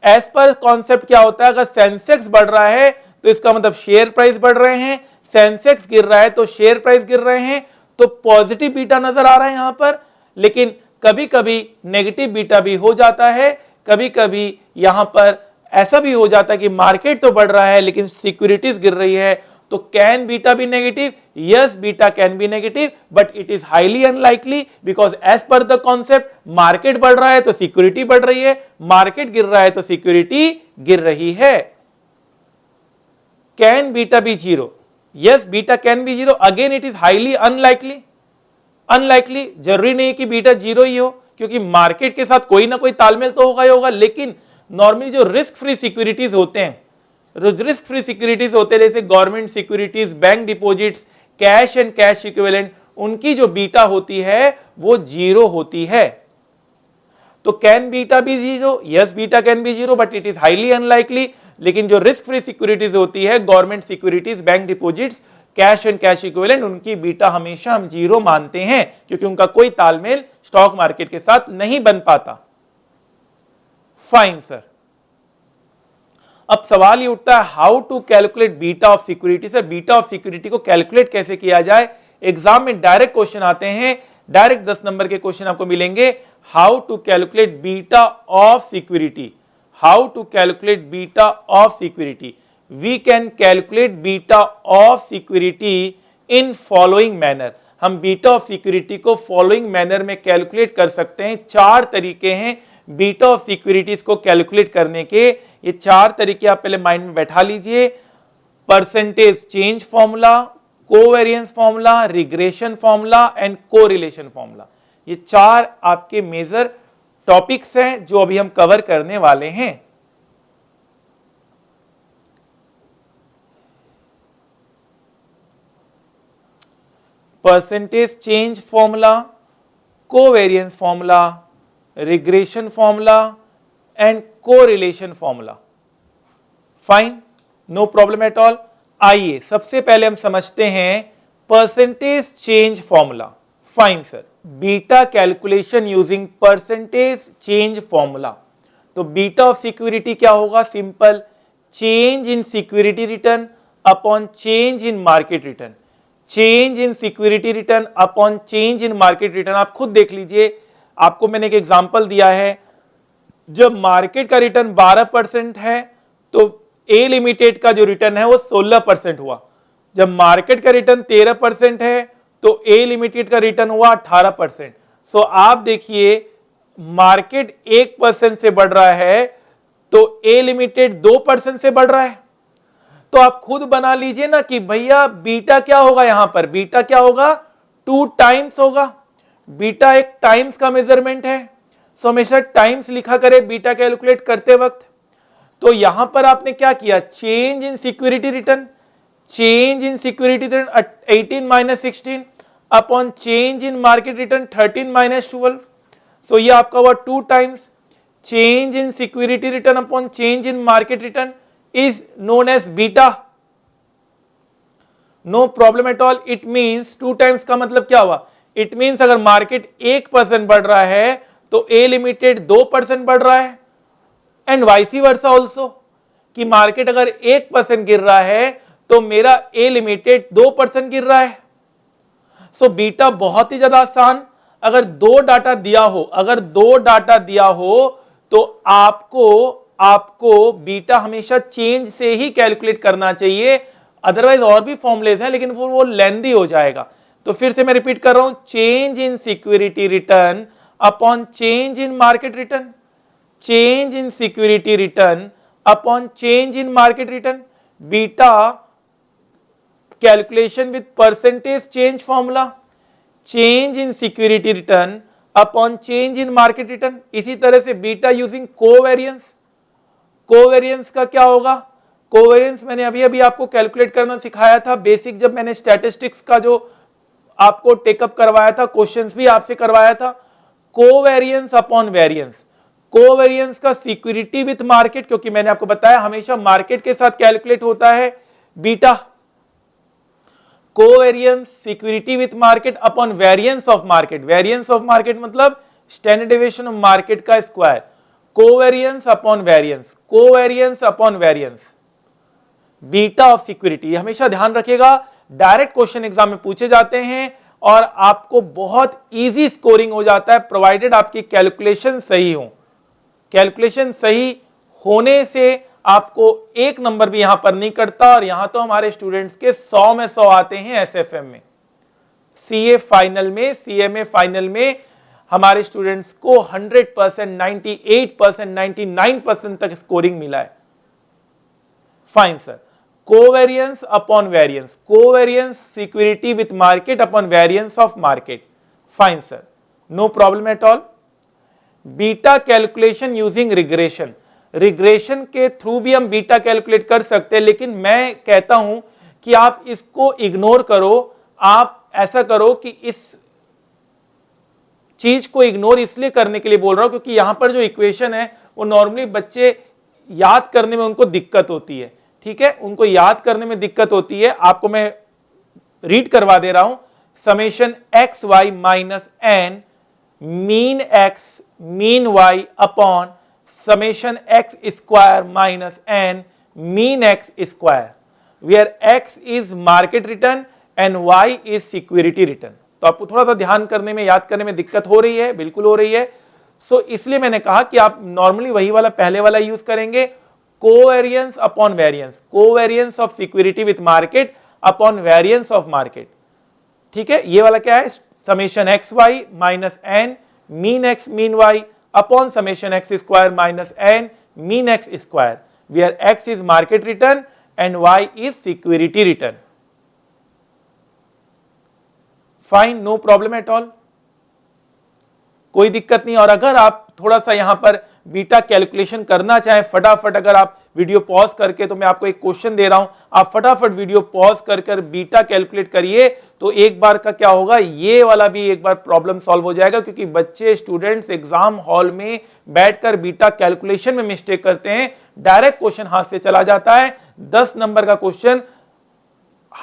एज पर कॉन्सेप्ट क्या होता है अगर सेंसेक्स बढ़ रहा है तो इसका मतलब शेयर प्राइस बढ़ रहे हैं सेंसेक्स गिर रहा है तो शेयर प्राइस गिर रहे हैं तो पॉजिटिव बीटा नजर आ रहा है यहां पर लेकिन कभी कभी नेगेटिव बीटा भी हो जाता है कभी कभी यहां पर ऐसा भी हो जाता है कि मार्केट तो बढ़ रहा है लेकिन सिक्योरिटीज गिर रही है तो can beta be negative yes beta can be negative but it is highly unlikely because as per the concept market बढ़ रहा है तो सिक्योरिटी बढ़ रही है मार्केट गिर रहा है तो सिक्योरिटी गिर रही है can beta be zero yes beta can be zero again it is highly unlikely unlikely जरूरी नहीं कि बीटा जीरो ही हो क्योंकि मार्केट के साथ कोई ना कोई तालमेल तो होगा ही होगा लेकिन नॉर्मली जो रिस्क फ्री सिक्योरिटीज होते हैं रिस्क फ्री सिक्योरिटीज होते हैं जैसे government securities bank deposits cash and cash equivalent उनकी जो बीटा होती है वो जीरो होती है तो कैन बीटा भी zero yes beta can be zero but it is highly unlikely लेकिन जो रिस्क फ्री सिक्योरिटीज होती है government securities bank deposits cash and cash equivalent उनकी बीटा हमेशा हम जीरो मानते हैं क्योंकि उनका कोई तालमेल स्टॉक मार्केट के साथ नहीं बन पाता फाइन सर अब सवाल ये उठता है how to calculate beta of security sir beta of security को कैलकुलेट कैसे किया जाए एग्जाम में डायरेक्ट क्वेश्चन आते हैं डायरेक्ट दस नंबर के क्वेश्चन आपको मिलेंगे how to calculate beta of security how to calculate beta of security we can calculate beta of security in following manner हम बीटा ऑफ सिक्योरिटी को फॉलोइंग मैनर में calculate कर सकते हैं चार तरीके हैं बीटा ऑफ सिक्योरिटीज को कैलकुलेट करने के ये चार तरीके आप पहले माइंड में बैठा लीजिए percentage change formula covariance formula regression formula and correlation formula ये चार आपके मेजर टॉपिक्स हैं जो अभी हम कवर करने वाले हैं percentage change formula covariance formula regression formula and correlation formula fine no problem at all आइए सबसे पहले हम समझते हैं percentage change formula fine sir beta calculation using percentage change formula तो बीटा ऑफ सिक्योरिटी क्या होगा simple change in security return upon change in market return change in security return upon change in market return आप खुद देख लीजिए आपको मैंने एक एग्जाम्पल दिया है जब मार्केट का रिटर्न 12 परसेंट है तो ए लिमिटेड का जो रिटर्न है वो 16 परसेंट हुआ जब मार्केट का रिटर्न 13 परसेंट है तो ए लिमिटेड का रिटर्न हुआ 18 परसेंट सो आप देखिए मार्केट एक परसेंट से बढ़ रहा है तो ए लिमिटेड दो परसेंट से बढ़ रहा है तो आप खुद बना लीजिए ना कि भैया बीटा क्या होगा यहां पर बीटा क्या होगा टू टाइम्स होगा बीटा एक टाइम्स का मेजरमेंट है सो हमेशा टाइम्स लिखा करें बीटा कैलकुलेट करते वक्त तो यहां पर आपने क्या किया change in security return change in security return 18 minus sixteen upon change in market return 13 minus twelve so ये आपका हुआ two times change in security return upon change in market return is known as beta no problem at all it means two times का मतलब क्या हुआ it means अगर market एक percent बढ़ रहा है तो ए लिमिटेड दो परसेंट बढ़ रहा है एंड वाइसी वर्सा ऑल्सो कि मार्केट अगर एक परसेंट गिर रहा है तो मेरा ए लिमिटेड दो परसेंट गिर रहा है सो so, बीटा बहुत ही ज्यादा आसान अगर दो डाटा दिया हो अगर दो डाटा दिया हो तो आपको आपको बीटा हमेशा चेंज से ही कैलकुलेट करना चाहिए अदरवाइज और भी फॉर्मुलेज है लेकिन वो लेंदी हो जाएगा तो फिर से मैं रिपीट कर रहा हूं change in security return upon change in market return change in security return upon change in market return beta calculation with percentage change formula change in security return upon change in market return इसी तरह से beta using covariance covariance का क्या होगा covariance मैंने अभी अभी आपको कैलकुलेट करना सिखाया था बेसिक जब मैंने स्टैटिस्टिक्स का जो आपको टेकअप करवाया था क्वेश्चंस भी आपसे करवाया था कोवेरियंस अपॉन वेरियंस कोवेरियंस का सिक्योरिटी विथ मार्केट क्योंकि मैंने आपको बताया हमेशा मार्केट के साथ कैलकुलेट होता है beta covariance security with market upon variance of market variance of market मतलब स्टैंडर्डेशन ऑफ मार्केट का square covariance upon variance covariance upon variance beta of security हमेशा ध्यान रखेगा डायरेक्ट क्वेश्चन एग्जाम में पूछे जाते हैं और आपको बहुत इजी स्कोरिंग हो जाता है प्रोवाइडेड आपकी कैलकुलेशन सही हो कैलकुलेशन सही होने से आपको एक नंबर भी यहां पर नहीं कटता और यहां तो हमारे स्टूडेंट्स के 100 में 100 आते हैं एसएफएम में सीए फाइनल में सीएमए फाइनल में हमारे स्टूडेंट्स को 100 percent ninety percent ninety percent तक स्कोरिंग मिला है fine sir covariance upon variance covariance security with market upon variance of market fine sir no problem at all beta calculation using regression regression के through भी हम beta calculate कर सकते हैं लेकिन मैं कहता हूं कि आप इसको इग्नोर करो आप ऐसा करो कि इस चीज को इग्नोर इसलिए करने के लिए बोल रहा हूं क्योंकि यहां पर जो इक्वेशन है वो नॉर्मली बच्चे याद करने में उनको दिक्कत होती है ठीक है उनको याद करने में दिक्कत होती है आपको मैं रीड करवा दे रहा हूं summation X Y minus N mean X mean Y upon summation X square minus N mean X square where X is market return and Y is security return तो आपको थोड़ा सा ध्यान करने में याद करने में दिक्कत हो रही है बिल्कुल हो रही है सो so, इसलिए मैंने कहा कि आप नॉर्मली वही वाला पहले वाला यूज करेंगे covariance upon variance covariance of security with market upon variance of market ठीक है ये वाला क्या है summation X Y minus N mean X mean Y upon summation X square minus N mean X square we are X is market return and Y is security return fine no problem at all कोई दिक्कत नहीं और अगर आप थोड़ा सा यहां पर बीटा कैलकुलेशन करना चाहे फटाफट अगर आप वीडियो पॉज करके तो मैं आपको एक क्वेश्चन दे रहा हूं आप फटाफट वीडियो पॉज कर कर बीटा कैलकुलेट करिए तो एक बार का क्या होगा ये वाला भी एक बार प्रॉब्लम सॉल्व हो जाएगा क्योंकि बच्चे स्टूडेंट्स एग्जाम हॉल में बैठकर बीटा कैलकुलेशन में मिस्टेक करते हैं डायरेक्ट क्वेश्चन हाथ से चला जाता है दस नंबर का क्वेश्चन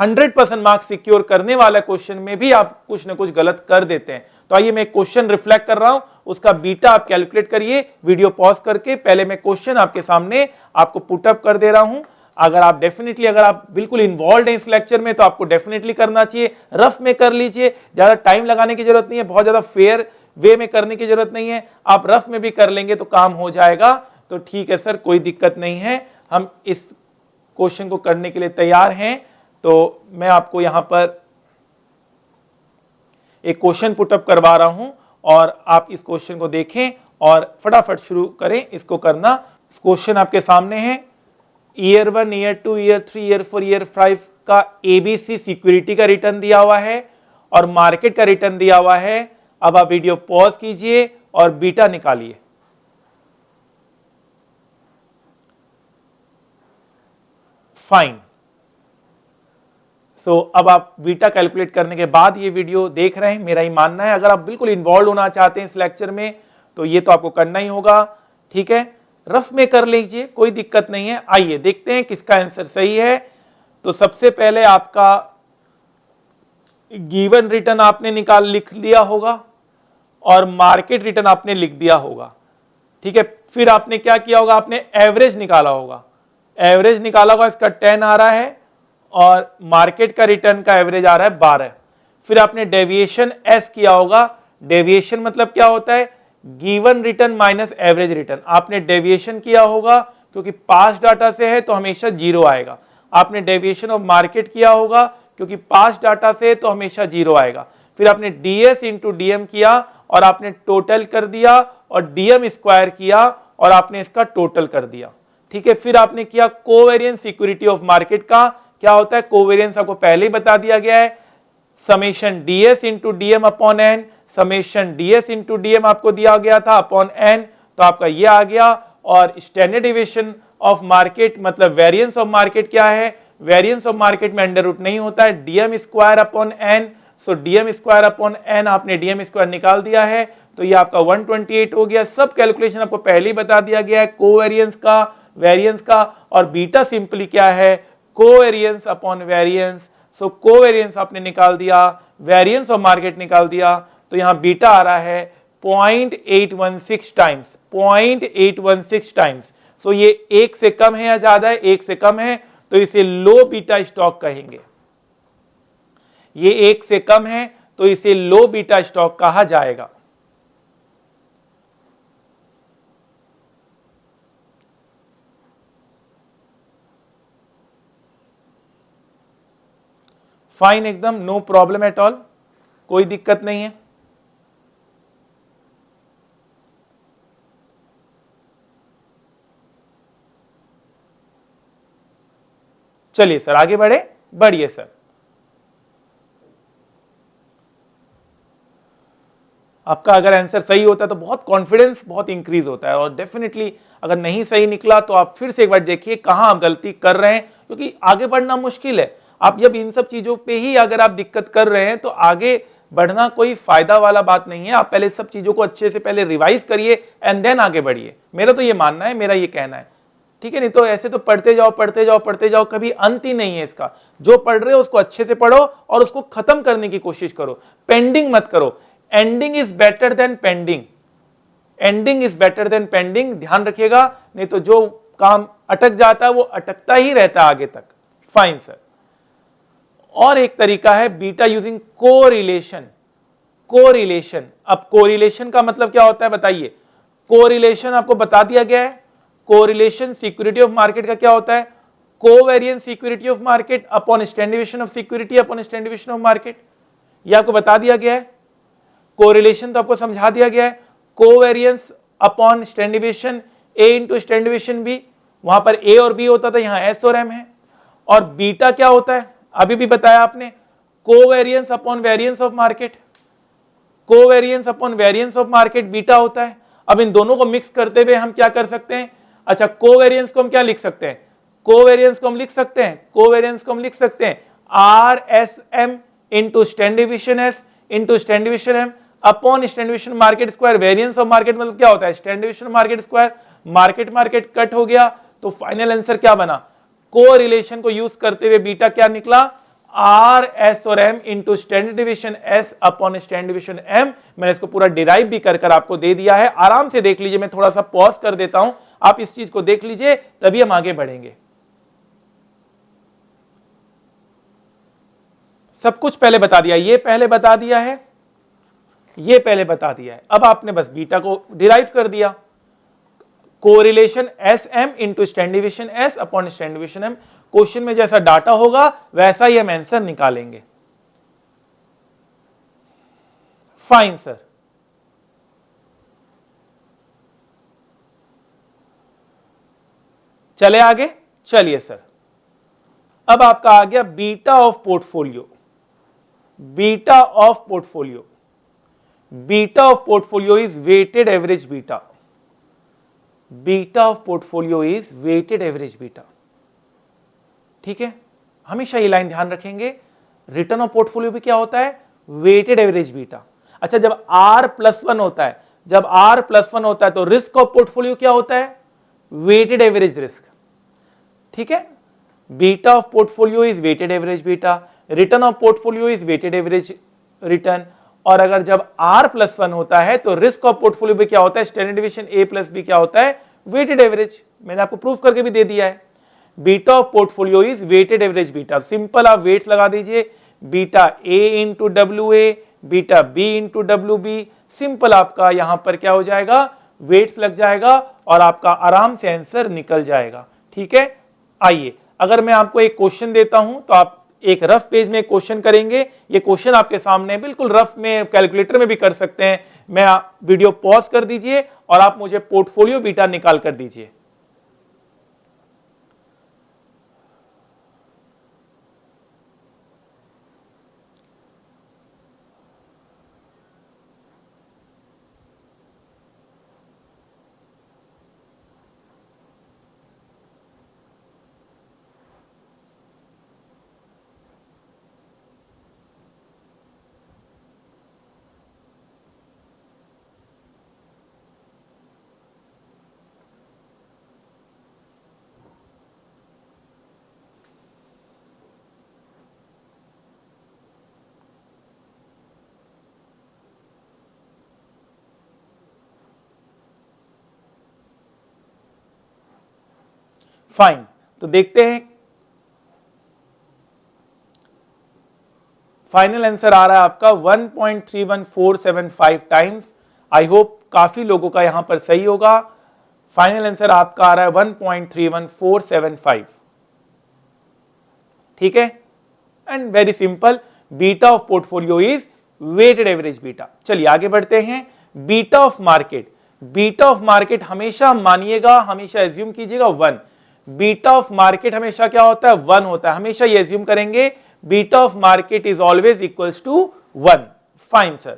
100 परसेंट मार्क्स सिक्योर करने वाला क्वेश्चन में भी आप कुछ ना कुछ गलत कर देते हैं तो आइए मैं क्वेश्चन रिफ्लेक्ट कर रहा हूं उसका बीटा आप कैलकुलेट करिए वीडियो पॉज करके पहले मैं क्वेश्चन आपके सामने आपको पुटअप कर दे रहा हूं अगर आप डेफिनेटली अगर आप बिल्कुल इन्वॉल्व हैं इस लेक्चर में तो आपको डेफिनेटली करना चाहिए रफ में कर लीजिए ज़्यादा टाइम लगाने की जरूरत नहीं है बहुत ज़्यादा फेयर वे में करने की जरूरत नहीं है आप रफ में भी कर लेंगे तो काम हो जाएगा तो ठीक है सर कोई दिक्कत नहीं है हम इस क्वेश्चन को करने के लिए तैयार हैं तो मैं आपको यहां पर एक क्वेश्चन पुटअप करवा रहा हूं और आप इस क्वेश्चन को देखें और फटाफट शुरू करें इसको करना क्वेश्चन आपके सामने है year one year two year three year four year five का एबीसी सिक्योरिटी का रिटर्न दिया हुआ है और मार्केट का रिटर्न दिया हुआ है अब आप वीडियो पॉज कीजिए और बीटा निकालिए फाइन सो so, अब आप बीटा कैलकुलेट करने के बाद ये वीडियो देख रहे हैं मेरा ही मानना है अगर आप बिल्कुल इन्वॉल्व होना चाहते हैं इस लेक्चर में तो ये तो आपको करना ही होगा ठीक है रफ में कर लीजिए कोई दिक्कत नहीं है आइए देखते हैं किसका आंसर सही है तो सबसे पहले आपका गिवन रिटर्न आपने निकाल लिख लिया होगा और मार्केट रिटर्न आपने लिख दिया होगा ठीक है फिर आपने क्या किया होगा आपने एवरेज निकाला होगा एवरेज निकाला होगा इसका टेन आ रहा है और मार्केट का रिटर्न का एवरेज आ रहा है बारह फिर आपने डेविएशन एस किया होगा डेविएशन मतलब क्या होता है given return minus average return आपने डेविएशन किया होगा क्योंकि पास डाटा से है तो हमेशा जीरो आएगा आपने डेविएशन ऑफ मार्केट किया होगा क्योंकि पास डाटा से तो हमेशा जीरो आएगा फिर आपने डीएस इंटू डीएम किया और आपने टोटल कर दिया और डीएम स्क्वायर किया और आपने इसका टोटल कर दिया ठीक है फिर आपने किया कोवेरियंस सिक्योरिटी ऑफ मार्केट का क्या होता है कोवेरियंस आपको पहले ही बता दिया गया है summation DS into DM upon N summation DS into DM आपको दिया गया था अपॉन एन तो आपका ये आ गया और स्टैंडर्ड डिविएशन ऑफ मार्केट मतलब वेरियंस ऑफ मार्केट क्या है वेरियंस ऑफ मार्केट में अंडर रूट नहीं होता है DM square upon N so DM square upon N आपने डीएम स्क्वायर निकाल दिया है तो ये आपका 128 हो गया सब कैलकुलेशन आपको पहले ही बता दिया गया है कोवेरियंस का वेरियंस का और बीटा सिंपली क्या है covariance upon variance so covariance आपने निकाल दिया वेरियंस ऑफ मार्केट निकाल दिया तो यहां बीटा आ रहा है 0.816 टाइम्स 0.816 टाइम्स सो ये एक से कम है या ज्यादा है एक से कम है तो इसे लो बीटा स्टॉक कहेंगे ये एक से कम है तो इसे लो बीटा स्टॉक कहा जाएगा फाइन एकदम नो प्रॉब्लम एट ऑल कोई दिक्कत नहीं है चलिए सर आगे बढ़े बढ़िए सर आपका अगर आंसर सही होता है तो बहुत कॉन्फिडेंस बहुत इंक्रीज होता है और डेफिनेटली अगर नहीं सही निकला तो आप फिर से एक बार देखिए कहां आप गलती कर रहे हैं क्योंकि आगे बढ़ना मुश्किल है आप जब इन सब चीजों पे ही अगर आप दिक्कत कर रहे हैं तो आगे बढ़ना कोई फायदा वाला बात नहीं है आप पहले सब चीजों को अच्छे से पहले रिवाइज करिए एंड देन आगे बढ़िए मेरा तो ये मानना है मेरा ये कहना है ठीक है नहीं तो ऐसे तो पढ़ते जाओ पढ़ते जाओ पढ़ते जाओ कभी अंत ही नहीं है इसका जो पढ़ रहे हो उसको अच्छे से पढ़ो और उसको खत्म करने की कोशिश करो पेंडिंग मत करो ending is better than pending ending is better than pending ध्यान रखिएगा नहीं तो जो काम अटक जाता है वो अटकता ही रहता है आगे तक फाइन सर और एक तरीका है बीटा यूजिंग कोरिलेशन कोरिलेशन अब कोरिलेशन का मतलब क्या होता है बताइए कोरिलेशन आपको बता दिया गया है कोरिलेशन सिक्योरिटी ऑफ मार्केट का क्या होता है covariance security of market upon standard deviation of security upon standard deviation of market यह आपको बता दिया गया है कोरिलेशन तो आपको समझा दिया गया है covariance upon standard deviation A into standard deviation B वहां पर ए और बी होता था यहां एस और एम है और बीटा क्या होता है अभी भी बताया आपने covariance upon variance of market covariance upon variance of market beta होता है अब इन दोनों को मिक्स करते हुए हम क्या कर सकते हैं अच्छा कोवेरियंस को हम क्या लिख सकते हैं कोवेरियंस को हम लिख सकते हैं कोवेरियंस को हम लिख सकते हैं R S M into standard deviation S into standard deviation M upon standard deviation market square variance of market मतलब क्या होता है standard deviation market square market market cut हो गया तो फाइनल आंसर क्या बना को रिलेशन को यूज करते हुए बीटा क्या निकला आर एस और M into standard division S upon stand division M मैंने इसको पूरा डिराइव भी कर कर आपको दे दिया है आराम से देख लीजिए मैं थोड़ा सा पॉज कर देता हूं आप इस चीज को देख लीजिए तभी हम आगे बढ़ेंगे सब कुछ पहले बता दिया ये पहले बता दिया है ये पहले बता दिया है अब आपने बस बीटा को डिराइव कर दिया correlation S M into standard deviation S upon standard deviation M question में जैसा डाटा होगा वैसा ही हम आंसर निकालेंगे फाइन सर चले आगे चलिए सर अब आपका आ गया beta of portfolio beta of portfolio beta of portfolio is weighted average beta beta of portfolio is weighted average beta ठीक है हमेशा ये लाइन ध्यान रखेंगे रिटर्न ऑफ पोर्टफोलियो भी क्या होता है वेटेड एवरेज बीटा अच्छा जब आर प्लस वन होता है जब आर प्लस वन होता है तो रिस्क ऑफ पोर्टफोलियो क्या होता है वेटेड एवरेज रिस्क ठीक है beta of portfolio is weighted average beta return of portfolio is weighted average return और अगर जब आर प्लस वन होता है तो रिस्क ऑफ पोर्टफोलियो भी क्या होता है standard division A plus B क्या होता है वेटेड एवरेज मैंने आपको प्रूफ करके भी दे दिया है beta of portfolio is weighted average beta simple आप वेट लगा दीजिए beta A into W A beta B into W B simple आपका यहां पर क्या हो जाएगा वेट्स लग जाएगा और आपका आराम से आंसर निकल जाएगा ठीक है आइए अगर मैं आपको एक क्वेश्चन देता हूं तो आप एक रफ पेज में क्वेश्चन करेंगे ये क्वेश्चन आपके सामने बिल्कुल रफ में कैलकुलेटर में भी कर सकते हैं मैं वीडियो पॉज कर दीजिए और आप मुझे पोर्टफोलियो बीटा निकाल कर दीजिए फाइन तो देखते हैं फाइनल आंसर आ रहा है आपका 1.31475 टाइम्स आई होप काफी लोगों का यहां पर सही होगा फाइनल आंसर आपका आ रहा है 1.31475 ठीक है and very simple beta of portfolio is weighted average beta चलिए आगे बढ़ते हैं beta of market beta of market हमेशा मानिएगा हमेशा एज्यूम कीजिएगा वन बीटा ऑफ मार्केट हमेशा क्या होता है वन होता है हमेशा ये एज्यूम करेंगे beta of market is always equals to one fine sir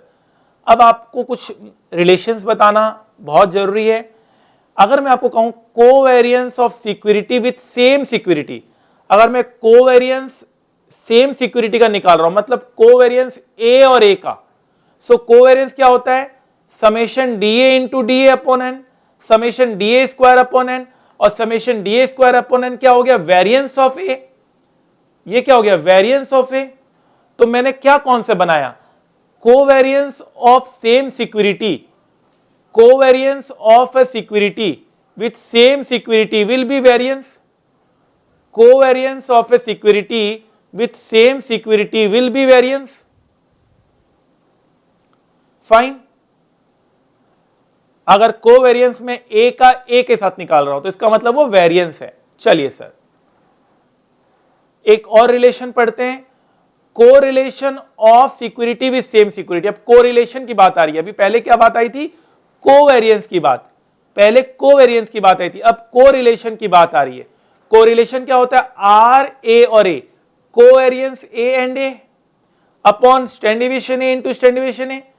अब आपको कुछ रिलेशंस बताना बहुत जरूरी है अगर मैं आपको कहूं covariance of security with same security अगर मैं कोवेरियंस सेम सिक्योरिटी का निकाल रहा हूं मतलब को वेरियंस ए और ए का सो को वेरियंस क्या होता है summation D A into D A upon N summation D A square upon N और summation D A square upon N क्या हो गया वेरियंस ऑफ ए ये क्या हो गया वेरियंस ऑफ ए तो मैंने क्या कौन से बनाया covariance of same security variance of a security with same security will be variance covariance of a security with same security will be variance fine अगर वेरियंस में ए का ए के साथ निकाल रहा हूं तो इसका मतलब वो वेरियंस है चलिए सर एक और रिलेशन पढ़ते हैं correlation of security with same security अब रिलेशन की बात आ रही है अभी पहले क्या बात आई थी वेरियंस की बात पहले वेरियंस की बात आई थी अब को रिलेशन की बात आ रही है को रिलेशन क्या होता है आर ए और A covariance A and A upon standard deviation A into standard deviation division A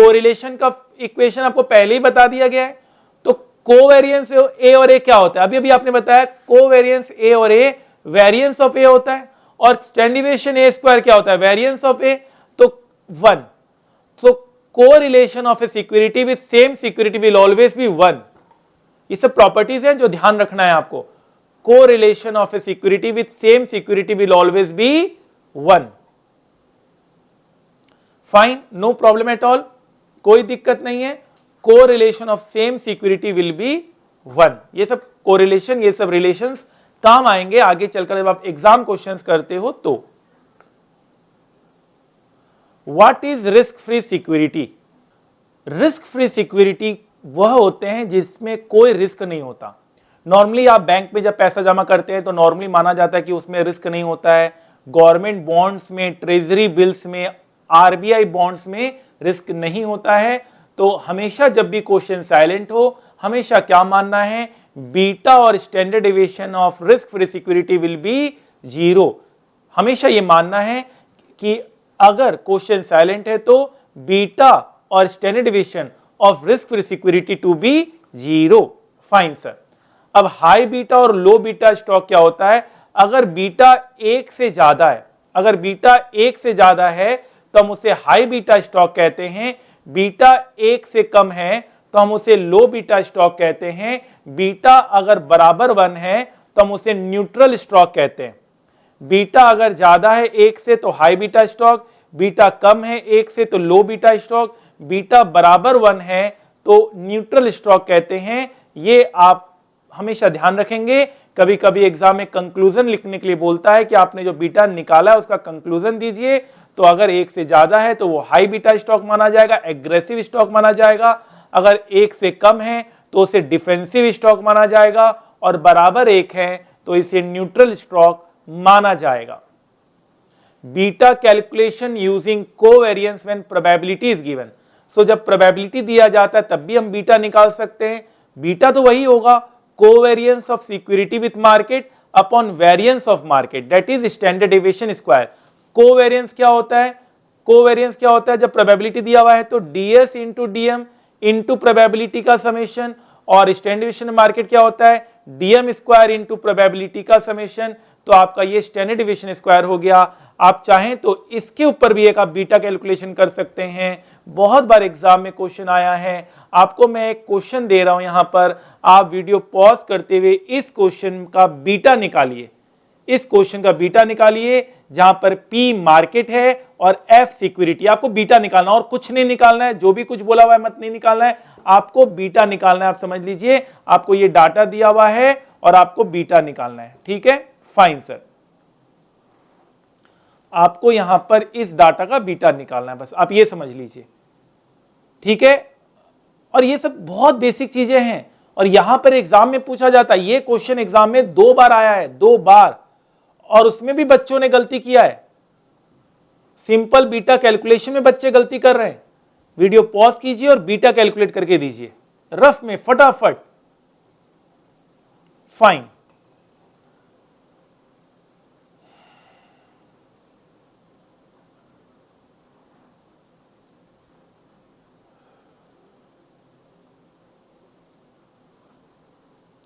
correlation का इक्वेशन आपको पहले ही बता दिया गया है तो को वेरियंस ए और ए क्या होता है अभी अभी आपने बताया को वेरियंस ए और ए वेरियंस ऑफ ए होता है और स्टैंडिवेशन ए स्क्वायर क्या होता है वेरियंस ऑफ ए तो one so correlation of a security with same security will always be one ये सब प्रॉपर्टीज हैं जो ध्यान रखना है आपको correlation of a security with same security will always be one fine no problem at all कोई दिक्कत नहीं है correlation of same security will be one ये सब कोरिलेशन ये सब रिलेशन काम आएंगे आगे चलकर जब आप एग्जाम क्वेश्चंस करते हो तो what is risk free security risk free security वह होते हैं जिसमें कोई रिस्क नहीं होता नॉर्मली आप बैंक में जब पैसा जमा करते हैं तो नॉर्मली माना जाता है कि उसमें रिस्क नहीं होता है गवर्नमेंट बॉन्ड्स में ट्रेजरी बिल्स में आरबीआई बॉन्ड्स में रिस्क नहीं होता है तो हमेशा जब भी क्वेश्चन साइलेंट हो हमेशा क्या मानना है बीटा और standard deviation of risk free security will be zero हमेशा ये मानना है कि अगर क्वेश्चन साइलेंट है तो बीटा और standard deviation of risk free security to be zero fine sir अब हाई बीटा और लो बीटा स्टॉक क्या होता है अगर बीटा एक से ज्यादा है अगर बीटा एक से ज्यादा है तो हम उसे हाई बीटा स्टॉक कहते हैं बीटा एक से कम है तो हम उसे लो बीटा स्टॉक कहते हैं बीटा अगर बराबर वन है तो हम उसे न्यूट्रल स्टॉक कहते हैं बीटा अगर ज्यादा है एक से तो हाई बीटा स्टॉक बीटा कम है एक से तो लो बीटा स्टॉक बीटा बराबर वन है तो न्यूट्रल स्टॉक कहते हैं ये आप हमेशा ध्यान रखेंगे कभी कभी एग्जाम में कंक्लूजन लिखने के लिए बोलता है कि आपने जो बीटा निकाला है उसका कंक्लूजन दीजिए तो अगर एक से ज़्यादा है तो वो हाई बीटा स्टॉक माना जाएगा एग्रेसिव स्टॉक माना जाएगा अगर एक से कम है तो उसे डिफेंसिव स्टॉक माना जाएगा और बराबर एक है तो इसे न्यूट्रल स्टॉक माना जाएगा beta calculation using covariance when probability given so जब प्रोबेबिलिटी दिया जाता है तब भी हम बीटा निकाल सकते हैं बीटा तो वही होगा covariance of security with market upon variance of market that is standard deviation square covariance क्या होता है कोवेरियंस क्या होता है जब प्रोबेबिलिटी दिया हुआ है तो DS into DM into probability का समेशन और स्टैंडर्डेशन मार्केट क्या होता है डीएम स्क्वायर इंटू प्रोबेबिलिटी का समेशन तो आपका ये स्टैंडर्ड डिविशन स्क्वायर हो गया आप चाहें तो इसके ऊपर भी एक आप बीटा कैलकुलेशन कर सकते हैं बहुत बार एग्जाम में क्वेश्चन आया है आपको मैं एक क्वेश्चन दे रहा हूं यहां पर आप वीडियो पॉज करते हुए इस क्वेश्चन का बीटा निकालिए इस क्वेश्चन का बीटा निकालिए जहां पर पी मार्केट है और एफ सिक्योरिटी आपको बीटा निकालना और कुछ नहीं निकालना है जो भी कुछ बोला हुआ है मत नहीं निकालना है आपको बीटा निकालना है आप समझ लीजिए आपको ये डाटा दिया हुआ है और आपको बीटा निकालना है ठीक है फाइन सर आपको यहां पर इस डाटा का बीटा निकालना है बस आप ये समझ लीजिए ठीक है और ये सब बहुत बेसिक चीजें हैं और यहां पर एग्जाम में पूछा जाता है ये क्वेश्चन एग्जाम में दो बार आया है दो बार और उसमें भी बच्चों ने गलती किया है सिंपल बीटा कैलकुलेशन में बच्चे गलती कर रहे हैं वीडियो पॉज कीजिए और बीटा कैलकुलेट करके दीजिए रफ में फटाफट फाइन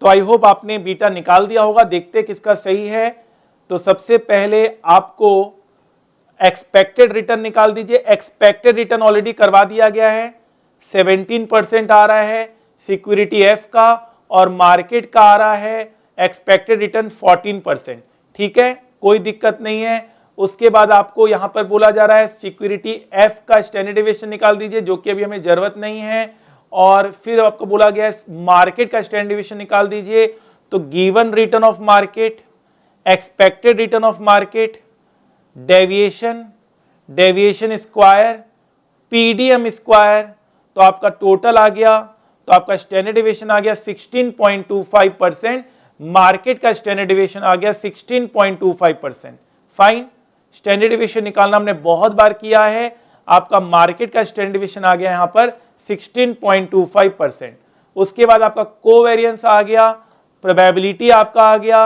तो आई होप आपने बीटा निकाल दिया होगा देखते किसका सही है तो सबसे पहले आपको एक्सपेक्टेड रिटर्न निकाल दीजिए एक्सपेक्टेड रिटर्न ऑलरेडी करवा दिया गया है 17 परसेंट आ रहा है सिक्योरिटी एफ का और मार्केट का आ रहा है एक्सपेक्टेड रिटर्न 14 परसेंट ठीक है कोई दिक्कत नहीं है उसके बाद आपको यहां पर बोला जा रहा है सिक्योरिटी एफ का स्टैंडर्ड निकाल दीजिए जो कि अभी हमें ज़रूरत नहीं है और फिर आपको बोला गया है मार्केट का स्टैंडर्ड निकाल दीजिए तो given return of market expected return of market deviation deviation square PDM square तो आपका टोटल आ गया तो आपका स्टैंडर्ड डिविएशन आ गया 16.25 परसेंट मार्केट का स्टैंडर्ड डिविएशन आ गया 16.25 परसेंट फाइन स्टैंडर्ड डिविएशन निकालना हमने बहुत बार किया है आपका मार्केट का स्टैंडर्ड डिविएशन आ गया यहां पर 16.25 परसेंट उसके बाद आपका कोवेरियंस आ गया प्रोबेबिलिटी आपका आ गया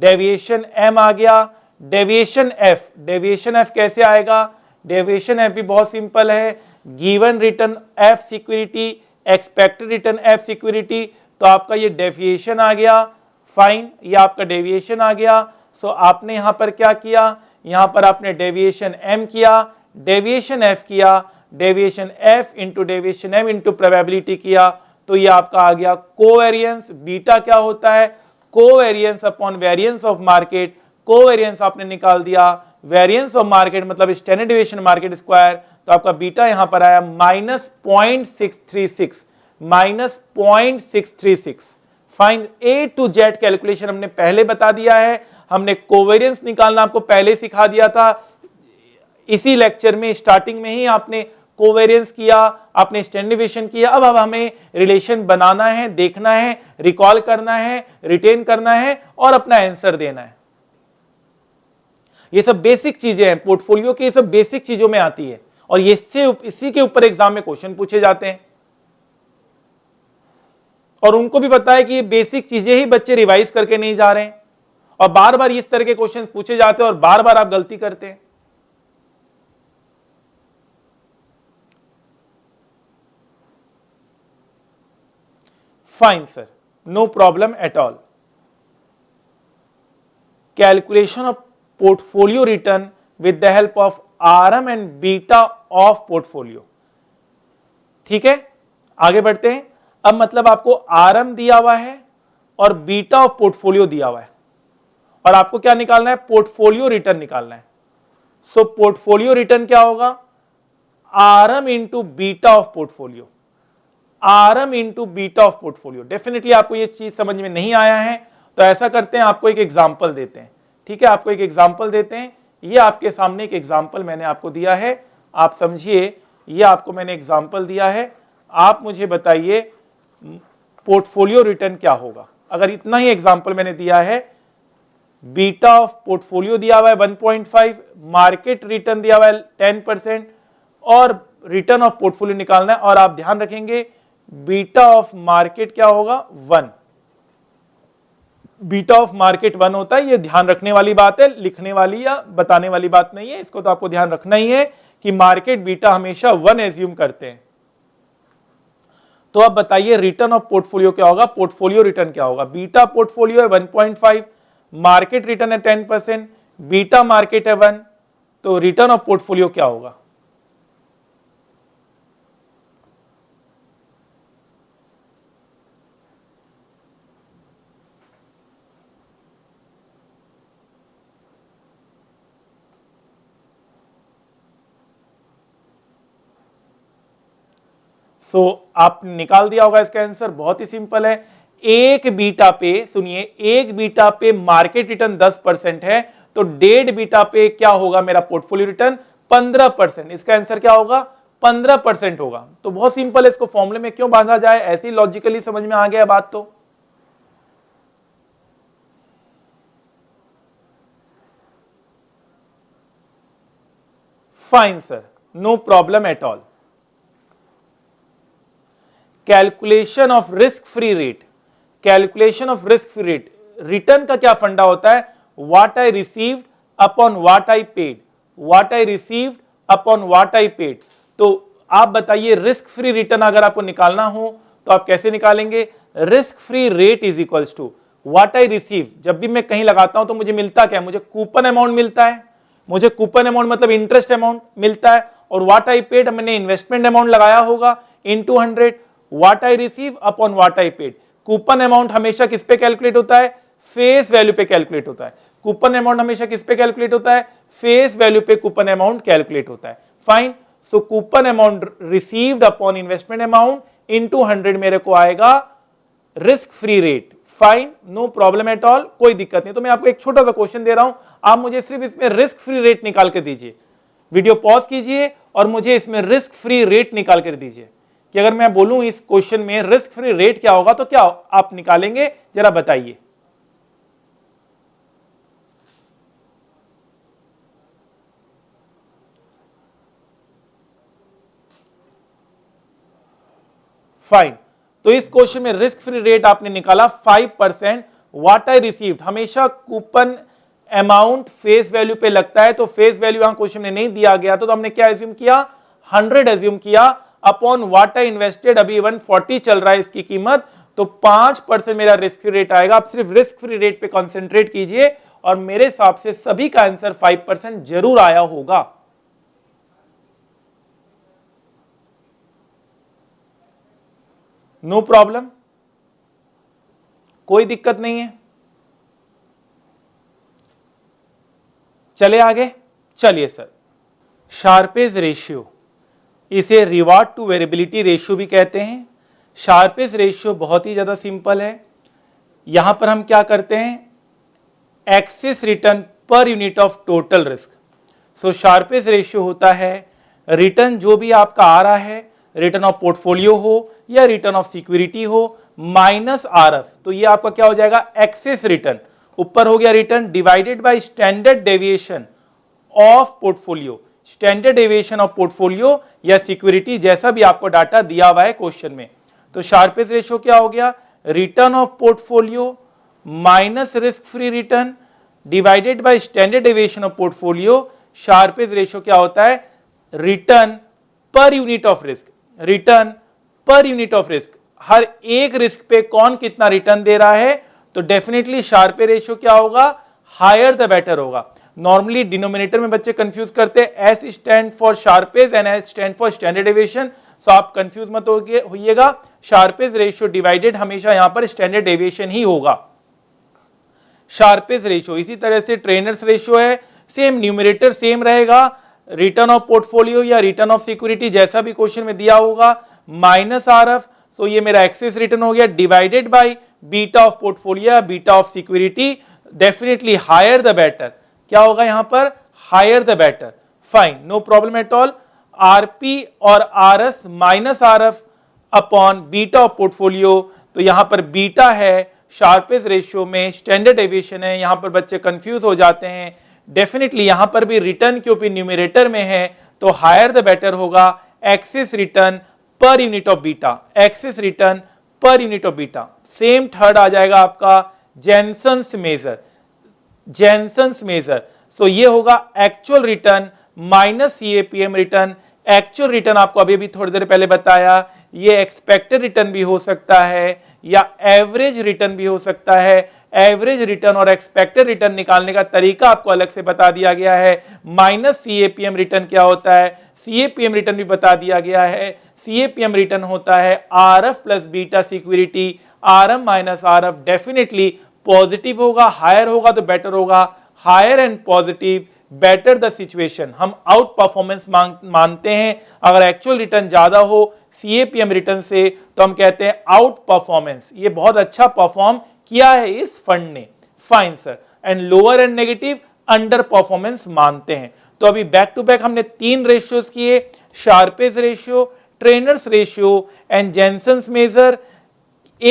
डेविएशन एम आ गया डेविएशन एफ डेविएशन एफ कैसे आएगा डेविएशन एफ भी बहुत सिंपल है given return F security expected return F security तो आपका ये डेविएशन आ गया फाइन ये आपका डेविएशन आ गया सो so आपने यहाँ पर क्या किया यहाँ पर आपने डेविएशन एम किया डेविएशन एफ किया deviation F into deviation M into probability किया तो ये आपका आ गया कोवेरियंस बीटा क्या होता है covariance upon variance of market covariance आपने निकाल दिया वेरियंस ऑफ मार्केट मतलब स्टैंडर्ड डिविएशन मार्केट स्क्वायर तो आपका बीटा यहां पर आया minus point six three six minus point six three six fine A to Z calculation हमने पहले बता दिया है हमने कोवेरियंस निकालना आपको पहले सिखा दिया था इसी लेक्चर में स्टार्टिंग में ही आपने कोवेरियंस किया आपने स्टैंडिवेशन किया अब अब हमें रिलेशन बनाना है देखना है रिकॉल करना है रिटेन करना है और अपना आंसर देना है ये सब बेसिक चीजें हैं पोर्टफोलियो की ये सब बेसिक चीजों में आती है और ये इससे इसी के ऊपर एग्जाम में क्वेश्चन पूछे जाते हैं और उनको भी पता है कि ये बेसिक चीजें ही बच्चे रिवाइज करके नहीं जा रहे हैं और बार बार इस तरह के क्वेश्चन पूछे जाते हैं और बार बार आप गलती करते हैं sir no problem at all calculation of portfolio return with the help of R M and beta of portfolio ठीक है आगे बढ़ते हैं अब मतलब आपको आरएम दिया हुआ है और बीटा ऑफ पोर्टफोलियो दिया हुआ है और आपको क्या निकालना है पोर्टफोलियो रिटर्न निकालना है सो पोर्टफोलियो रिटर्न क्या होगा RM into beta of portfolio R M into beta of portfolio definitely आपको ये चीज समझ में नहीं आया है तो ऐसा करते हैं आपको एक एग्जाम्पल देते हैं ठीक है आपको एक एग्जाम्पल देते हैं ये आपके सामने एक एग्जाम्पल मैंने आपको दिया है आप समझिए ये आपको मैंने एग्जाम्पल दिया है आप मुझे बताइए पोर्टफोलियो रिटर्न क्या होगा अगर इतना ही एग्जाम्पल मैंने दिया है बीटा ऑफ पोर्टफोलियो दिया हुआ है 1.5 मार्केट रिटर्न दिया हुआ है 10 परसेंट और रिटर्न ऑफ पोर्टफोलियो निकालना है और आप ध्यान रखेंगे बीटा ऑफ मार्केट क्या होगा one beta of market one होता है ये ध्यान रखने वाली बात है लिखने वाली या बताने वाली बात नहीं है इसको तो आपको ध्यान रखना ही है कि मार्केट बीटा हमेशा वन एज्यूम करते हैं तो अब बताइए रिटर्न ऑफ पोर्टफोलियो क्या होगा पोर्टफोलियो रिटर्न क्या होगा बीटा पोर्टफोलियो है 1.5 मार्केट रिटर्न है 10 परसेंट बीटा मार्केट है वन तो रिटर्न ऑफ पोर्टफोलियो क्या होगा सो आप निकाल दिया होगा इसका आंसर बहुत ही सिंपल है एक बीटा पे सुनिए एक बीटा पे मार्केट रिटर्न 10 परसेंट है तो डेढ़ बीटा पे क्या होगा मेरा पोर्टफोलियो रिटर्न 15 परसेंट इसका आंसर क्या होगा 15 परसेंट होगा तो बहुत सिंपल है इसको फॉर्मुले में क्यों बांधा जाए ऐसे लॉजिकली समझ में आ गया बात तो fine sir no problem at all calculation of risk free rate calculation of risk free rate return का क्या फंडा होता है what I received upon what I paid what I received upon what I paid तो आप बताइए risk free return अगर आपको निकालना हो तो आप कैसे निकालेंगे risk free rate is equals to what I receive जब भी मैं कहीं लगाता हूं तो मुझे मिलता क्या मुझे कूपन अमाउंट मिलता है मुझे कूपन अमाउंट मतलब इंटरेस्ट अमाउंट मिलता है और वाट आई पेड मैंने इन्वेस्टमेंट अमाउंट लगाया होगा इन to hundred what I receive upon what I paid coupon amount हमेशा किस पे कैलकुलेट होता है फेस वैल्यू पे कैलकुलेट होता है कूपन अमाउंट हमेशा किस पे कैलकुलेट होता है फेस वैल्यू पे कूपन अमाउंट कैलकुलेट होता है fine so coupon amount received upon investment amount in to hundred मेरे को आएगा risk free rate fine no problem at all कोई दिक्कत नहीं तो मैं आपको एक छोटा सा क्वेश्चन दे रहा हूं आप मुझे सिर्फ इसमें रिस्क फ्री रेट निकाल कर दीजिए वीडियो पॉज कीजिए और मुझे इसमें रिस्क फ्री रेट निकाल कर दीजिए कि अगर मैं बोलूं इस क्वेश्चन में रिस्क फ्री रेट क्या होगा तो क्या आप निकालेंगे जरा बताइए फाइन तो इस क्वेश्चन में रिस्क फ्री रेट आपने निकाला five percent what I receive हमेशा कूपन अमाउंट फेस वैल्यू पे लगता है तो फेस वैल्यू यहां क्वेश्चन में नहीं दिया गया तो, तो हमने क्या एज्यूम किया हंड्रेड एज्यूम किया अपॉन वाट आई इन्वेस्टेड अभी वन फोर्टी चल रहा है इसकी कीमत तो पांच परसेंट मेरा रिस्क फ्री रेट आएगा आप सिर्फ रिस्क फ्री रेट पे कॉन्सेंट्रेट कीजिए और मेरे हिसाब से सभी का आंसर फाइव परसेंट जरूर आया होगा नो no प्रॉब्लम कोई दिक्कत नहीं है चले आगे चलिए सर शार्पेज रेशियो इसे रिवार्ड टू वेरेबिलिटी रेशियो भी कहते हैं शार्पेस रेशियो बहुत ही ज़्यादा सिंपल है यहाँ पर हम क्या करते हैं excess return per unit of total risk so Sharpe's ratio होता है रिटर्न जो भी आपका आ रहा है रिटर्न ऑफ पोर्टफोलियो हो या रिटर्न ऑफ सिक्योरिटी हो माइनस आर एफ तो ये आपका क्या हो जाएगा एक्सेस रिटर्न ऊपर हो गया return divided by standard deviation of portfolio standard deviation of portfolio या सिक्योरिटी जैसा भी आपको डाटा दिया हुआ है क्वेश्चन में तो शार्पेज रेशो क्या हो गया return of portfolio minus risk free return divided by standard deviation of portfolio Sharpe's ratio क्या होता है return per unit of risk return per unit of risk हर एक रिस्क पे कौन कितना रिटर्न दे रहा है तो डेफिनेटली शार्पे रेशियो क्या होगा हायर द बेटर होगा नॉर्मली डिनोमिनेटर में बच्चे कंफ्यूज करते हैं S stand for Sharpe's and S stand for standard deviation so आप कंफ्यूज मत होइएगा शार्पेज रेशियो डिवाइडेड हमेशा यहां पर स्टैंडर्ड एवियशन ही होगा शार्पेज रेशियो इसी तरह से ट्रेनर्स रेशियो है सेम न्यूमिनेटर सेम रहेगा रिटर्न ऑफ पोर्टफोलियो या रिटर्न ऑफ सिक्योरिटी जैसा भी क्वेश्चन में दिया होगा माइनस आर एफ सो ये मेरा एक्सेस रिटर्न हो गया divided by beta of portfolio beta of security definitely higher the better क्या होगा यहां पर higher the better fine no problem at all RP और R S minus R F upon beta of portfolio तो यहां पर बीटा है Sharpe's ratio में स्टैंडर्ड एविएशन है यहां पर बच्चे कंफ्यूज हो जाते हैं डेफिनेटली यहां पर भी रिटर्न क्योंकि न्यूमिनेटर में है तो हायर द बेटर होगा excess return per unit of beta excess return per unit of beta same third आ जाएगा आपका Jensen's measure Jensen measure so ये होगा actual return minus CAPM return actual return आपको अभी अभी थोड़ी देर पहले बताया ये एक्सपेक्टेड रिटर्न भी हो सकता है या एवरेज रिटर्न भी हो सकता है एवरेज रिटर्न और एक्सपेक्टेड रिटर्न निकालने का तरीका आपको अलग से बता दिया गया है माइनस सीएपीएम रिटर्न क्या होता है सीएपीएम रिटर्न भी बता दिया गया है सीएपीएम रिटर्न होता है R F plus beta security R M minus R F definitely positive होगा हायर होगा तो बेटर होगा higher and positive better the situation हम आउट परफॉर्मेंस मानते हैं अगर एक्चुअल रिटर्न ज्यादा हो सीएपीएम रिटर्न से तो हम कहते हैं आउट परफॉर्मेंस ये बहुत अच्छा परफॉर्म किया है इस फंड ने fine sir and lower and negative underperformance मानते हैं तो अभी बैक टू बैक हमने तीन रेशियोज किए Sharpe's ratio Treynor's ratio and Jensen measure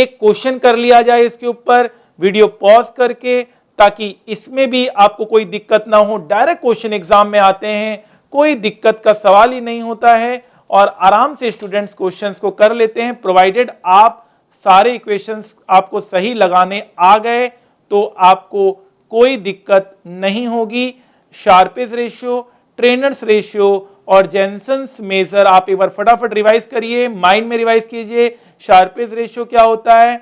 एक क्वेश्चन कर लिया जाए इसके ऊपर वीडियो पॉज करके ताकि इसमें भी आपको कोई दिक्कत ना हो डायरेक्ट क्वेश्चन एग्जाम में आते हैं कोई दिक्कत का सवाल ही नहीं होता है और आराम से स्टूडेंट्स क्वेश्चंस को कर लेते हैं प्रोवाइडेड आप सारे इक्वेशंस आपको सही लगाने आ गए तो आपको कोई दिक्कत नहीं होगी शार्पेज रेशियो ट्रेनर्स रेशियो और जेंसन्स मेजर आप एक बार फटाफट रिवाइज करिए माइंड में रिवाइज कीजिए शार्पेज रेशियो क्या होता है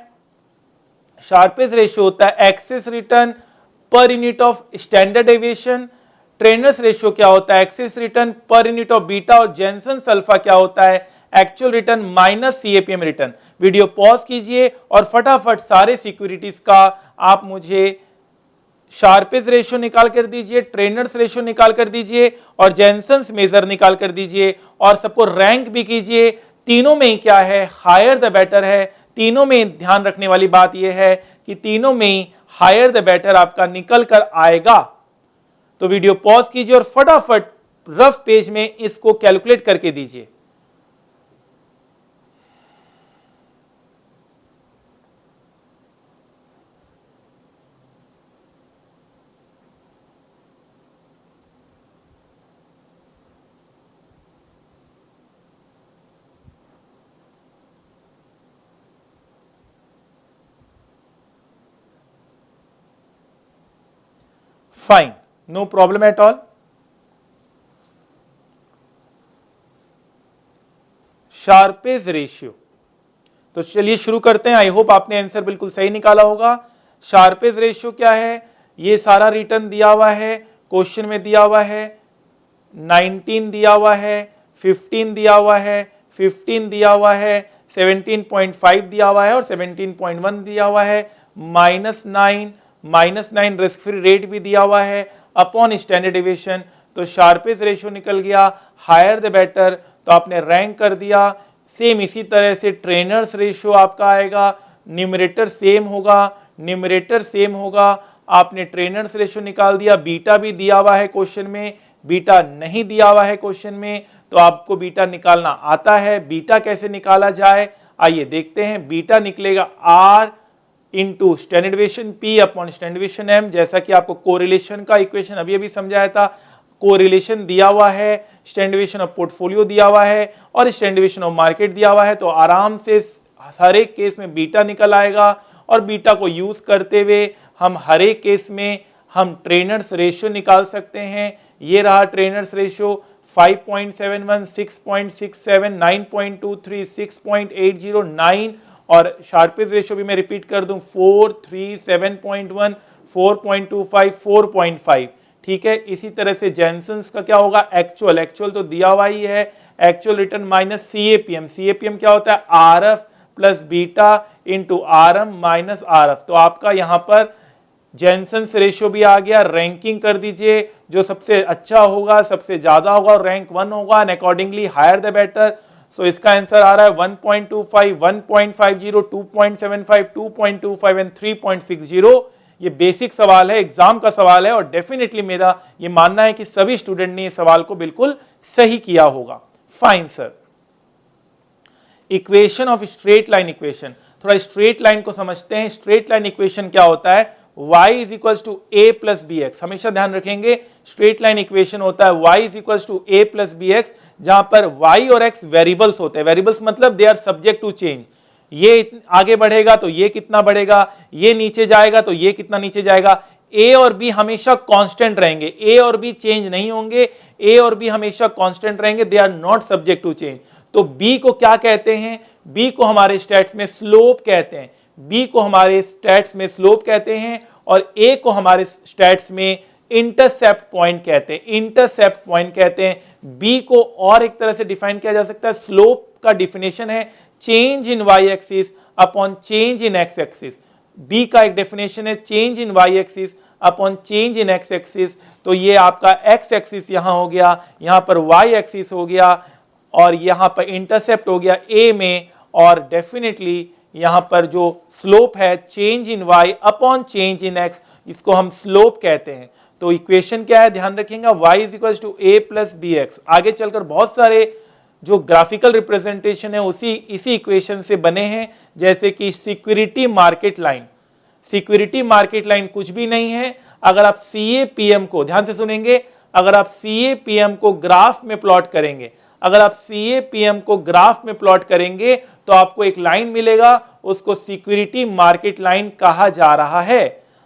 शार्पेज रेशियो होता है excess return per unit of standard deviation Treynor's ratio क्या होता है excess return per unit of beta और जेंसन सल्फा क्या होता है actual return minus CAPM return video pause कीजिए और फटाफट सारे सिक्योरिटीज का आप मुझे शार्पेज रेशियो निकाल कर दीजिए ट्रेनर्स रेशियो निकाल कर दीजिए और जेंसन मेजर निकाल कर दीजिए और सबको रैंक भी कीजिए तीनों में ही क्या है हायर द बेटर है तीनों में ध्यान रखने वाली बात यह है कि तीनों में ही हायर द बेटर आपका निकल कर आएगा तो वीडियो पॉज कीजिए और फटाफट रफ पेज में इसको कैलकुलेट करके दीजिए fine no problem at all Sharpe's ratio तो चलिए शुरू करते हैं आई होप आपने आंसर बिल्कुल सही निकाला होगा शार्पेज रेशियो क्या है ये सारा रिटर्न दिया हुआ है क्वेश्चन में दिया हुआ है 19 दिया हुआ है 15 दिया हुआ है 15 दिया हुआ है 17.5 दिया हुआ है और 17.1 दिया हुआ है minus nine minus nine risk free rate भी दिया हुआ है अपॉन स्टैंडर्ड डिविएशन तो शार्पेज रेशियो निकल गया हायर द बेटर तो आपने रैंक कर दिया सेम इसी तरह से ट्रेनर्स रेशियो आपका आएगा न्यूमरेटर सेम होगा न्यूमरेटर सेम होगा आपने ट्रेनर्स रेशियो निकाल दिया बीटा भी दिया हुआ है क्वेश्चन में बीटा नहीं दिया हुआ है क्वेश्चन में तो आपको बीटा निकालना आता है बीटा कैसे निकाला जाए आइए देखते हैं बीटा निकलेगा R into standard P upon standard M जैसा कि आपको कोरिलेशन का इक्वेशन अभी अभी समझाया था कोरिलेशन दिया हुआ है स्टैंडर्डेशन ऑफ पोर्टफोलियो दिया हुआ है और स्टैंडर्डेशन ऑफ मार्केट दिया हुआ है तो आराम से हर एक केस में बीटा निकल आएगा और बीटा को यूज करते हुए हम हर एक केस में हम ट्रेनर्स रेशियो निकाल सकते हैं ये रहा ट्रेनर्स रेशियो 5.71, 6.67, 9.23, 6.809 और शार्पेज रेशियो भी मैं रिपीट कर दूं four three seven point one four point two five four point five ठीक है इसी तरह से जेंसन का क्या होगा एक्चुअल एक्चुअल तो दिया हुआ ही है actual return minus C A P M C A P M क्या होता है R F plus beta into R M minus R F तो आपका यहाँ पर जेनसन्स रेशियो भी आ गया रैंकिंग कर दीजिए जो सबसे अच्छा होगा सबसे ज़्यादा होगा और रैंक वन होगा and accordingly higher the better so इसका आंसर आ रहा है 1.25, 1.50, 2.75, 2.25 एंड 3.60 ये बेसिक सवाल है एग्जाम का सवाल है और डेफिनेटली मेरा ये मानना है कि सभी स्टूडेंट ने ये सवाल को बिल्कुल सही किया होगा fine sir equation of straight line equation थोड़ा स्ट्रेट लाइन को समझते हैं स्ट्रेट लाइन इक्वेशन क्या होता है y is equal to A plus B X हमेशा ध्यान रखेंगे स्ट्रेट लाइन इक्वेशन होता है y is equal to A plus B X जहां पर y और x वेरिएबल्स होते हैं वेरिएबल्स मतलब they are subject to change ये आगे बढ़ेगा तो ये कितना बढ़ेगा ये नीचे जाएगा तो ये कितना नीचे जाएगा a और b हमेशा कॉन्स्टेंट रहेंगे a और b चेंज नहीं होंगे a और b हमेशा कॉन्स्टेंट रहेंगे they are not subject to change तो b को क्या कहते हैं b को हमारे स्टेट्स में स्लोप कहते हैं बी को हमारे स्टैट्स में स्लोप कहते हैं और ए को हमारे स्टैट्स में इंटरसेप्ट पॉइंट कहते हैं इंटरसेप्ट पॉइंट कहते हैं बी को और एक तरह से डिफाइन किया जा सकता है स्लोप का डिफिनेशन है change in Y axis upon change in X axis B का एक डेफिनेशन है change in Y axis upon change in X axis तो ये आपका एक्स एक्सिस यहां हो गया यहां पर वाई एक्सिस हो गया और यहां पर इंटरसेप्ट हो गया ए में और डेफिनेटली यहां पर जो स्लोप है change in Y upon change in X इसको हम स्लोप कहते हैं तो इक्वेशन क्या है ध्यान रखेंगे Y is equal to A plus B X आगे चलकर बहुत सारे जो ग्राफिकल रिप्रेजेंटेशन है उसी इसी इक्वेशन से बने हैं जैसे कि security market line security market line कुछ भी नहीं है अगर आप सी को ध्यान से सुनेंगे अगर आप सी ए पी एम को ग्राफ में प्लॉट करेंगे अगर आप सी ए पी एम को ग्राफ में प्लॉट करेंगे तो आपको एक लाइन मिलेगा उसको सिक्योरिटी मार्केट लाइन कहा जा रहा है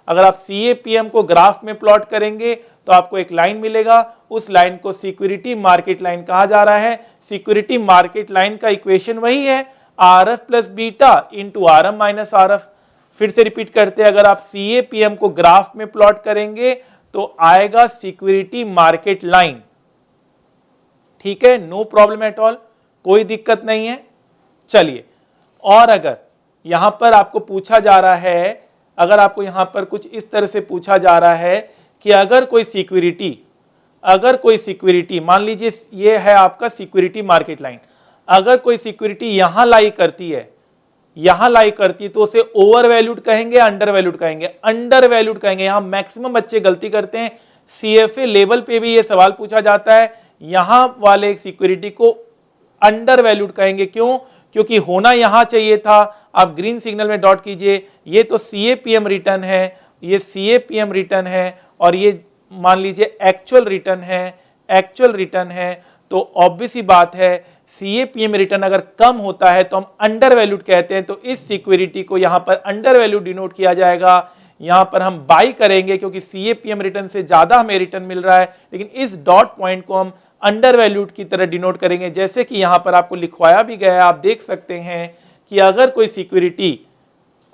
अगर आप सी को ग्राफ में प्लॉट करेंगे तो आपको एक लाइन मिलेगा उस लाइन को सिक्योरिटी मार्केट लाइन कहा जा रहा है सिक्योरिटी मार्केट लाइन का इक्वेशन वही है R F plus beta into R M minus R F फिर से रिपीट करते हैं अगर आप सी को ग्राफ में प्लॉट करेंगे तो आएगा सिक्योरिटी मार्केट लाइन ठीक है नो प्रॉब्लम एट ऑल कोई दिक्कत नहीं है चलिए और अगर यहाँ पर आपको पूछा जा रहा है अगर आपको यहाँ पर कुछ इस तरह से पूछा जा रहा है कि अगर कोई सिक्योरिटी अगर कोई सिक्योरिटी मान लीजिए ये है आपका सिक्योरिटी मार्केट लाइन अगर कोई सिक्योरिटी यहाँ लाई करती है यहाँ लाई करती है तो उसे ओवर वैल्यूड कहेंगे अंडर वैल्यूड कहेंगे अंडर वैल्यूड कहेंगे यहाँ मैक्सिमम बच्चे गलती करते हैं सी लेवल पे भी ये सवाल पूछा जाता है यहाँ वाले सिक्योरिटी को अंडर वैल्यूड कहेंगे क्यों क्योंकि होना यहाँ चाहिए था आप ग्रीन सिग्नल में डॉट कीजिए ये तो सी रिटर्न है ये सी रिटर्न है और ये मान लीजिए एक्चुअल रिटर्न है एक्चुअल रिटर्न है तो ऑब्वियस ही बात है C A P M return अगर कम होता है तो हम अंडर वैल्यूड कहते हैं तो इस सिक्योरिटी को यहाँ पर अंडर वैल्यू डिनोट किया जाएगा यहाँ पर हम बाई करेंगे क्योंकि C A P M return से ज़्यादा हमें रिटर्न मिल रहा है लेकिन इस डॉट पॉइंट को हम अंडर वैल्यूड की तरह डिनोट करेंगे जैसे कि यहाँ पर आपको लिखवाया भी गया है आप देख सकते हैं कि अगर कोई सिक्योरिटी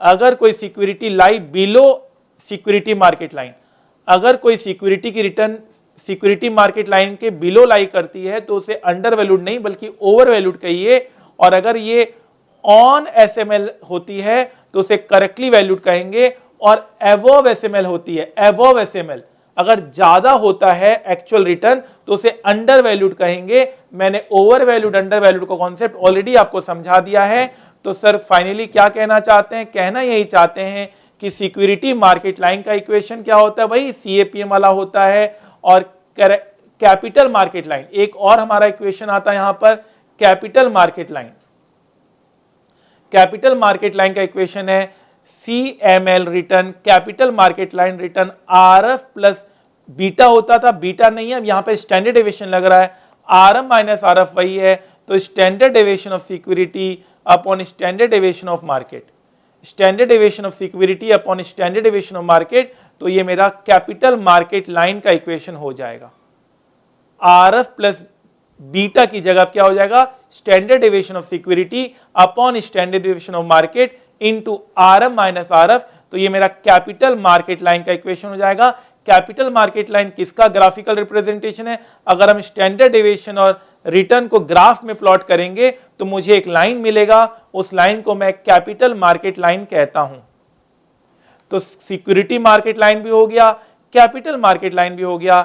अगर कोई security lie below security market line अगर कोई सिक्योरिटी की रिटर्न सिक्योरिटी मार्केट लाइन के बिलो लाई करती है तो उसे अंडर वैल्यूड नहीं बल्कि ओवर वैल्यूड कहिए और अगर ये ऑन एस होती है तो उसे करेक्टली वैल्यूड कहेंगे और एवोव एस होती है एवोव एस अगर ज़्यादा होता है एक्चुअल रिटर्न तो उसे अंडर वैल्यूड कहेंगे मैंने ओवर वैल्यूड अंडर वैल्यूड का कॉन्सेप्ट ऑलरेडी आपको समझा दिया है तो सर फाइनली क्या कहना चाहते हैं कहना यही चाहते हैं कि सिक्योरिटी मार्केट लाइन का इक्वेशन क्या होता है वही सी वाला होता है और कैपिटल मार्केट लाइन एक और हमारा इक्वेशन आता है यहां पर capital market line capital market line का इक्वेशन है C M L return capital market line return R F plus beta होता था बीटा नहीं है अब यहां पे स्टैंडर्ड एवेशन लग रहा है R M minus R F वही है तो standard deviation of security upon standard deviation of market standard deviation of security upon standard deviation of market तो ये मेरा कैपिटल मार्केट लाइन का इक्वेशन हो जाएगा आर एफ प्लस बीटा की जगह क्या हो जाएगा standard deviation of security upon standard deviation of market into R R M minus R F तो ये मेरा कैपिटल मार्केट लाइन का इक्वेशन हो जाएगा कैपिटल मार्केट लाइन किसका ग्राफिकल रिप्रेजेंटेशन है अगर हम स्टैंडर्ड डिवेशन और रिटर्न को ग्राफ में प्लॉट करेंगे तो मुझे एक लाइन मिलेगा उस लाइन को मैं कैपिटल मार्केट लाइन कहता हूं तो सिक्योरिटी मार्केट लाइन भी हो गया कैपिटल मार्केट लाइन भी हो गया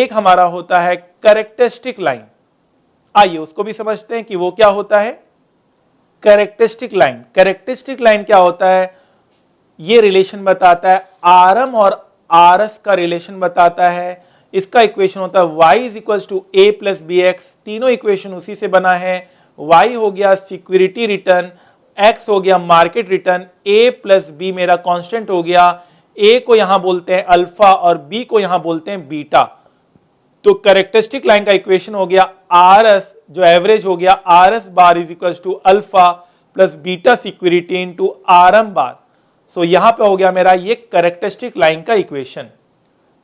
एक हमारा होता है करेक्टरिस्टिक लाइन आइए उसको भी समझते हैं कि वो क्या होता है करेक्टरिस्टिक लाइन करेक्टरिस्टिक लाइन क्या होता है ये रिलेशन बताता है आरएम और आरएस का रिलेशन बताता है इसका इक्वेशन होता है Y is equal to A plus B X तीनों इक्वेशन उसी से बना है वाई हो गया सिक्योरिटी रिटर्न एक्स हो गया market return A plus B मेरा कांस्टेंट हो गया ए को यहां बोलते हैं अल्फा और बी को यहां बोलते हैं बीटा तो करेक्टरिस्टिक लाइन का इक्वेशन हो गया आर एस जो एवरेज हो गया R S bar is equal to alpha plus beta security to R M bar so यहां पे हो गया मेरा ये करेक्टरिस्टिक लाइन का इक्वेशन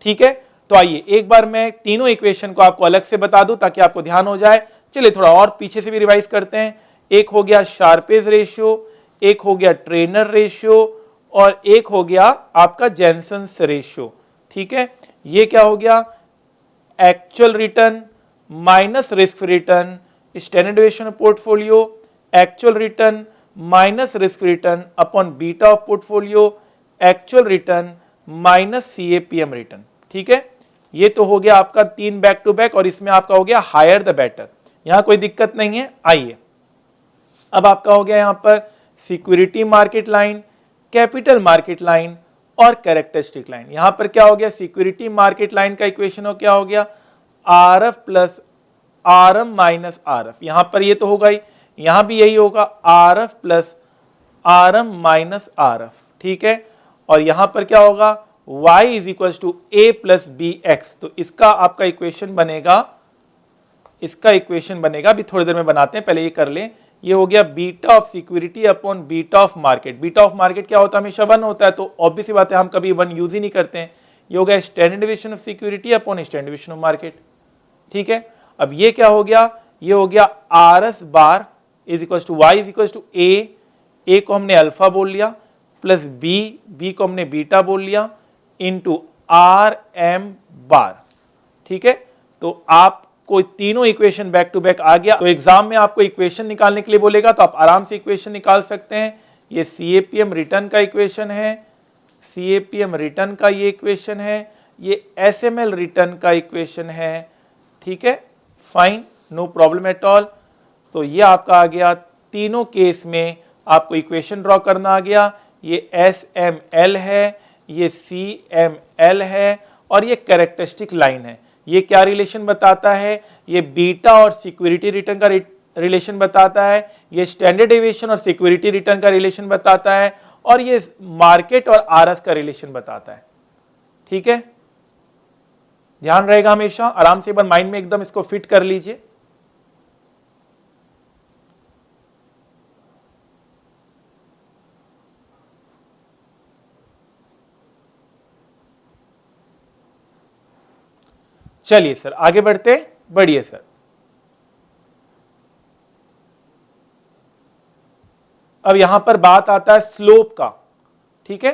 ठीक है तो आइए एक बार मैं तीनों इक्वेशन को आपको अलग से बता दूं ताकि आपको ध्यान हो जाए चलिए थोड़ा और पीछे से भी रिवाइज करते हैं एक हो गया शार्पेज रेशियो एक हो गया ट्रेनर रेशियो और एक हो गया आपका जेनसन्स रेशियो ठीक है ये क्या हो गया actual return minus risk return standard portfolio actual return minus risk return upon beta of portfolio actual return minus C return ठीक है ये तो हो गया आपका तीन बैक टू बैक और इसमें आपका हो गया हायर द बेटर यहां कोई दिक्कत नहीं है आइए अब आपका हो गया यहां पर security market line capital market line और कैरेक्टरिस्टिक लाइन यहां पर क्या हो गया सिक्योरिटी मार्केट लाइन का इक्वेशन हो क्या हो गया R F plus R M minus R F यहां पर ये तो होगा ही यहां भी यही होगा R F plus R M minus R F ठीक है और यहां पर क्या होगा y is equal to A plus B X तो इसका आपका इक्वेशन बनेगा इसका इक्वेशन बनेगा अभी थोड़ी देर में बनाते हैं पहले ये कर लें ये हो गया beta of security upon beta of market beta of market क्या होता है हमेशा वन होता है तो ऑब्वियसली बात है हम कभी वन यूज ही नहीं करते हैं ये हो गया standard of security upon standard of market ठीक है अब ये क्या हो गया ये हो गया R S bar is equal to Y is equal to A A को हमने अल्फा बोल लिया प्लस बी बी को हमने बीटा बोल लिया इंटू आर एम बार ठीक है तो आप कोई तीनों इक्वेशन बैक टू बैक आ गया तो एग्जाम में आपको इक्वेशन निकालने के लिए बोलेगा तो आप आराम से इक्वेशन निकाल सकते हैं ये C A P M return का इक्वेशन है C A P M return का ये इक्वेशन है ये एस एम एल रिटर्न का इक्वेशन है ठीक है fine no problem at all तो ये आपका आ गया तीनों केस में आपको इक्वेशन ड्रॉ करना आ गया ये एस एम एल है ये सी एम एल है और ये कैरेक्टरिस्टिक लाइन है ये क्या रिलेशन बताता है ये बीटा और सिक्योरिटी रिटर्न का रिलेशन बताता है ये स्टैंडर्ड एविएशन और सिक्योरिटी रिटर्न का रिलेशन बताता है और ये मार्केट और आर का रिलेशन बताता है ठीक है ध्यान रहेगा हमेशा आराम से बन माइंड में एकदम इसको फिट कर लीजिए चलिए सर आगे बढ़ते बढ़िए सर अब यहां पर बात आता है स्लोप का ठीक है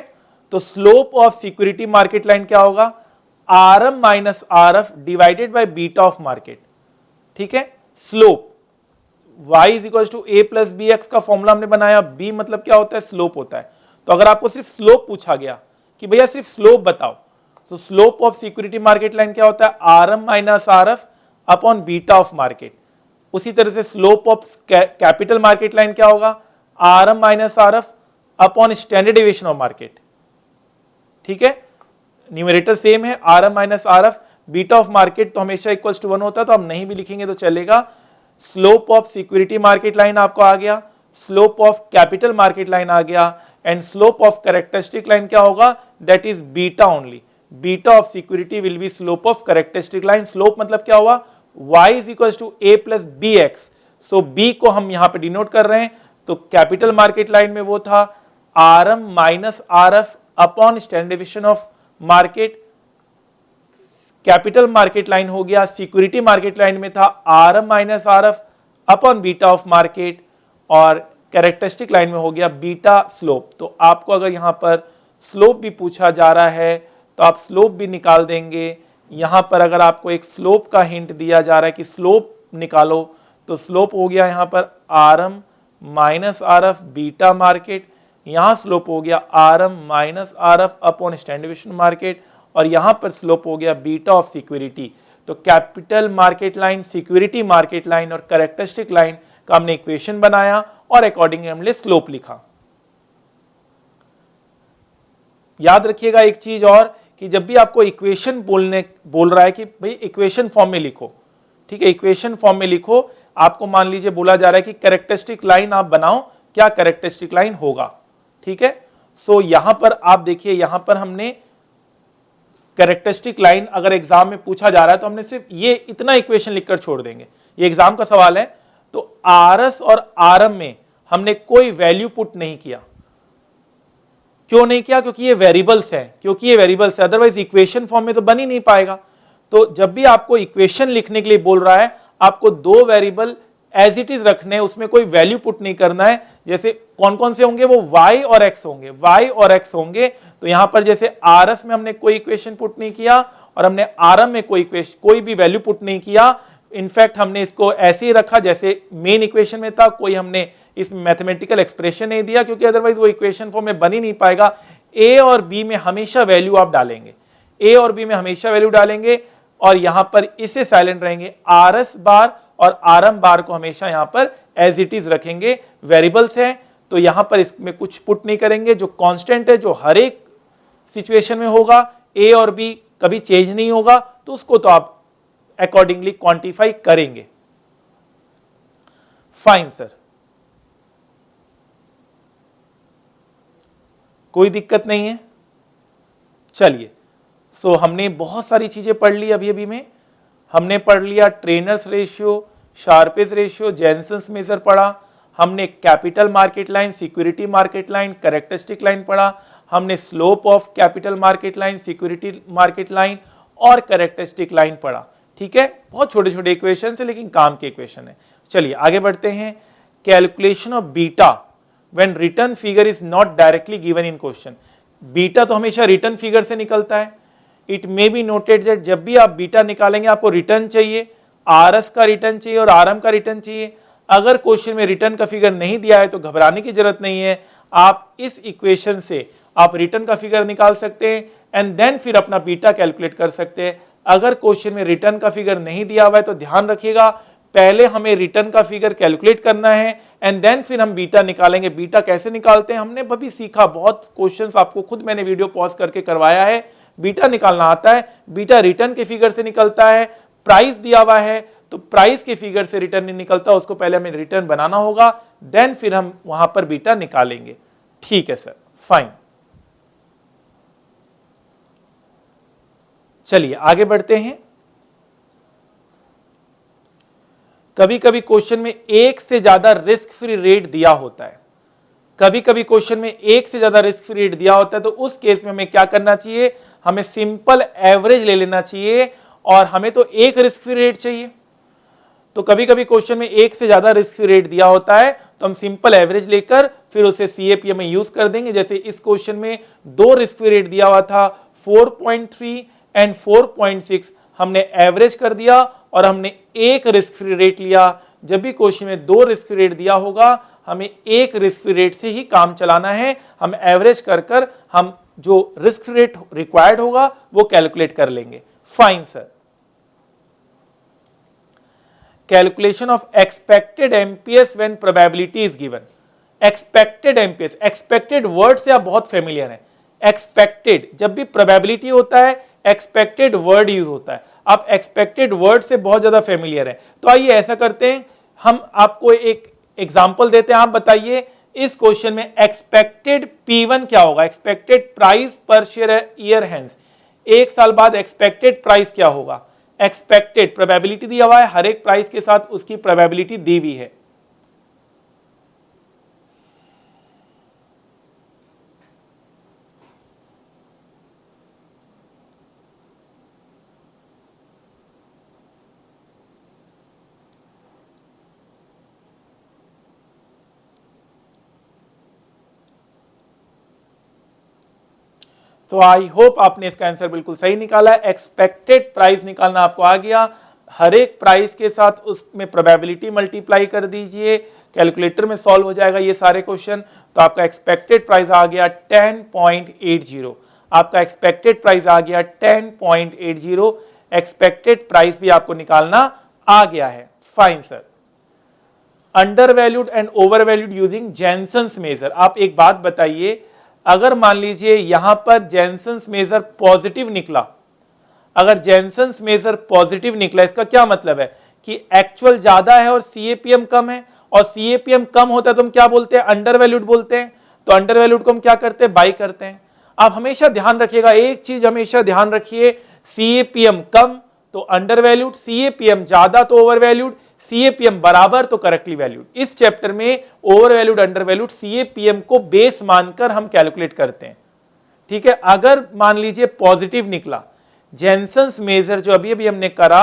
तो slope of security market line क्या होगा R M minus R F divided by beta of market ठीक है slope y is equal to A plus B X का फॉर्मूला हमने बनाया b मतलब क्या होता है स्लोप होता है तो अगर आपको सिर्फ स्लोप पूछा गया कि भैया सिर्फ स्लोप बताओ तो slope of security market line क्या होता है R M minus R F upon beta of market उसी तरह से slope of capital market line क्या होगा R M minus R F upon standard deviation of market ठीक है न्यूमरेटर सेम है R M minus R F beta of market तो हमेशा इक्वल टू वन होता है तो हम नहीं भी लिखेंगे तो चलेगा slope of security market line आपको आ गया slope of capital market line आ गया and slope of characteristic line क्या होगा that is beta only beta of security will be slope of characteristic line slope मतलब क्या हुआ y is equal to A plus B X so B को हम यहां पे डिनोट कर रहे हैं तो कैपिटल मार्केट लाइन में वो था R M minus R F upon standard deviation of market capital market line हो गया सिक्योरिटी मार्केट लाइन में था R M minus R F upon beta of market और कैरेक्टरिस्टिक लाइन में हो गया बीटा स्लोप तो आपको अगर यहां पर स्लोप भी पूछा जा रहा है तो आप स्लोप भी निकाल देंगे यहाँ पर अगर आपको एक स्लोप का हिंट दिया जा रहा है कि स्लोप निकालो तो स्लोप हो गया यहाँ पर R M minus R F beta market यहाँ स्लोप हो गया R M minus R F upon standard deviation market और यहाँ पर स्लोप हो गया बीटा ऑफ सिक्योरिटी तो capital market line security market line और करेक्टरिस्टिक लाइन का हमने इक्वेशन बनाया और अकॉर्डिंगली हमने स्लोप लिखा याद रखिएगा एक चीज और कि जब भी आपको इक्वेशन बोलने बोल रहा है कि भाई इक्वेशन फॉर्म में लिखो ठीक है इक्वेशन फॉर्म में लिखो आपको मान लीजिए बोला जा रहा है कि कैरेक्टरिस्टिक लाइन आप बनाओ क्या करेक्टरिस्टिक लाइन होगा ठीक है सो so, यहां पर आप देखिए यहां पर हमने करेक्टरिस्टिक लाइन अगर एग्जाम में पूछा जा रहा है तो हमने सिर्फ ये इतना इक्वेशन लिखकर छोड़ देंगे ये एग्जाम का सवाल है तो आरस और आरम में हमने कोई वैल्यू पुट नहीं किया क्यों नहीं किया क्योंकि ये वेरिएबल्स है क्योंकि ये वेरिएबल्स है अदरवाइज इक्वेशन फॉर्म में तो बन ही नहीं पाएगा तो जब भी आपको इक्वेशन लिखने के लिए बोल रहा है आपको दो वेरिएबल एज इट इज रखने हैं उसमें कोई वैल्यू पुट नहीं करना है जैसे कौन कौन से होंगे वो वाई और एक्स होंगे वाई और एक्स होंगे तो यहां पर जैसे एस में हमने कोई इक्वेशन पुट नहीं किया और हमने एम में कोई इक्वेशन कोई भी वैल्यू पुट नहीं किया इनफैक्ट हमने इसको ऐसे ही रखा जैसे मेन इक्वेशन में था कोई हमने इस मैथमेटिकल एक्सप्रेशन नहीं दिया क्योंकि अदरवाइज वो इक्वेशन फॉर्म में बन ही नहीं पाएगा ए और बी में हमेशा वैल्यू आप डालेंगे ए और बी में हमेशा वैल्यू डालेंगे और यहां पर इसे साइलेंट रहेंगे आर एस बार और आर एम बार को हमेशा यहां पर एज इट इज रखेंगे वेरिएबल्स हैं तो यहां पर इसमें कुछ पुट नहीं करेंगे जो कांस्टेंट है जो हर एक सिचुएशन में होगा ए और बी कभी चेंज नहीं होगा तो उसको तो आप अकॉर्डिंगली क्वांटिफाई करेंगे फाइन सर कोई दिक्कत नहीं है चलिए सो so, हमने बहुत सारी चीज़ें पढ़ ली अभी अभी में हमने पढ़ लिया Treynor's ratio Sharpe's ratio Jensen's measure पढ़ा हमने capital market line security market line characteristic line पढ़ा हमने slope of capital market line security market line और करेक्टरिस्टिक लाइन पढ़ा ठीक है बहुत छोटे छोटे इक्वेशन है लेकिन काम के इक्वेशन है चलिए आगे बढ़ते हैं calculation of beta when return figure is not directly given in question beta तो हमेशा return figure से निकलता है it may be noted that जब भी आप beta निकालेंगे आपको return चाहिए RS का return चाहिए और RM का return चाहिए अगर क्वेश्चन में रिटर्न का फिगर नहीं दिया है तो घबराने की जरूरत नहीं है आप इस इक्वेशन से आप रिटर्न का फिगर निकाल सकते हैं एंड देन फिर अपना बीटा कैलकुलेट कर सकते हैं अगर क्वेश्चन में रिटर्न का फिगर नहीं दिया हुआ है तो ध्यान रखिएगा पहले हमें रिटर्न का फिगर कैलकुलेट करना है एंड देन फिर हम बीटा निकालेंगे बीटा कैसे निकालते हैं हमने अभी सीखा बहुत क्वेश्चंस आपको खुद मैंने वीडियो पॉज करके करवाया है बीटा निकालना आता है बीटा रिटर्न के फिगर से निकलता है प्राइस दिया हुआ है तो प्राइस के फिगर से रिटर्न नहीं निकलता उसको पहले हमें रिटर्न बनाना होगा देन फिर हम वहां पर बीटा निकालेंगे ठीक है सर फाइन चलिए आगे बढ़ते हैं कभी कभी क्वेश्चन में एक से ज्यादा रिस्क फ्री रेट दिया होता है कभी कभी क्वेश्चन में एक से ज्यादा रिस्क फ्री रेट दिया होता है तो उस केस में हमें क्या करना चाहिए हमें सिंपल एवरेज ले लेना चाहिए और हमें तो एक रिस्क फ्री रेट चाहिए तो कभी कभी क्वेश्चन में एक से ज्यादा रिस्क फ्री रेट दिया होता है तो हम सिंपल एवरेज लेकर फिर उसे सीएपीएम में यूज कर देंगे जैसे इस क्वेश्चन में दो रिस्क फ्री रेट दिया हुआ था 4.3 एंड 4.6 हमने एवरेज कर दिया और हमने एक रिस्क फ्री रेट लिया जब भी क्वेश्चन में दो रिस्क फ्री रेट दिया होगा हमें एक रिस्क फ्री रेट से ही काम चलाना है हम एवरेज कर कर हम जो रिस्क फ्री रेट रिक्वायर्ड होगा वो कैलकुलेट कर लेंगे fine sir calculation of expected MPS when probability is given expected MPS expected word से आप बहुत फेमिलियर हैं एक्सपेक्टेड जब भी प्रोबेबिलिटी होता है एक्सपेक्टेड वर्ड यूज होता है आप एक्सपेक्टेड वर्ड से बहुत ज़्यादा फेमिलियर हैं तो आइए ऐसा करते हैं हम आपको एक एग्जाम्पल देते हैं आप बताइए इस क्वेश्चन में एक्सपेक्टेड P1 क्या होगा expected price per share year hence एक साल बाद एक्सपेक्टेड प्राइस क्या होगा एक्सपेक्टेड प्रोबेबिलिटी दिया हुआ है हर एक प्राइस के साथ उसकी प्रोबेबिलिटी दी हुई है तो आई होप आपने इसका आंसर बिल्कुल सही निकाला एक्सपेक्टेड प्राइस निकालना आपको आ गया हर एक प्राइस के साथ उसमें प्रोबेबिलिटी मल्टीप्लाई कर दीजिए कैलकुलेटर में सॉल्व हो जाएगा ये सारे क्वेश्चन तो आपका एक्सपेक्टेड प्राइस आ गया 10.80 आपका एक्सपेक्टेड प्राइस आ गया 10.80 एक्सपेक्टेड प्राइस भी आपको निकालना आ गया है fine sir undervalued and overvalued using Jensen's measure आप एक बात बताइए अगर मान लीजिए यहां पर जेनसंस मेजर पॉजिटिव निकला अगर जेनसन्स मेजर पॉजिटिव निकला इसका क्या मतलब है कि एक्चुअल ज्यादा है और सीएपीएम कम है और सीएपीएम कम होता है तो हम क्या बोलते हैं अंडर वैल्यूड बोलते हैं तो अंडर वैल्यूड को हम क्या करते हैं बाई करते हैं आप हमेशा ध्यान रखिएगा एक चीज हमेशा ध्यान रखिए सीएपीएम कम तो अंडर वैल्यूड सीएपीएम ज्यादा तो ओवर वैल्यूड सीएपीएम बराबर तो करेक्टली वैल्यूड इस चैप्टर में overvalued under undervalued CAPM को बेस मानकर हम कैलकुलेट करते हैं ठीक है अगर मान लीजिए पॉजिटिव निकला जेनसन मेजर जो अभी अभी हमने करा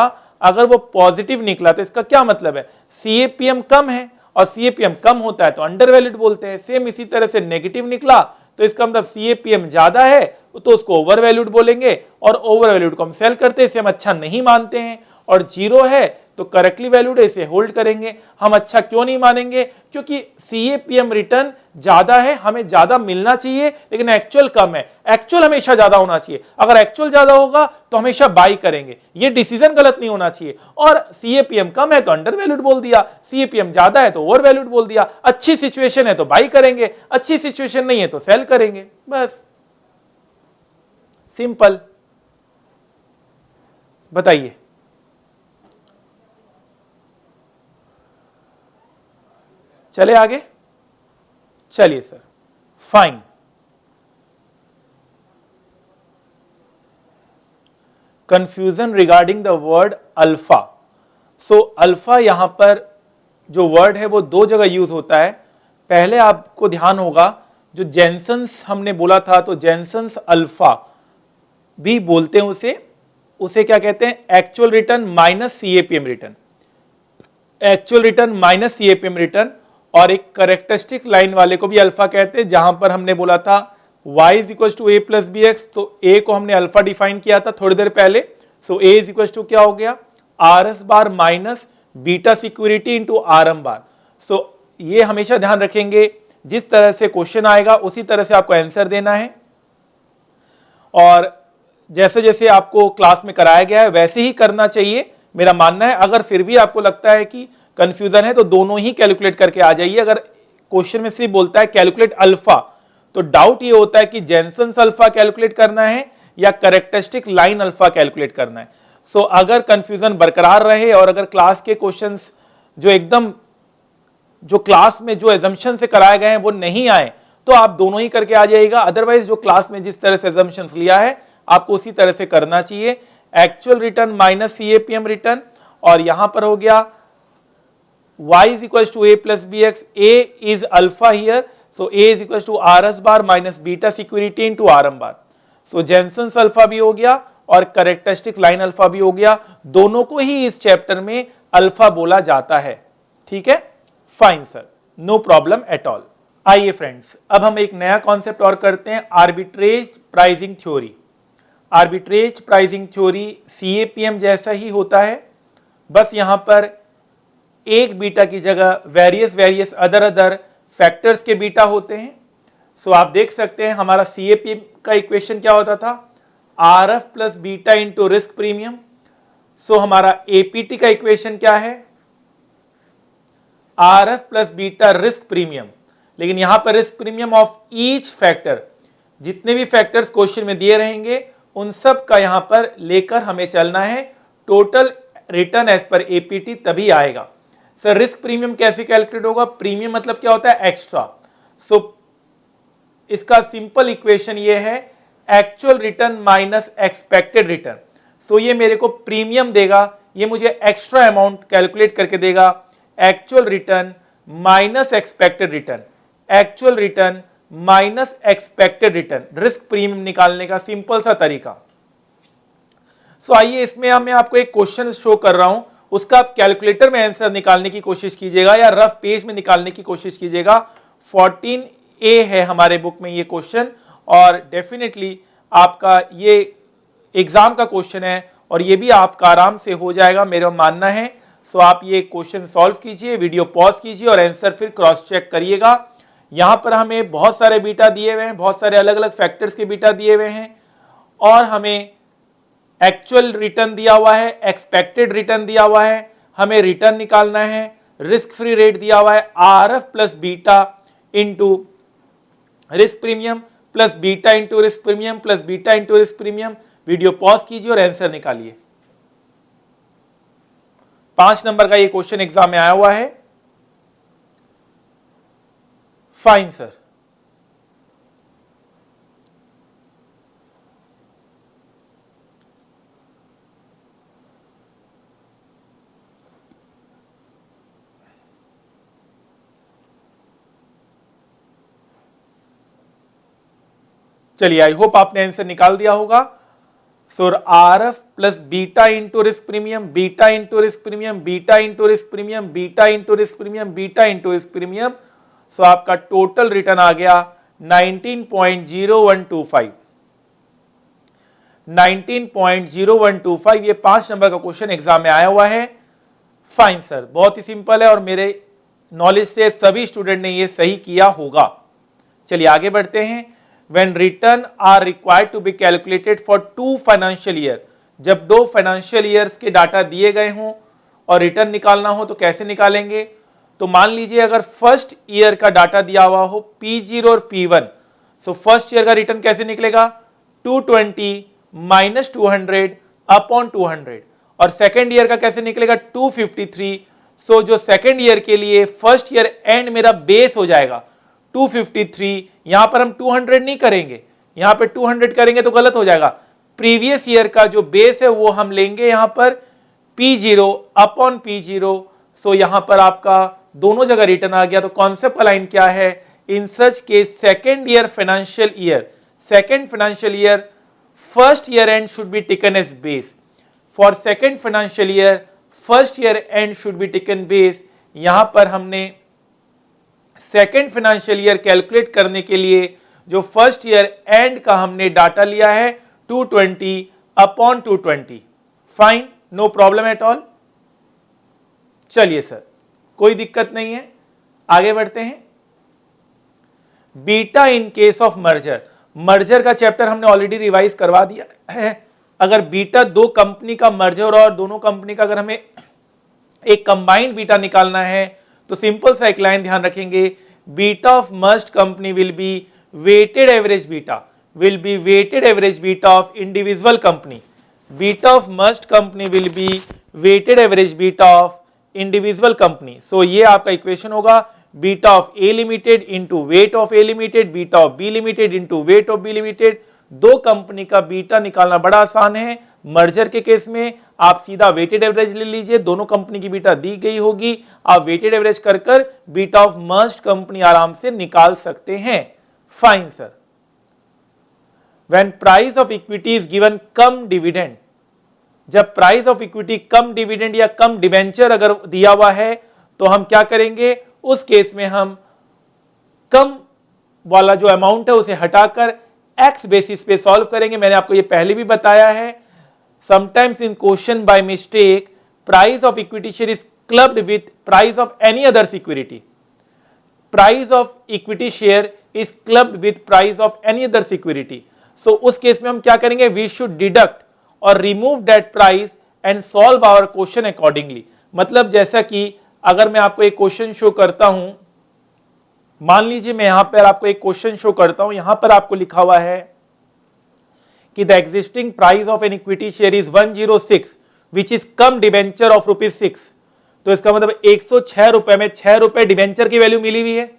अगर वो पॉजिटिव निकला तो इसका क्या मतलब है सीएपीएम कम है और सीएपीएम कम होता है तो अंडर वैल्यूड बोलते हैं सेम इसी तरह से नेगेटिव निकला तो इसका मतलब सीएपीएम ज्यादा है तो उसको ओवर वैल्यूड बोलेंगे और ओवर वैल्यूड को हम सेल करते हैं इसे हम अच्छा नहीं मानते हैं और जीरो है तो करेक्टली वैल्यूड है इसे होल्ड करेंगे हम अच्छा क्यों नहीं मानेंगे क्योंकि सीएपीएम रिटर्न ज्यादा है हमें ज्यादा मिलना चाहिए लेकिन एक्चुअल कम है एक्चुअल हमेशा ज्यादा होना चाहिए अगर एक्चुअल ज्यादा होगा तो हमेशा बाई करेंगे ये डिसीजन गलत नहीं होना चाहिए और सीएपीएम कम है तो अंडर वैल्यूड बोल दिया सीएपीएम ज्यादा है तो ओवर वैल्यूड बोल दिया अच्छी सिचुएशन है तो बाई करेंगे अच्छी सिचुएशन नहीं है तो सेल करेंगे बस सिंपल बताइए चले आगे चलिए sir fine confusion regarding the word alpha so alpha यहां पर जो वर्ड है वो दो जगह यूज होता है पहले आपको ध्यान होगा जो जेंसन्स हमने बोला था तो जेंसन्स अल्फा भी बोलते हैं उसे उसे क्या कहते हैं actual return minus CAPM return actual return minus CAPM return और एक करेक्टरिस्टिक लाइन वाले को भी अल्फा कहते हैं जहां पर हमने बोला था y is equal to A plus B X तो a को हमने अल्फा डिफाइन किया था थोड़ी देर पहले so a is equal to क्या हो गया R S bar minus beta security into R M bar so ये हमेशा ध्यान रखेंगे जिस तरह से क्वेश्चन आएगा उसी तरह से आपको आंसर देना है और जैसे जैसे आपको क्लास में कराया गया है वैसे ही करना चाहिए मेरा मानना है अगर फिर भी आपको लगता है कि कंफ्यूजन है तो दोनों ही कैलकुलेट करके आ जाइए अगर क्वेश्चन में सिर्फ बोलता है कैलकुलेट अल्फा तो डाउट ये होता है कि जेनसन अल्फा कैलकुलेट करना है या करेक्टरिस्टिक लाइन अल्फा कैलकुलेट करना है सो so, अगर कंफ्यूजन बरकरार रहे और अगर क्लास के क्वेश्चन जो एकदम जो क्लास में जो एजम्पन से कराए गए हैं वो नहीं आए तो आप दोनों ही करके आ जाइएगा अदरवाइज जो क्लास में जिस तरह से एजम्पन लिया है आपको उसी तरह से करना चाहिए actual return minus C return और यहां पर हो गया y is equals to a plus bx, a is alpha here. So a is equals to rs bar minus beta security into rm bar. So Jensen's alpha भी हो गया और characteristic line alpha भी हो गया दोनों को ही इस चैप्टर में अल्फा बोला जाता है ठीक है fine sir no problem at all आइए फ्रेंड्स अब हम एक नया कॉन्सेप्ट और करते हैं arbitrage pricing theory arbitrage pricing theory CAPM जैसा ही होता है बस यहाँ पर एक बीटा की जगह various various other other factors के बीटा होते हैं सो so, आप देख सकते हैं हमारा सी का इक्वेशन क्या होता था R F plus beta into risk premium so हमारा एपीटी का इक्वेशन क्या है R F plus beta risk premium लेकिन यहां पर risk premium of each factor जितने भी फैक्टर्स क्वेश्चन में दिए रहेंगे उन सब का यहां पर लेकर हमें चलना है total return as per APT तभी आएगा सर रिस्क प्रीमियम कैसे कैलकुलेट होगा प्रीमियम मतलब क्या होता है एक्स्ट्रा सो इसका सिंपल इक्वेशन ये है actual return minus expected return so ये मेरे को प्रीमियम देगा ये मुझे एक्स्ट्रा अमाउंट कैलकुलेट करके देगा actual return minus expected return actual return minus expected return risk premium निकालने का सिंपल सा तरीका सो so, आइए इसमें मैं आपको एक क्वेश्चन शो कर रहा हूं उसका आप कैलकुलेटर में आंसर निकालने की कोशिश कीजिएगा या रफ पेज में निकालने की कोशिश कीजिएगा 14 ए है हमारे बुक में ये क्वेश्चन और डेफिनेटली आपका ये एग्ज़ाम का क्वेश्चन है और ये भी आपका आराम से हो जाएगा मेरा मानना है सो आप ये क्वेश्चन सॉल्व कीजिए वीडियो पॉज कीजिए और आंसर फिर क्रॉस चेक करिएगा यहाँ पर हमें बहुत सारे बीटा दिए हुए हैं बहुत सारे अलग अलग फैक्टर्स के बीटा दिए हुए हैं और हमें एक्चुअल रिटर्न दिया हुआ है एक्सपेक्टेड रिटर्न दिया हुआ है हमें रिटर्न निकालना है रिस्क फ्री रेट दिया हुआ है R F plus beta into risk premium plus beta into risk premium plus beta into risk premium video pause कीजिए और आंसर निकालिए पांच नंबर का ये क्वेश्चन एग्जाम में आया हुआ है फाइन सर चलिए आई होप आपने आंसर निकाल दिया होगा so R F plus beta into risk premium beta into risk premium beta into risk premium beta into risk premium beta into risk premium so आपका टोटल रिटर्न आ गया 19.0125 19.0125 ये पांच नंबर का क्वेश्चन एग्जाम में आया हुआ है फाइन सर बहुत ही सिंपल है और मेरे नॉलेज से सभी स्टूडेंट ने ये सही किया होगा चलिए आगे बढ़ते हैं when return are required to be calculated for two financial year जब दो financial years के डाटा दिए गए हों और return निकालना हो तो कैसे निकालेंगे तो मान लीजिए अगर फर्स्ट ईयर का डाटा दिया हुआ हो पी जीरो और P one so first year का रिटर्न कैसे निकलेगा 220 twenty minus two hundred upon two hundred और सेकेंड ईयर का कैसे निकलेगा 253 सो so, जो सेकेंड ईयर के लिए फर्स्ट ईयर एंड मेरा बेस हो जाएगा 253 यहां पर हम 200 नहीं करेंगे यहां पे 200 करेंगे तो गलत हो जाएगा प्रीवियस ईयर का जो बेस है वो हम लेंगे यहां पर P0 zero upon P zero so यहां पर आपका दोनों जगह रिटर्न आ गया तो कॉन्सेप्ट का लाइन क्या है इन सच के second year financial year second financial year first year end should be taken as base for second financial year first year end should be taken base यहां पर हमने सेकेंड फाइनेंशियल ईयर कैलकुलेट करने के लिए जो first year and का हमने data लिया है 220 upon 220 fine no problem at all चलिए सर कोई दिक्कत नहीं है आगे बढ़ते हैं beta in case of merger merger का चैप्टर हमने ऑलरेडी रिवाइज करवा दिया है अगर बीटा दो कंपनी का मर्जर और दोनों कंपनी का अगर हमें एक कंबाइंड बीटा निकालना है तो सिंपल सा एक लाइन ध्यान रखेंगे beta of must company will be weighted average beta will be weighted average beta of individual company beta of must company will be weighted average beta of individual company so ये आपका equation होगा beta of A limited into weight of A limited beta of B limited into weight of B limited दो company का beta निकालना बड़ा आसान है merger के केस में आप सीधा वेटेड एवरेज ले लीजिए दोनों कंपनी की बीटा दी गई होगी आप वेटेड एवरेज कर कर बीटा ऑफ मस्ट कंपनी आराम से निकाल सकते हैं fine sir when price of equity is given cum dividend जब price of equity cum dividend या कम डिवेंचर अगर दिया हुआ है तो हम क्या करेंगे उस केस में हम कम वाला जो अमाउंट है उसे हटाकर एक्स बेसिस पे सॉल्व करेंगे मैंने आपको ये पहले भी बताया है sometimes in question by mistake price of equity share is clubbed with price of any other security price of equity share is clubbed with price of any other security so us case mein hum kya karenge we should deduct or remove that price and solve our question accordingly matlab jaisa ki agar main aapko ek question show karta hu मान लीजिए मैं यहां पर आपको एक question show करता हूं यहां पर आपको लिखा हुआ है कि the existing price of an equity share is 106 which is cum debenture of rupees six तो इसका मतलब एक रुपए में छह रुपए डिवेंचर की वैल्यू मिली हुई है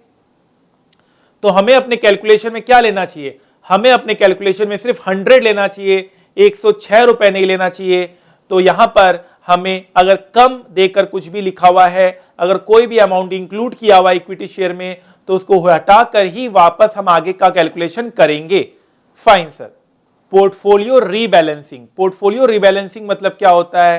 तो हमें अपने कैलकुलेशन में क्या लेना चाहिए हमें अपने कैलकुलेशन में सिर्फ 100 लेना चाहिए एक रुपए नहीं लेना चाहिए तो यहां पर हमें अगर कम देकर कुछ भी लिखा हुआ है अगर कोई भी अमाउंट इंक्लूड किया हुआ इक्विटी शेयर में तो उसको हटाकर ही वापस हम आगे का कैलकुलेशन करेंगे fine sir portfolio rebalancing portfolio rebalancing मतलब क्या होता है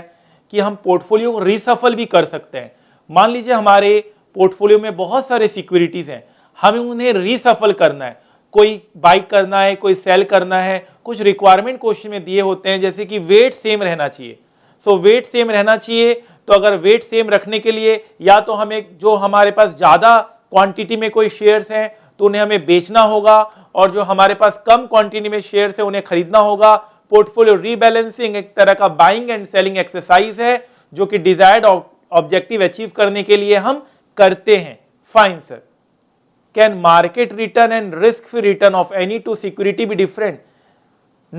कि हम पोर्टफोलियो को रिसफल भी कर सकते हैं मान लीजिए हमारे पोर्टफोलियो में बहुत सारे सिक्योरिटीज़ हैं हमें उन्हें रिसफल करना है कोई बाइक करना है कोई सेल करना है कुछ रिक्वायरमेंट क्वेश्चन में दिए होते हैं जैसे कि वेट सेम रहना चाहिए सो so, वेट सेम रहना चाहिए तो अगर वेट सेम रखने के लिए या तो हमें जो हमारे पास ज़्यादा क्वांटिटी में कोई शेयर्स हैं तो उन्हें हमें बेचना होगा और जो हमारे पास कम क्वांटिटी में शेयर है उन्हें खरीदना होगा पोर्टफोलियो रीबैलेंसिंग एक तरह का बाइंग एंड सेलिंग एक्सरसाइज है जो कि डिजायर्ड ऑब्जेक्टिव अचीव करने के लिए हम करते हैं fine sir can market return and risk free return of any two security भी different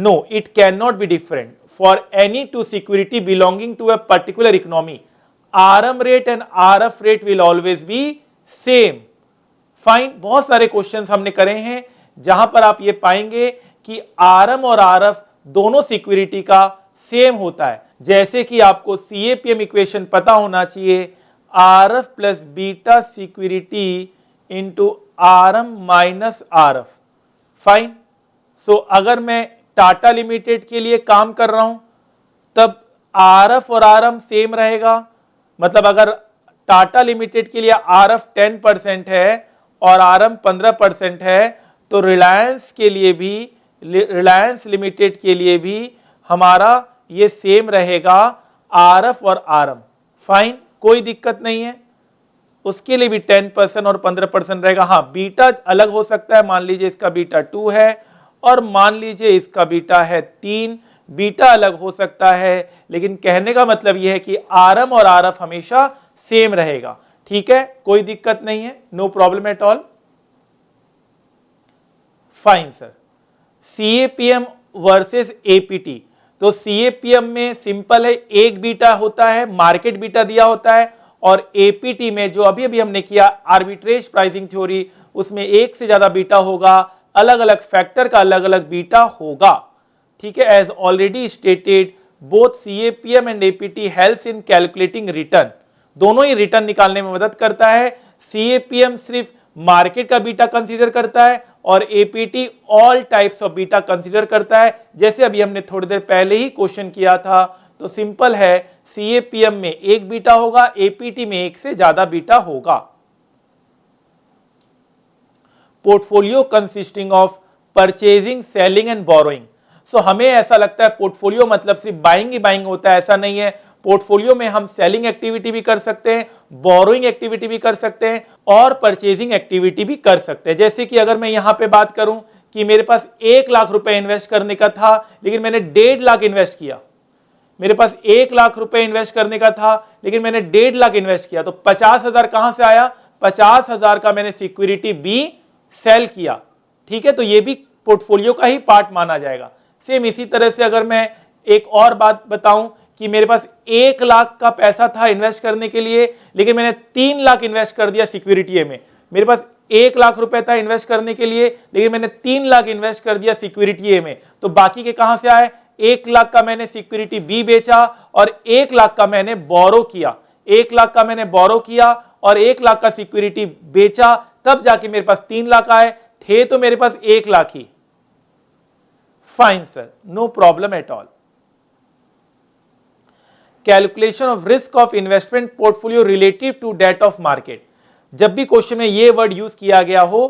no it can not be different for any two security belonging to a particular economy R M rate and R F rate will always be same fine बहुत सारे question हमने करे हैं जहां पर आप ये पाएंगे कि आरम और आरफ दोनों सिक्योरिटी का सेम होता है जैसे कि आपको C A P M equation पता होना चाहिए R F plus beta security into R M minus R F fine so अगर मैं टाटा लिमिटेड के लिए काम कर रहा हूं तब आर एफ और आर एम सेम रहेगा मतलब अगर टाटा लिमिटेड के लिए आर एफ टेन परसेंट है और आर एम पंद्रह परसेंट है तो रिलायंस के लिए भी रिलायंस लिमिटेड के लिए भी हमारा ये सेम रहेगा एफ और एम फाइन कोई दिक्कत नहीं है उसके लिए भी टेन परसेंट और पंद्रह परसेंट रहेगा हाँ बीटा अलग हो सकता है मान लीजिए इसका बीटा टू है और मान लीजिए इसका बीटा है तीन बीटा अलग हो सकता है लेकिन कहने का मतलब यह है कि एम और एफ हमेशा सेम रहेगा ठीक है कोई दिक्कत नहीं है no problem at all fine sir C A P M versus A P T तो सी ए पी एम में सिंपल है एक बीटा होता है मार्केट बीटा दिया होता है और एपीटी में जो अभी अभी हमने किया आर्बिट्रेज प्राइसिंग थ्योरी उसमें एक से ज्यादा बीटा होगा अलग अलग फैक्टर का अलग अलग बीटा होगा ठीक है as already stated both C A P M and APT help in calculating return दोनों ही रिटर्न निकालने में मदद करता है सी ए पी एम सिर्फ मार्केट का बीटा कंसीडर करता है और APT all types of beta consider करता है जैसे अभी हमने थोड़ी देर पहले ही क्वेश्चन किया था तो सिंपल है सीएपीएम में एक बीटा होगा एपीटी में एक से ज्यादा बीटा होगा portfolio consisting of purchasing selling and borrowing so हमें ऐसा लगता है पोर्टफोलियो मतलब सिर्फ बाइंग ही बाइंग होता है ऐसा नहीं है पोर्टफोलियो में हम सेलिंग एक्टिविटी भी कर सकते हैं बोरोइंग एक्टिविटी भी कर सकते हैं और परचेजिंग एक्टिविटी भी कर सकते हैं जैसे कि अगर मैं यहां पे बात करूं कि मेरे पास एक लाख रुपए इन्वेस्ट करने का था लेकिन मैंने डेढ़ लाख इन्वेस्ट किया मेरे पास एक लाख रुपए इन्वेस्ट करने का था लेकिन मैंने डेढ़ लाख इन्वेस्ट किया तो पचास हजार कहां से आया पचास हजार का मैंने सिक्योरिटी बी सेल किया ठीक है तो ये भी पोर्टफोलियो का ही पार्ट माना जाएगा सेम इसी तरह से अगर मैं एक और बात बताऊं कि मेरे पास एक लाख का पैसा था इन्वेस्ट करने के लिए लेकिन मैंने तीन लाख इन्वेस्ट कर दिया सिक्योरिटी में मेरे पास एक लाख रुपए था इन्वेस्ट करने के लिए लेकिन मैंने तीन लाख इन्वेस्ट कर दिया सिक्योरिटी में तो बाकी के कहां से आए एक लाख का मैंने सिक्योरिटी बी बेचा और एक लाख का मैंने बोरो किया एक लाख का मैंने बोरो किया और एक लाख का सिक्योरिटी बेचा तब जाके मेरे पास तीन लाख आए थे तो मेरे पास एक लाख ही fine sir no problem at all calculation of risk of investment portfolio relative to that of market जब भी क्वेश्चन में ये वर्ड यूज किया गया हो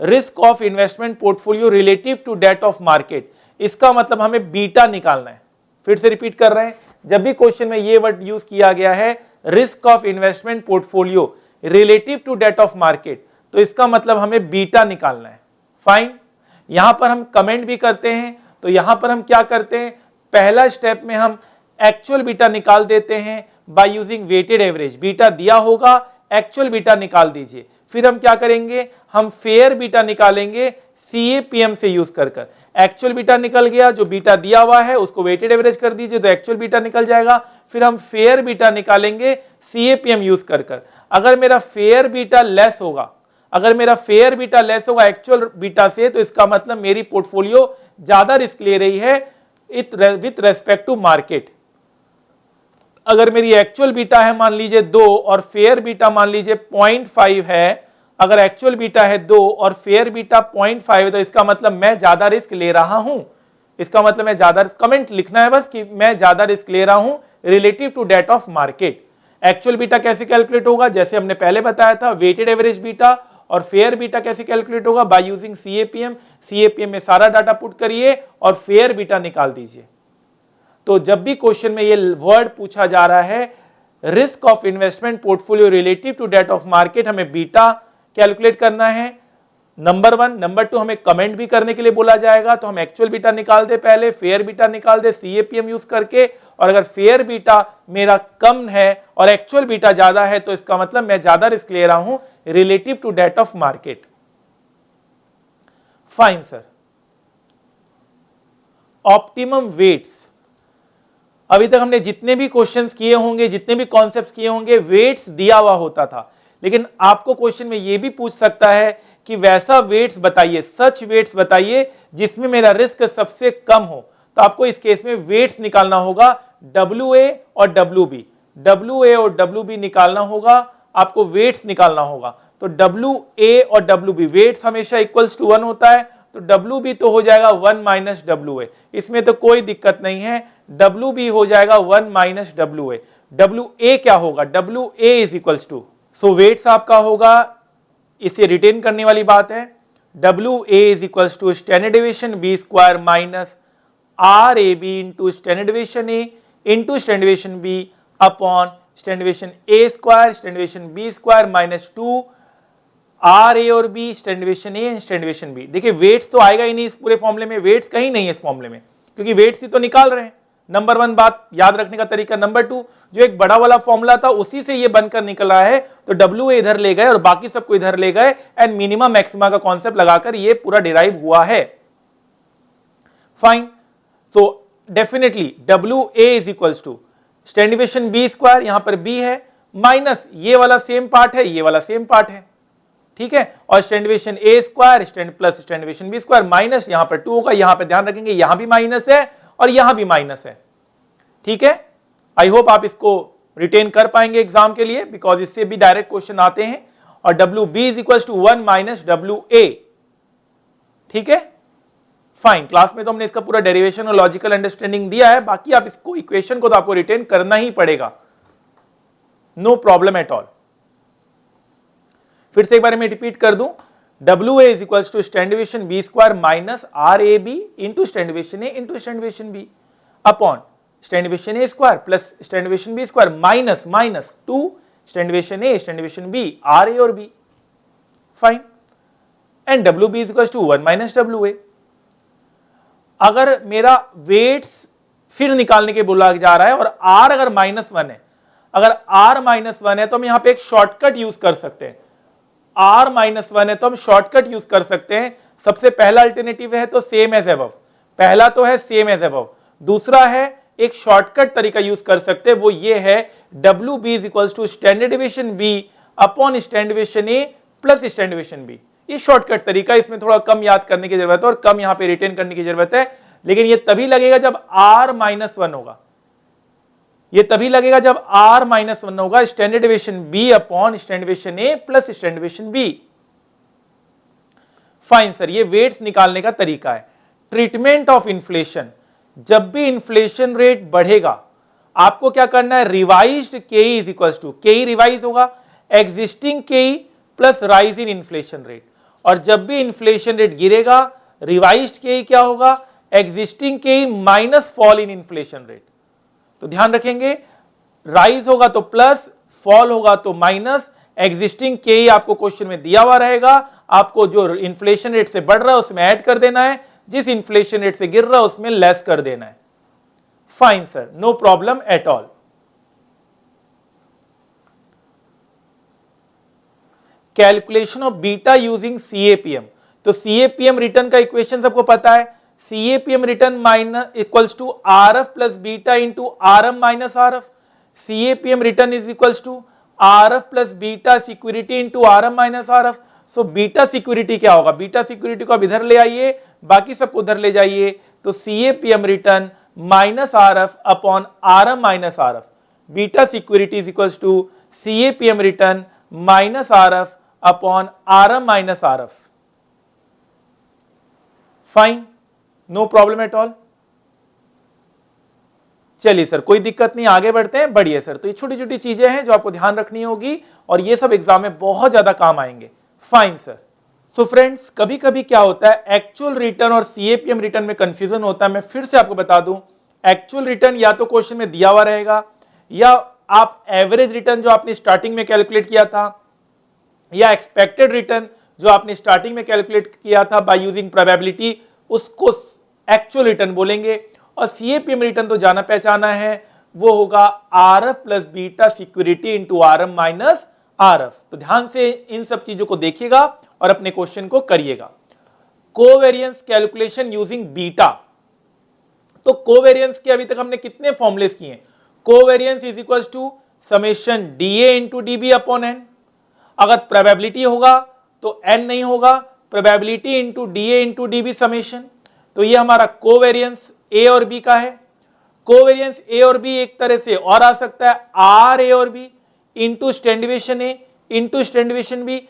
risk of investment portfolio relative to that of market इसका मतलब हमें बीटा निकालना है फिर से रिपीट कर रहे हैं जब भी क्वेश्चन में ये वर्ड यूज किया गया है risk of investment portfolio relative to that of market तो इसका मतलब हमें बीटा निकालना है फाइन यहां पर हम कमेंट भी करते हैं तो यहां पर हम क्या करते हैं पहला स्टेप में हम एक्चुअल बीटा निकाल देते हैं by using weighted average beta दिया होगा एक्चुअल बीटा निकाल दीजिए फिर हम क्या करेंगे हम फेयर बीटा निकालेंगे सी से यूज कर कर एक्चुअल बीटा निकल गया जो बीटा दिया हुआ है उसको वेटेड एवरेज कर दीजिए तो एक्चुअल बीटा निकल जाएगा फिर हम फेयर बीटा निकालेंगे सी यूज कर कर अगर मेरा फेयर बीटा लेस होगा अगर मेरा फेयर बीटा लेस होगा एक्चुअल बीटा से तो इसका मतलब मेरी पोर्टफोलियो ज्यादा रिस्क ले रही है विथ रेस्पेक्ट टू मार्केट अगर मेरी एक्चुअल बीटा है मान लीजिए दो और फेयर बीटा मान लीजिए पॉइंट फाइव है अगर एक्चुअल बीटा है दो और फेयर बीटा पॉइंट फाइव है तो इसका मतलब मैं ज्यादा रिस्क ले रहा हूं इसका मतलब मैं ज्यादा कमेंट लिखना है बस कि मैं ज्यादा रिस्क ले रहा हूं relative to that of market actual beta कैसे कैलकुलेट होगा जैसे हमने पहले बताया था वेटेड एवरेज बीटा और फेयर बीटा कैसे कैलकुलेट होगा बाय यूजिंग सीएपीएम सीएपीएम में सारा डाटा पुट करिए और फेयर बीटा निकाल दीजिए तो जब भी क्वेश्चन में ये वर्ड पूछा जा रहा है risk of investment portfolio relative to that of market हमें बीटा कैलकुलेट करना है नंबर वन नंबर टू हमें कमेंट भी करने के लिए बोला जाएगा तो हम एक्चुअल बीटा निकाल दे पहले फेयर बीटा निकाल दे सीएपीएम यूज करके और अगर फेयर बीटा मेरा कम है और एक्चुअल बीटा ज्यादा है तो इसका मतलब मैं ज्यादा रिस्क ले रहा हूं relative to that of market fine sir optimum weights अभी तक हमने जितने भी क्वेश्चंस किए होंगे जितने भी कॉन्सेप्ट किए होंगे वेट्स दिया हुआ होता था लेकिन आपको क्वेश्चन में यह भी पूछ सकता है कि वैसा वेट्स बताइए सच वेट्स बताइए जिसमें मेरा रिस्क सबसे कम हो तो आपको इस केस में वेट्स निकालना होगा डब्ल्यू और डब्ल्यू बी डब्ल्यू और डब्ल्यू निकालना होगा आपको वेट्स निकालना होगा तो डब्ल्यू और डब्ल्यू बी वेट्स हमेशा इक्वल्स टू वन होता है तो डब्ल्यू बी तो हो जाएगा वन माइनस डब्ल्यू इसमें तो कोई दिक्कत नहीं है डब्ल्यू बी हो जाएगा one minus W A W A क्या होगा W A is equals to so weights आपका होगा इसे रिटेन करने वाली बात है W A is equals to standard division B square minus R A B into standard division A into standard division B upon standard division A square standard division B square minus two R A और B standard division A and standard division B देखिए weights तो आएगा ही नहीं इस पूरे फॉर्मूले में weights कहीं नहीं है इस फॉर्मूले में क्योंकि वेट्स ही तो निकाल रहे हैं नंबर वन बात याद रखने का तरीका नंबर टू जो एक बड़ा वाला फॉर्मूला था उसी से ये बनकर निकल रहा है तो डब्ल्यू इधर ले गए और बाकी सबको इधर ले गए एंड मिनिमम मैक्सिमा का कॉन्सेप्ट लगाकर ये पूरा डिराइव हुआ है फाइन तो definitely W A is equal to standard deviation B square यहां पर बी है माइनस ये वाला सेम पार्ट है ये वाला सेम पार्ट है ठीक है और standard deviation A square stand plus standard deviation B square minus यहां पर टू होगा यहां पर ध्यान रखेंगे यहां भी माइनस है और यहां भी माइनस है ठीक है आई होप आप इसको रिटेन कर पाएंगे एग्जाम के लिए बिकॉज इससे भी डायरेक्ट क्वेश्चन आते हैं और W B is equal to one minus W A ठीक है फाइन क्लास में तो हमने इसका पूरा डेरिवेशन और लॉजिकल अंडरस्टैंडिंग दिया है बाकी आप इसको इक्वेशन को तो आपको रिटेन करना ही पड़ेगा नो प्रॉब्लम एट ऑल फिर से एक बार मैं रिपीट कर दूं W is equal to stand B square minus R A B into stand A into stand B upon stand A square plus stand B square minus minus two stand A stand B R A और B fine and W B is equals to one minus W A अगर मेरा weights फिर निकालने के बोला जा रहा है और आर अगर माइनस वन है अगर आर माइनस वन है तो हम यहां पे एक शॉर्टकट यूज कर सकते हैं आर माइनस वन है तो हम शॉर्टकट यूज कर सकते हैं सबसे पहला अल्टरनेटिव है तो सेम एज एव पहला तो है सेम एज एव दूसरा है एक शॉर्टकट तरीका यूज कर सकते हैं वो ये है W B is equal to standard deviation B upon stand A plus stand B ये शॉर्टकट तरीका इसमें थोड़ा कम याद करने की जरूरत है और कम यहाँ पे रिटेन करने की जरूरत है लेकिन ये तभी लगेगा जब आर माइनस वन होगा ये तभी लगेगा जब आर माइनस वन होगा standard division B upon standard A plus stand division B fine sir ये वेट्स निकालने का तरीका है ट्रीटमेंट ऑफ इन्फ्लेशन जब भी इन्फ्लेशन रेट बढ़ेगा आपको क्या करना है revise K is equal to K revise होगा existing K plus rise in inflation rate और जब भी इन्फ्लेशन रेट गिरेगा रिवाइज के e क्या होगा existing K minus fall in inflation rate तो ध्यान रखेंगे राइज होगा तो प्लस फॉल होगा तो माइनस एग्जिस्टिंग के ही आपको क्वेश्चन में दिया हुआ रहेगा आपको जो इन्फ्लेशन रेट से बढ़ रहा है उसमें ऐड कर देना है जिस इन्फ्लेशन रेट से गिर रहा है उसमें लेस कर देना है fine sir no problem at all calculation of beta using CAPM तो सीएपीएम रिटर्न का इक्वेशन सबको पता है CAPM return minus equals to R F plus beta into R M minus R F CAPM return is equals to R F plus beta security into R M minus R F so beta security क्या होगा beta security को अब इधर ले आइए बाकी सबको उधर ले जाइए तो CAPM return minus R F upon R M minus R F beta security is equals to CAPM return minus R F upon R M minus R F fine no problem at all चलिए sir कोई दिक्कत नहीं आगे बढ़ते हैं बढ़िए sir तो ये छोटी छोटी चीजें हैं जो आपको ध्यान रखनी होगी और ये सब एग्जाम में बहुत ज्यादा काम आएंगे fine sir so so friends कभी कभी क्या होता है एक्चुअल रिटर्न और सीएपीएम रिटर्न में कंफ्यूजन होता है मैं फिर से आपको बता दूं एक्चुअल रिटर्न या तो क्वेश्चन में दिया हुआ रहेगा या आप एवरेज रिटर्न जो आपने स्टार्टिंग में कैलकुलेट किया था या एक्सपेक्टेड रिटर्न जो आपने स्टार्टिंग में कैलकुलेट किया था बाय यूजिंग प्रोबेबिलिटी उसको एक्चुअल रिटर्न बोलेंगे और सीएपी रिटर्न तो जाना पहचाना है वो होगा R F plus beta security into R M minus R F तो ध्यान से इन सब चीजों को देखिएगा और अपने क्वेश्चन को करिएगा कोवेरियंस कैलकुलेशन यूजिंग बीटा तो कोवेरियंस के अभी तक हमने कितने फॉर्मुलेस किए covariance is equal to summation D A into D B upon N अगर प्रोबेबिलिटी होगा तो एन नहीं होगा probability into D A into D B summation तो ये हमारा कोवेरियंस ए और बी का है कोवेरियंस ए और बी एक तरह से और आ सकता है आर ए और B into standard deviation A into standard deviation B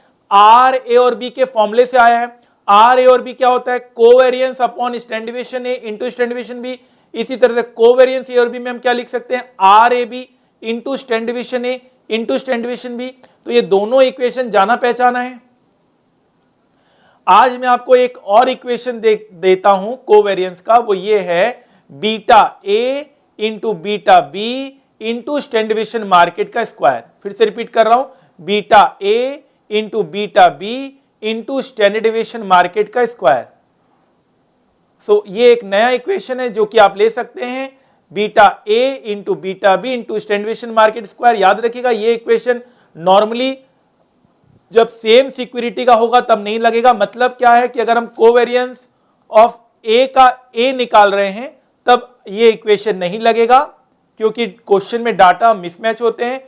R A और बी के फॉर्मुले से आया है आर ए और बी क्या होता है covariance upon standard deviation A into standard deviation B इसी तरह से कोवेरियंस ए और बी में हम क्या लिख सकते हैं R A B into standard deviation A into standard deviation B तो ये दोनों इक्वेशन जाना पहचाना है आज मैं आपको एक और इक्वेशन दे, देता हूं कोवेरियंस का वो ये है beta A into beta B into standard deviation market का स्क्वायर फिर से रिपीट कर रहा हूं beta A into beta B into standard deviation market का स्क्वायर सो ये एक नया इक्वेशन है जो कि आप ले सकते हैं beta A into beta B into standard deviation market square याद रखिएगा ये इक्वेशन नॉर्मली जब सेम सिक्योरिटी का होगा तब नहीं लगेगा मतलब क्या है कि अगर हम कोवेरियंस ऑफ ए का ए निकाल रहे हैं तब ये इक्वेशन नहीं लगेगा क्योंकि क्वेश्चन में डाटा मिसमैच होते हैं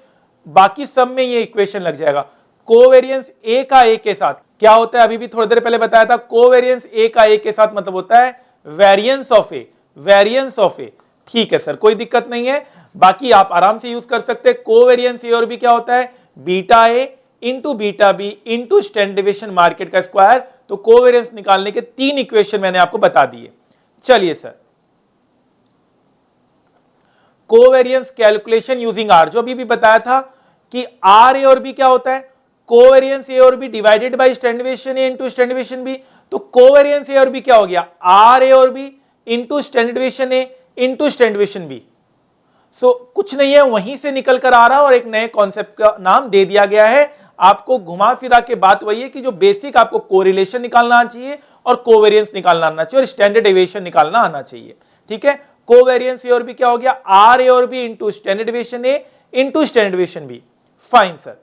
बाकी सब में ये इक्वेशन लग जाएगा कोवेरियंस ए का ए के साथ क्या होता है अभी भी थोड़ी देर पहले बताया था कोवेरियंस ए का ए के साथ मतलब होता है variance of A variance of A ठीक है सर कोई दिक्कत नहीं है बाकी आप आराम से यूज कर सकते हैं कोवेरियंस ए और भी क्या होता है beta A into beta B into stand market का स्क्वायर तो कोवेरियंस निकालने के तीन इक्वेशन मैंने आपको बता दिए चलिए sir covariance calculation using R जो अभी भी बताया था कि आर ए और बी क्या होता है कोवेरियंस ए और B divided by standard deviation A into standard deviation B तो कोवेरियंस ए और बी क्या हो गया आर ए और B into standard deviation A into standard deviation B so कुछ नहीं है वहीं से निकल कर आ रहा और एक नए कॉन्सेप्ट का नाम दे दिया गया है आपको घुमा फिरा के बात वही है कि जो बेसिक आपको कोरिलेशन निकालना आना चाहिए और कोवेरियंस निकालना आना चाहिए और स्टैंडर्ड एवेशन निकालना आना चाहिए ठीक है कोवेरियंस ए और भी क्या हो गया आर ए और भी into standard deviation A into standard deviation B fine sir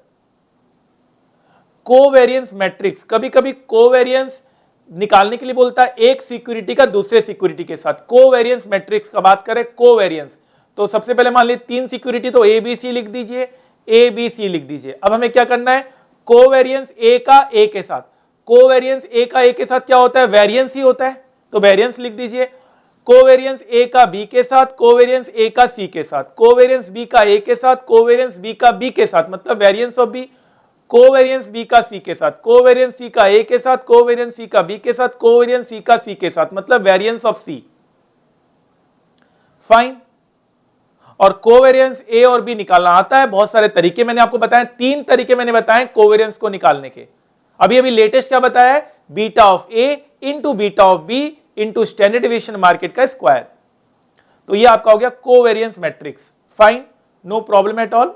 covariance matrix कभी कभी कोवेरियंस निकालने के लिए बोलता है एक सिक्योरिटी का दूसरे सिक्योरिटी के साथ कोवेरियंस मैट्रिक्स का बात करें कोवेरियंस तो सबसे पहले मान लीजिए तीन सिक्योरिटी तो एबीसी लिख दीजिए ए बी सी लिख दीजिए अब हमें क्या करना है कोवेरियंस ए का ए के साथ कोवेरियंस ए का ए के साथ क्या होता है वेरियंस ही होता है तो वेरियंस लिख दीजिए कोवेरियंस ए का बी के साथ कोवेरियंस ए का सी के साथ कोवेरियंस बी का ए के साथ कोवेरियंस बी का बी के साथ मतलब variance of B covariance B का सी के साथ कोवेरियंस सी का ए के साथ कोवेरियंस सी का बी के साथ कोवेरियंस सी का सी के साथ मतलब वेरियंस ऑफ सी फाइन और कोवेरियंस ए और बी निकालना आता है बहुत सारे तरीके मैंने आपको बताए तीन तरीके मैंने बताए कोवेरियंस को निकालने के अभी अभी लेटेस्ट क्या बताया है beta of A into beta of B into standard deviation market का स्क्वायर तो ये आपका हो गया covariance matrix fine no problem at all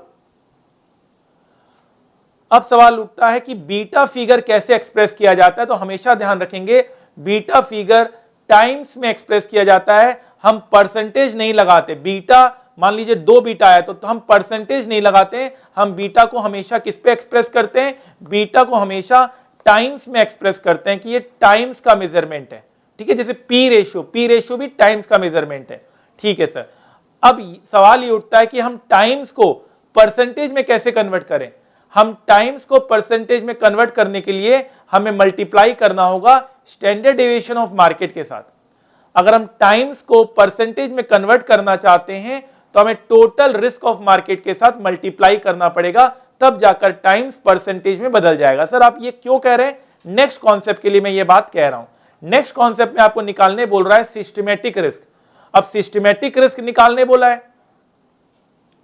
अब सवाल उठता है कि बीटा फिगर कैसे एक्सप्रेस किया जाता है तो हमेशा ध्यान रखेंगे बीटा फिगर टाइम्स में एक्सप्रेस किया जाता है हम परसेंटेज नहीं लगाते बीटा मान लीजिए दो बीटा है तो, तो हम परसेंटेज नहीं लगाते हम बीटा को हमेशा किस पे एक्सप्रेस करते हैं बीटा को हमेशा टाइम्स में एक्सप्रेस करते हैं कि ये टाइम्स का मेजरमेंट है ठीक है जैसे पी रेशियो पी रेशियो भी टाइम्स का मेजरमेंट है ठीक है सर अब सवाल ये उठता है कि हम टाइम्स को परसेंटेज में कैसे कन्वर्ट करें हम टाइम्स को परसेंटेज में कन्वर्ट करने के लिए हमें मल्टीप्लाई करना होगा स्टैंडर्ड डिविएशन ऑफ मार्केट के साथ अगर हम टाइम्स को परसेंटेज में कन्वर्ट करना चाहते हैं तो हमें टोटल रिस्क ऑफ मार्केट के साथ मल्टीप्लाई करना पड़ेगा तब जाकर टाइम्स परसेंटेज में बदल जाएगा सर आप ये क्यों कह रहे हैं नेक्स्ट कॉन्सेप्ट के लिए मैं ये बात कह रहा हूं नेक्स्ट कॉन्सेप्ट में आपको निकालने बोल रहा है सिस्टमेटिक रिस्क अब सिस्टमेटिक रिस्क निकालने बोला है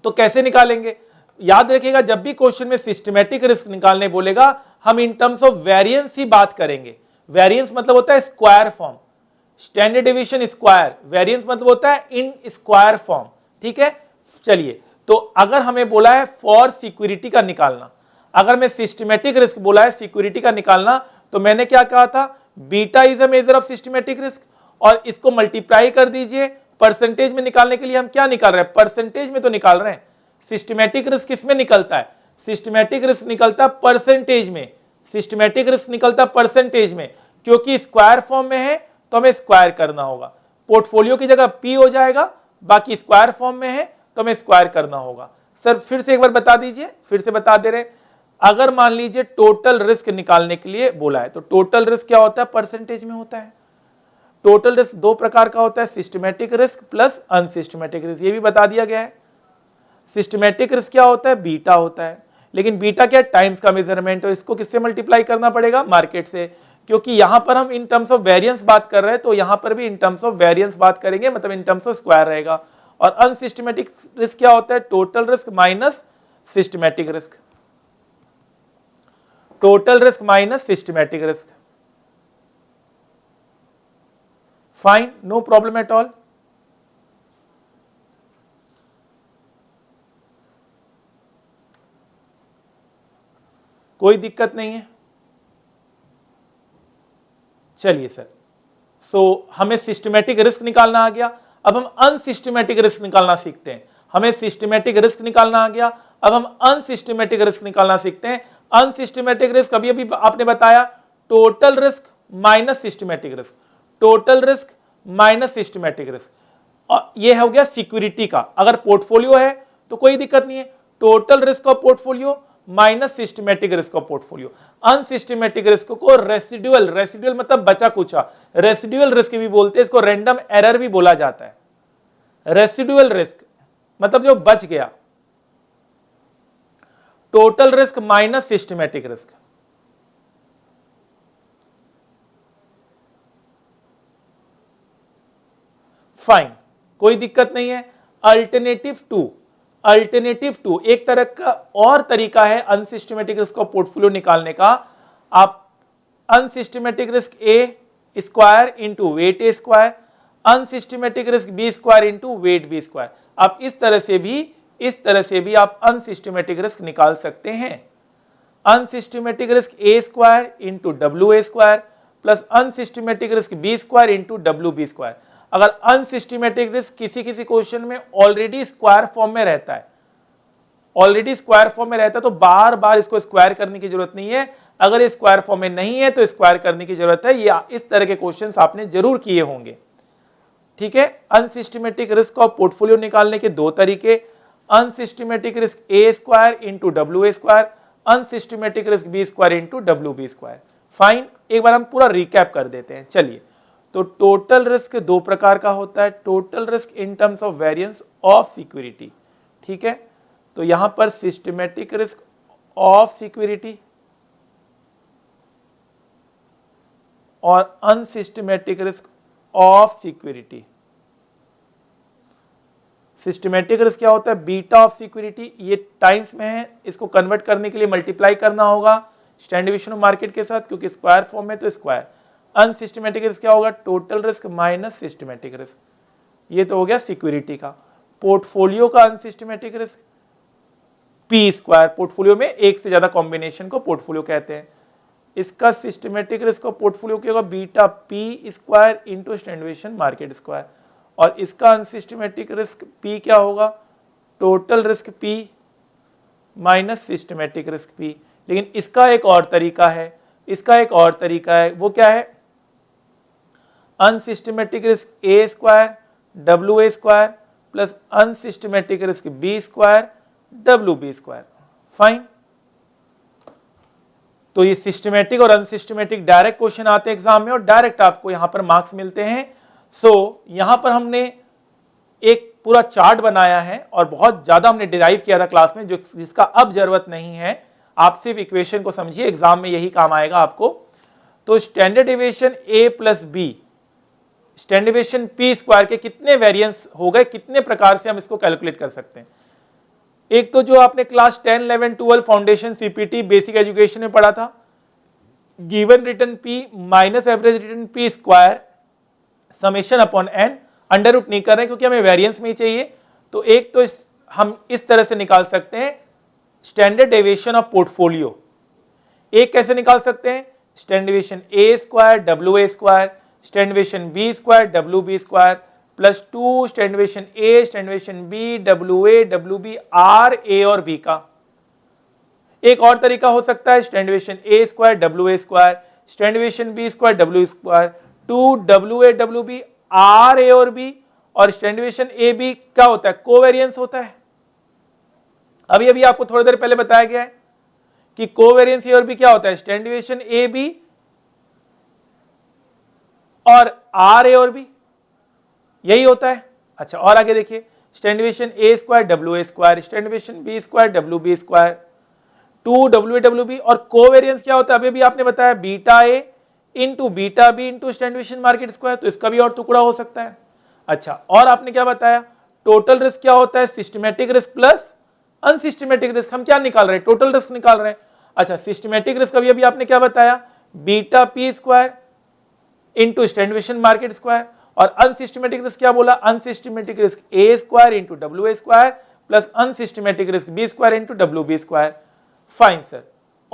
तो कैसे निकालेंगे याद रखिएगा जब भी क्वेश्चन में सिस्टमेटिक रिस्क निकालने बोलेगा हम इन टर्म्स ऑफ वेरियंस ही बात करेंगे वेरियंस मतलब होता है square form standard deviation square variance मतलब होता है इन स्क्वायर फॉर्म ठीक है चलिए तो अगर हमें बोला है फॉर सिक्योरिटी का निकालना अगर मैं सिस्टमेटिक रिस्क बोला है सिक्योरिटी का निकालना तो मैंने क्या कहा था beta is a measure of systematic risk और इसको मल्टीप्लाई कर दीजिए परसेंटेज में निकालने के लिए हम क्या निकाल रहे हैं परसेंटेज में तो निकाल रहे हैं सिस्टमेटिक रिस्क किसमें निकलता है सिस्टमेटिक रिस्क निकलता परसेंटेज में सिस्टमेटिक रिस्क निकलता परसेंटेज में क्योंकि स्क्वायर फॉर्म में है तो हमें स्क्वायर करना होगा पोर्टफोलियो की जगह पी हो जाएगा बाकी स्क्वायर फॉर्म में है तो हमें स्क्वायर करना होगा सर फिर से एक बार बता दीजिए फिर से बता दे रहे अगर मान लीजिए टोटल रिस्क निकालने के लिए बोला है तो टोटल रिस्क क्या होता है परसेंटेज में होता है टोटल रिस्क दो प्रकार का होता है systematic risk plus unsystematic risk ये भी बता दिया गया है सिस्टमेटिक रिस्क क्या होता है बीटा होता है लेकिन बीटा क्या टाइम्स का मेजरमेंट है इसको किससे मल्टीप्लाई करना पड़ेगा मार्केट से क्योंकि यहां पर हम इन टर्म्स ऑफ वेरियंस बात कर रहे हैं तो यहां पर भी इन टर्म्स ऑफ वेरियंस बात करेंगे मतलब इन टर्म्स ऑफ स्क्वायर रहेगा और अनसिस्टमेटिक रिस्क क्या होता है total risk minus systematic risk total risk minus systematic risk fine no problem at all कोई दिक्कत नहीं है चलिए सर सो so, हमें सिस्टमेटिक रिस्क निकालना आ गया अब हम अनसिस्टमेटिक रिस्क निकालना सीखते हैं हमें सिस्टमेटिक रिस्क निकालना आ गया अब हम अनसिस्टमेटिक रिस्क निकालना सीखते हैं अनसिस्टमेटिक रिस्क अभी अभी आपने बताया total risk minus systematic risk total risk minus systematic risk और ये हो गया सिक्योरिटी का अगर पोर्टफोलियो है तो कोई दिक्कत नहीं है total risk of portfolio minus systematic risk of portfolio unsystematic risk को रेसिड्यूअल रेसिड्यूअल मतलब बचा कुछ रेसिड्यूअल रिस्क भी बोलते हैं इसको रेंडम एरर भी बोला जाता है रेसिडुअल रिस्क मतलब जो बच गया total risk minus systematic risk fine कोई दिक्कत नहीं है अल्टरनेटिव टू अल्टरनेटिव टू एक तरह का और तरीका है अनसिस्टमेटिक रिस्क का पोर्टफोलियो निकालने का आप unsystematic risk A square into weight A square unsystematic risk B square into weight B square आप इस तरह से भी इस तरह से भी आप अनसिस्टमेटिक रिस्क निकाल सकते हैं unsystematic risk A square into W A square plus unsystematic risk B square into W B square अगर अनसिस्टमेटिक रिस्क किसी किसी क्वेश्चन में ऑलरेडी स्क्वायर फॉर्म में रहता है ऑलरेडी स्क्वायर फॉर्म में रहता है तो बार बार इसको स्क्वायर करने की जरूरत नहीं है अगर ये स्क्वायर फॉर्म में नहीं है तो स्क्वायर करने की जरूरत है या इस तरह के क्वेश्चन आपने जरूर किए होंगे ठीक है अनसिस्टमेटिक रिस्क और पोर्टफोलियो निकालने के दो तरीके unsystematic risk A square into W A square unsystematic risk B square into W B square fine एक बार हम पूरा रिकैप कर देते हैं चलिए तो टोटल रिस्क दो प्रकार का होता है total risk in terms of variance of security ठीक है तो यहां पर सिस्टमेटिक रिस्क ऑफ सिक्योरिटी और unsystematic risk of security systematic risk क्या होता है बीटा ऑफ सिक्योरिटी ये टाइम्स में है इसको कन्वर्ट करने के लिए मल्टीप्लाई करना होगा स्टैंड मार्केट के साथ क्योंकि स्क्वायर फॉर्म में तो स्क्वायर अनसिस्टमेटिक रिस्क क्या होगा total risk minus systematic risk ये तो हो गया सिक्योरिटी का पोर्टफोलियो का unsystematic risk P square portfolio में एक से ज्यादा कॉम्बिनेशन को पोर्टफोलियो कहते हैं इसका सिस्टमेटिक रिस्क पोर्टफोलियो क्या होगा beta P square into standard deviation market square और इसका अनसिस्टमेटिक रिस्क पी क्या होगा total risk P minus systematic risk P लेकिन इसका एक और तरीका है इसका एक और तरीका है वो क्या है unsystematic risk A square W A square plus unsystematic risk B square W B square fine तो ये सिस्टमेटिक और अनसिस्टमेटिक डायरेक्ट क्वेश्चन आते हैं एग्जाम में और डायरेक्ट आपको यहां पर मार्क्स मिलते हैं सो so, यहां पर हमने एक पूरा चार्ट बनाया है और बहुत ज्यादा हमने डिराइव किया था क्लास में जो जिसका अब जरूरत नहीं है आप सिर्फ इक्वेशन को समझिए एग्जाम में यही काम आएगा आपको तो standard deviation A plus B standard deviation P square के कितने वेरिएंस हो गए कितने प्रकार से हम इसको कैलकुलेट कर सकते हैं एक तो जो आपने class 10, 11, 12 foundation CPT basic education में पढ़ा था given return P minus average return P square summation upon N under root नहीं कर रहे क्योंकि हमें वेरियंस में ही चाहिए तो एक तो इस, हम इस तरह से निकाल सकते हैं स्टैंडर्ड डेविएशन ऑफ पोर्टफोलियो एक कैसे निकाल सकते हैं standard A square W A square standard deviation B square W B square plus two standard deviation A standard deviation B W A W B R A और बी का एक और तरीका हो सकता है standard deviation A square W A square standard deviation B square W square two W A W B R A और B और स्टैंडवेशन ए बी क्या होता है कोवेरियंस होता है अभी अभी आपको थोड़ी देर पहले बताया गया है कि कोवेरियंस ए और बी क्या होता है स्टैंडवेशन ए बी और आर ए और बी यही होता है अच्छा और आगे देखिए standard deviation A square W A square standard deviation B square W B square two W W B और को वेरियंस क्या होता है अभी भी आपने बताया beta A into beta B into standard deviation market square तो इसका भी और टुकड़ा हो सकता है अच्छा और आपने क्या बताया टोटल रिस्क क्या होता है systematic risk plus unsystematic risk हम क्या निकाल रहे हैं टोटल रिस्क निकाल रहे हैं अच्छा सिस्टमेटिक रिस्क अभी अभी आपने क्या बताया beta P square into standard deviation market square और अनसिस्टमेटिक रिस्क क्या बोला unsystematic risk A square into W A square plus unsystematic risk B square into W B square fine sir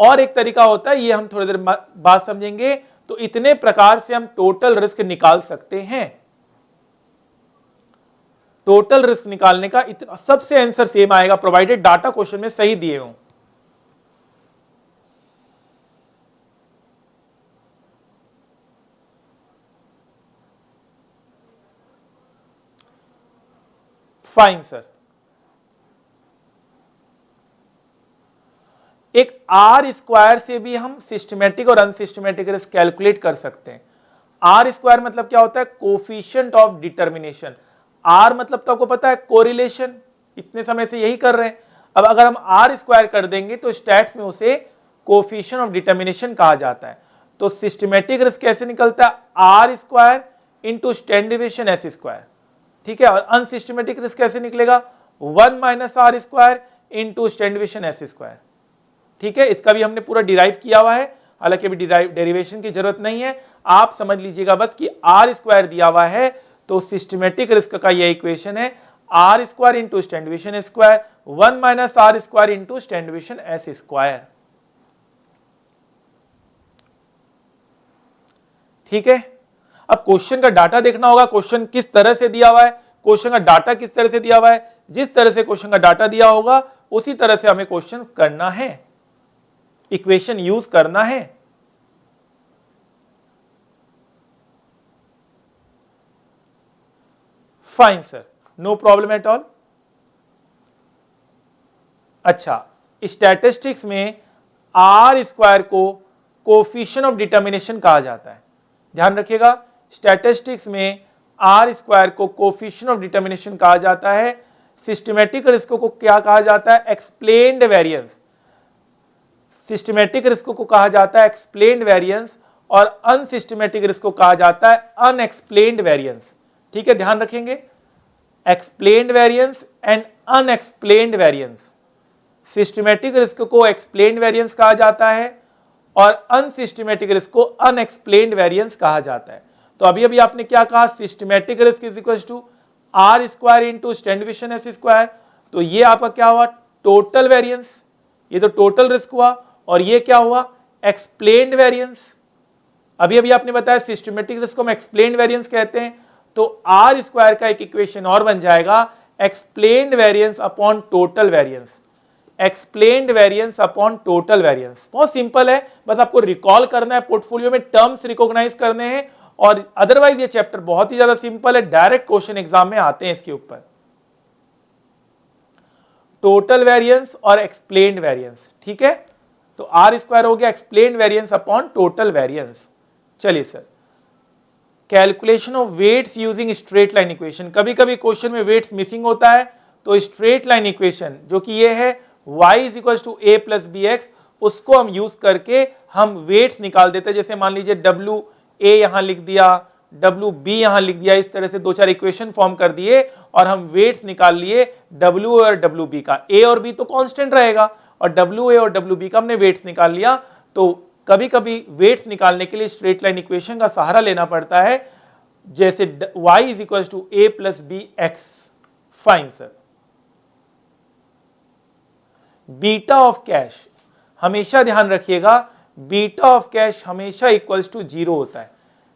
और एक तरीका होता है ये हम थोड़ी देर बाद समझेंगे तो इतने प्रकार से हम टोटल रिस्क निकाल सकते हैं टोटल रिस्क निकालने का इतना सबसे आंसर सेम आएगा प्रोवाइडेड डाटा क्वेश्चन में सही दिए हों फाइन सर एक आर स्क्वायर से भी हम सिस्टमेटिक और अनसिस्टमेटिक रिस्क कैलकुलेट कर सकते हैं आर स्क्वायर मतलब क्या होता है कोफिशियंट ऑफ डिटर्मिनेशन आर मतलब तो आपको पता है कोरिलेशन इतने समय से यही कर रहे हैं अब अगर हम आर स्क्वायर कर देंगे तो स्टैट्स में उसे कोफिशियन ऑफ डिटर्मिनेशन कहा जाता है तो सिस्टमेटिक रिस्क कैसे निकलता है R square into standard S square ठीक है और अनसिस्टमेटिक रिस्क कैसे निकलेगा one minus R square into standard deviation S square ठीक है इसका भी हमने पूरा डिराइव किया हुआ है हालांकि अभी डेरिवेशन की जरूरत नहीं है आप समझ लीजिएगा बस कि आर स्क्वायर दिया हुआ है तो सिस्टमेटिक रिस्क का यह इक्वेशन है R square into standard deviation square one minus R square into standard deviation S square ठीक है अब क्वेश्चन का डाटा देखना होगा क्वेश्चन किस तरह से दिया हुआ है क्वेश्चन का डाटा किस तरह से दिया हुआ है जिस तरह से क्वेश्चन का डाटा दिया होगा उसी तरह से हमें क्वेश्चन करना है इक्वेशन यूज करना है fine sir no problem at all अच्छा स्टैटिस्टिक्स में आर स्क्वायर को कोफिशन ऑफ डिटर्मिनेशन कहा जाता है ध्यान रखिएगा स्टैटिस्टिक्स में आर स्क्वायर को कोफिशन ऑफ डिटर्मिनेशन कहा जाता है सिस्टमेटिक रिस्क को क्या कहा जाता है एक्सप्लेन्ड वेरियंस सिस्टमेटिक रिस्क को कहा जाता है एक्सप्लेन्ड वेरियंस और अनसिस्टमेटिक रिस्क को कहा जाता है अनएक्सप्लेन्ड वेरियंस ठीक है ध्यान रखेंगे explained variance and unexplained variance systematic risk को एक्सप्लेन्ड वेरियंस कहा जाता है और अनसिस्टमेटिक रिस्क को अनएक्सप्लेन्ड वेरियंस कहा जाता है तो अभी अभी आपने क्या कहा systematic risk is equal to R square into standard deviation S square तो ये आपका क्या हुआ टोटल वेरियंस ये तो टोटल रिस्क हुआ और ये क्या हुआ एक्सप्लेन वेरियंस अभी अभी आपने बताया सिस्टमेटिक रिस्क को हम एक्सप्लेन वेरियंस कहते हैं तो आर स्क्वायर का एक इक्वेशन और बन जाएगा explain variance upon total variance explain variance upon total variance बहुत सिंपल है बस आपको रिकॉल करना है पोर्टफोलियो में टर्म्स रिकॉग्नाइज करने हैं और अदरवाइज ये चैप्टर बहुत ही ज्यादा सिंपल है डायरेक्ट क्वेश्चन एग्जाम में आते हैं इसके ऊपर टोटल वेरियंस और एक्सप्लेन वेरियंस ठीक है तो आर स्क्वायर हो गया explain variance upon total variance चलिए sir calculation of weights using straight line equation कभी कभी क्वेश्चन में वेट्स मिसिंग होता है तो स्ट्रेट लाइन इक्वेशन जो कि ये है y is equal to A plus B X उसको हम यूज करके हम वेट्स निकाल देते हैं जैसे मान लीजिए w ए यहाँ लिख दिया डब्ल्यू बी यहाँ लिख दिया इस तरह से दो चार इक्वेशन फॉर्म कर दिए और हम वेट्स निकाल लिए डब्ल्यू और डब्ल्यू बी का ए और बी तो कांस्टेंट रहेगा और डब्ल्यू ए और डब्ल्यू बी का हमने वेट्स निकाल लिया तो कभी कभी वेट्स निकालने के लिए स्ट्रेट लाइन इक्वेशन का सहारा लेना पड़ता है जैसे Y is equal to A plus B X fine sir beta of cash हमेशा ध्यान रखिएगा बीटा ऑफ कैश हमेशा इक्वल्स टू जीरो होता है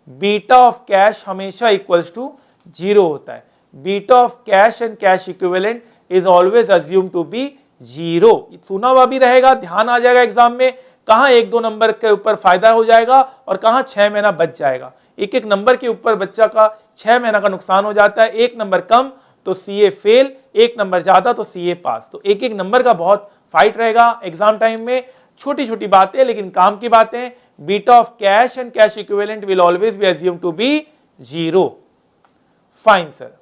बीटा ऑफ कैश हमेशा इक्वल्स टू जीरो होता है beta of cash and cash equivalent is always assume to be zero सुना हुआ भी रहेगा ध्यान आ जाएगा एग्जाम में कहा एक दो नंबर के ऊपर फायदा हो जाएगा और कहा छह महीना बच जाएगा एक एक नंबर के ऊपर बच्चा का छह महीना का नुकसान हो जाता है एक नंबर कम तो सी ए फेल एक नंबर ज़्यादा तो सी ए पास तो एक एक नंबर का बहुत फाइट रहेगा एग्जाम टाइम में छोटी छोटी बातें लेकिन काम की बातें beta of cash and cash equivalent will always be assume to be zero fine sir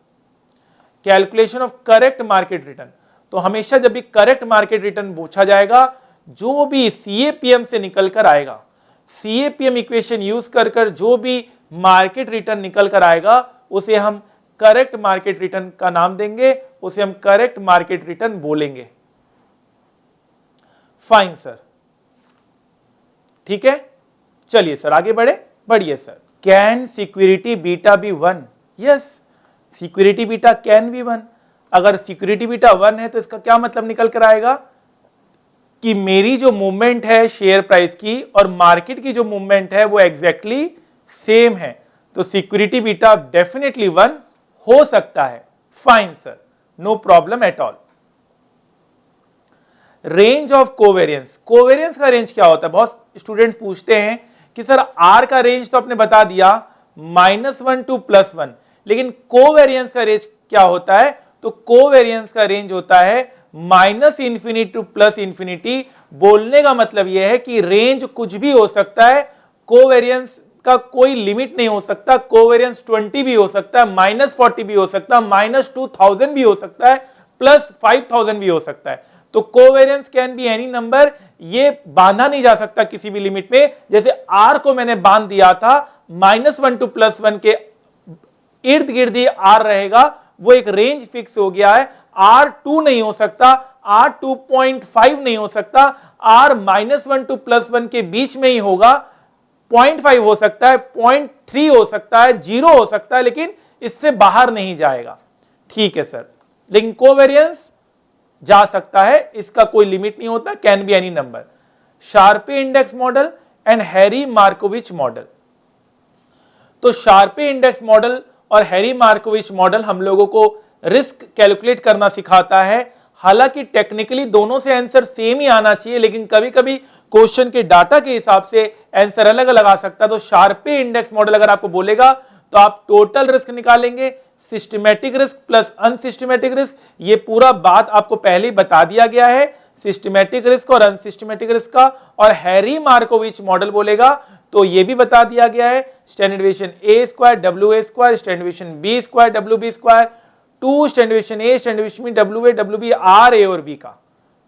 calculation of correct market return तो हमेशा जब भी करेक्ट मार्केट रिटर्न पूछा जाएगा जो भी सीएपीएम से निकल कर आएगा सीएपीएम इक्वेशन यूज कर कर जो भी मार्केट रिटर्न निकल कर आएगा उसे हम करेक्ट मार्केट रिटर्न का नाम देंगे उसे हम करेक्ट मार्केट रिटर्न बोलेंगे फाइन सर ठीक है चलिए सर आगे बढ़े बढ़िए sir can security beta be one yes security beta can be one अगर सिक्योरिटी बीटा वन है तो इसका क्या मतलब निकल कर आएगा कि मेरी जो मूवमेंट है शेयर प्राइस की और मार्केट की जो मूवमेंट है वो एग्जैक्टली exactly सेम है तो सिक्योरिटी बीटा डेफिनेटली वन हो सकता है fine sir no problem at all range of covariance covariance का रेंज क्या होता है बहुत स्टूडेंट्स पूछते हैं कि सर आर का रेंज तो आपने बता दिया minus one to plus one लेकिन कोवेरियंस का रेंज क्या होता है तो कोवेरियंस का रेंज होता है minus infinity to plus infinity बोलने का मतलब यह है कि रेंज कुछ भी हो सकता है कोवेरियंस का कोई लिमिट नहीं हो सकता कोवेरियंस ट्वेंटी भी हो सकता है माइनस फोर्टी भी हो सकता है माइनस टू थाउजेंड भी हो सकता है प्लस फाइव थाउजेंड भी हो सकता है तो covariance can be any number ये बांधा नहीं जा सकता किसी भी लिमिट में जैसे आर को मैंने बांध दिया था minus one to plus one के इर्द गिर्द ये आर रहेगा वो एक रेंज फिक्स हो गया है आर टू नहीं हो सकता आर टू पॉइंट फाइव नहीं हो सकता or minus one to plus one के बीच में ही होगा पॉइंट फाइव हो सकता है पॉइंट थ्री हो सकता है जीरो हो सकता है लेकिन इससे बाहर नहीं जाएगा ठीक है सर लेकिन कोवेरियंस जा सकता है इसका कोई लिमिट नहीं होता can be any number Sharpe index model and Harry Markowitz model तो शार्पे इंडेक्स मॉडल और हैरी मार्कोविच मॉडल हम लोगों को रिस्क कैलकुलेट करना सिखाता है हालांकि टेक्निकली दोनों से आंसर सेम ही आना चाहिए लेकिन कभी कभी क्वेश्चन के डाटा के हिसाब से आंसर अलग अलग आ सकता है तो शार्पे इंडेक्स मॉडल अगर आपको बोलेगा तो आप टोटल रिस्क निकालेंगे systematic risk plus unsystematic risk ये पूरा बात आपको पहले ही बता दिया गया है सिस्टमेटिक रिस्क और अनसिस्टमेटिक रिस्क का और हैरी मार्कोविच मॉडल बोलेगा तो ये भी बता दिया गया है standard deviation A square W A square standard deviation B square W B square two standard deviation A standard deviation B W A W B R A और बी का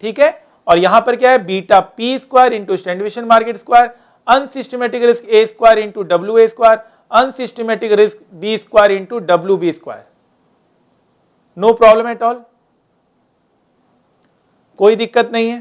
ठीक है और यहां पर क्या है beta P square into standard deviation market square unsystematic risk A square into W A square unsystematic risk B square into W B square no problem at all कोई दिक्कत नहीं है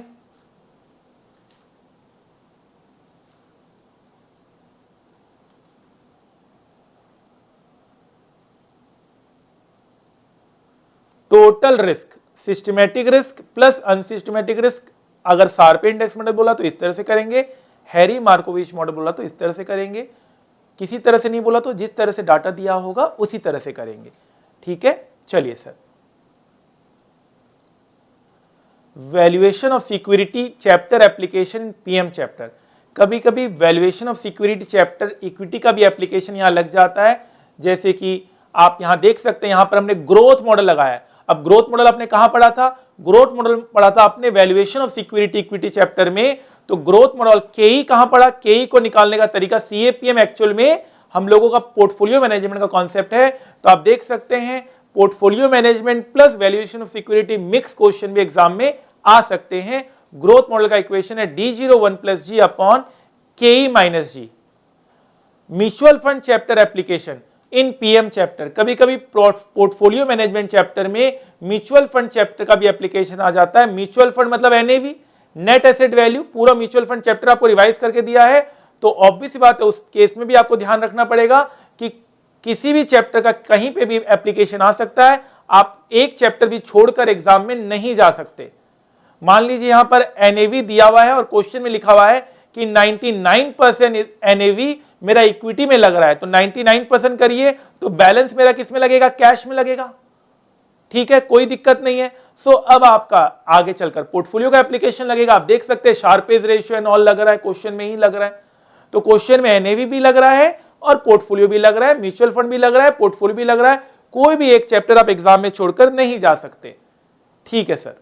total risk systematic risk plus unsystematic risk अगर Sharpe index model बोला तो इस तरह से करेंगे हैरी मार्कोविच मॉडल बोला तो इस तरह से करेंगे किसी तरह से नहीं बोला तो जिस तरह से डाटा दिया होगा उसी तरह से करेंगे ठीक है चलिए sir valuation of security chapter application PM chapter कभी कभी valuation of security chapter equity का भी एप्लीकेशन यहां लग जाता है जैसे कि आप यहां देख सकते हैं यहां पर हमने ग्रोथ मॉडल लगाया अब ग्रोथ मॉडल आपने कहा पढ़ा था ग्रोथ मॉडल पढ़ा था आपने valuation of security equity chapter में तो ग्रोथ मॉडल के ई कहां पड़ा के ई e को निकालने का तरीका सीएपीएम एक्चुअल में हम लोगों का पोर्टफोलियो मैनेजमेंट का कॉन्सेप्ट है तो आप देख सकते हैं portfolio management plus valuation of security mix question भी एग्जाम में आ सकते हैं ग्रोथ मॉडल का इक्वेशन है D zero one plus G upon के E minus G mutual fund chapter application in PM chapter कभी कभी पोर्टफोलियो मैनेजमेंट चैप्टर में म्यूचुअल फंड चैप्टर का भी एप्लीकेशन आ जाता है म्यूचुअल फंड मतलब एनएवी नेट एसेट वैल्यू पूरा म्यूचुअल फंड चैप्टर आपको रिवाइज करके दिया है तो ऑब्वियस बात है उस केस में भी आपको ध्यान रखना पड़ेगा कि किसी भी चैप्टर का कहीं पे भी एप्लीकेशन आ सकता है आप एक चैप्टर भी छोड़कर एग्जाम में नहीं जा सकते मान लीजिए यहां पर एनएवी दिया हुआ है और क्वेश्चन में लिखा हुआ है कि 99 परसेंट एनएवी मेरा इक्विटी में लग रहा है तो 99 परसेंट करिए तो बैलेंस मेरा किस में लगेगा कैश में लगेगा ठीक है कोई दिक्कत नहीं है सो so, अब आपका आगे चलकर पोर्टफोलियो का एप्लीकेशन लगेगा आप देख सकते हैं शार्पेज रेशियो एंड ऑल लग रहा है क्वेश्चन में ही लग रहा है तो क्वेश्चन में एनएवी भी लग रहा है और पोर्टफोलियो भी लग रहा है म्यूचुअल फंड भी लग रहा है पोर्टफोलियो भी लग रहा है कोई भी एक चैप्टर आप एग्जाम में छोड़कर नहीं जा सकते ठीक है sir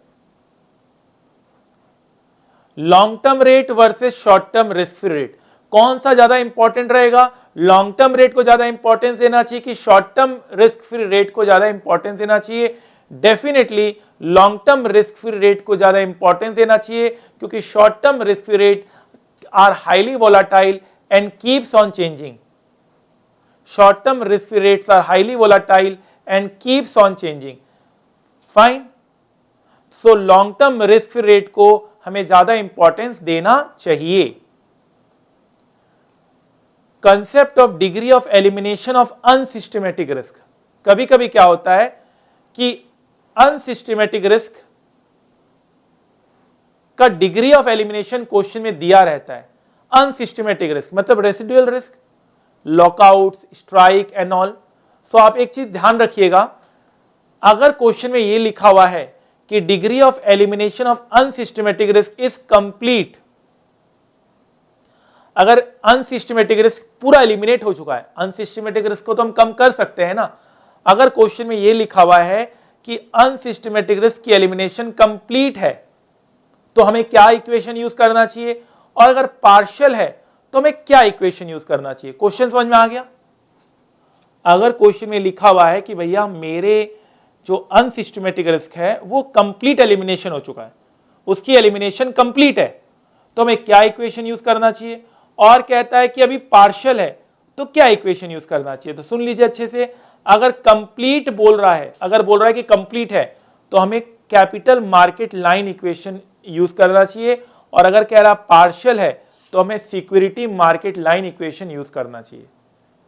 long term rate versus short term risk rate कौन सा ज्यादा इंपॉर्टेंट रहेगा लॉन्ग टर्म रेट को ज्यादा इंपॉर्टेंस देना चाहिए कि short term risk free rate को ज्यादा इंपॉर्टेंस देना चाहिए definitely long term risk free rate को ज्यादा इंपॉर्टेंस देना चाहिए क्योंकि short term risk free rate are highly volatile and keeps on changing short term risk free rates are highly volatile and keeps on changing fine so long term risk free rate को हमें ज्यादा importance देना चाहिए concept of degree of elimination of unsystematic risk कभी कभी क्या होता है कि अनसिस्टमेटिक रिस्क का डिग्री ऑफ एलिमिनेशन क्वेश्चन में दिया रहता है अनसिस्टमेटिक रिस्क मतलब residual risk lockout strike and all so आप एक चीज ध्यान रखिएगा अगर क्वेश्चन में यह लिखा हुआ है कि degree of elimination of unsystematic risk is complete अगर अनसिस्टमेटिक रिस्क पूरा एलिमिनेट हो चुका है अनसिस्टमेटिक रिस्क को तो हम कम कर सकते हैं ना अगर क्वेश्चन में यह लिखा हुआ है कि अनसिस्टमेटिक रिस्क की एलिमिनेशन कंप्लीट है तो हमें क्या इक्वेशन यूज करना चाहिए और अगर पार्शियल है तो हमें क्या इक्वेशन यूज करना चाहिए क्वेश्चन समझ में आ गया अगर क्वेश्चन में लिखा हुआ है कि भैया मेरे जो अनसिस्टमेटिक रिस्क है वो कंप्लीट एलिमिनेशन हो चुका है उसकी एलिमिनेशन कंप्लीट है तो हमें क्या इक्वेशन यूज करना चाहिए और कहता है कि अभी पार्शल है तो क्या इक्वेशन यूज करना चाहिए तो सुन लीजिए अच्छे से अगर कंप्लीट बोल रहा है अगर बोल रहा है कि कंप्लीट है तो हमें capital market line equation use करना चाहिए और अगर कह रहा पार्शल है तो हमें security market line equation use करना चाहिए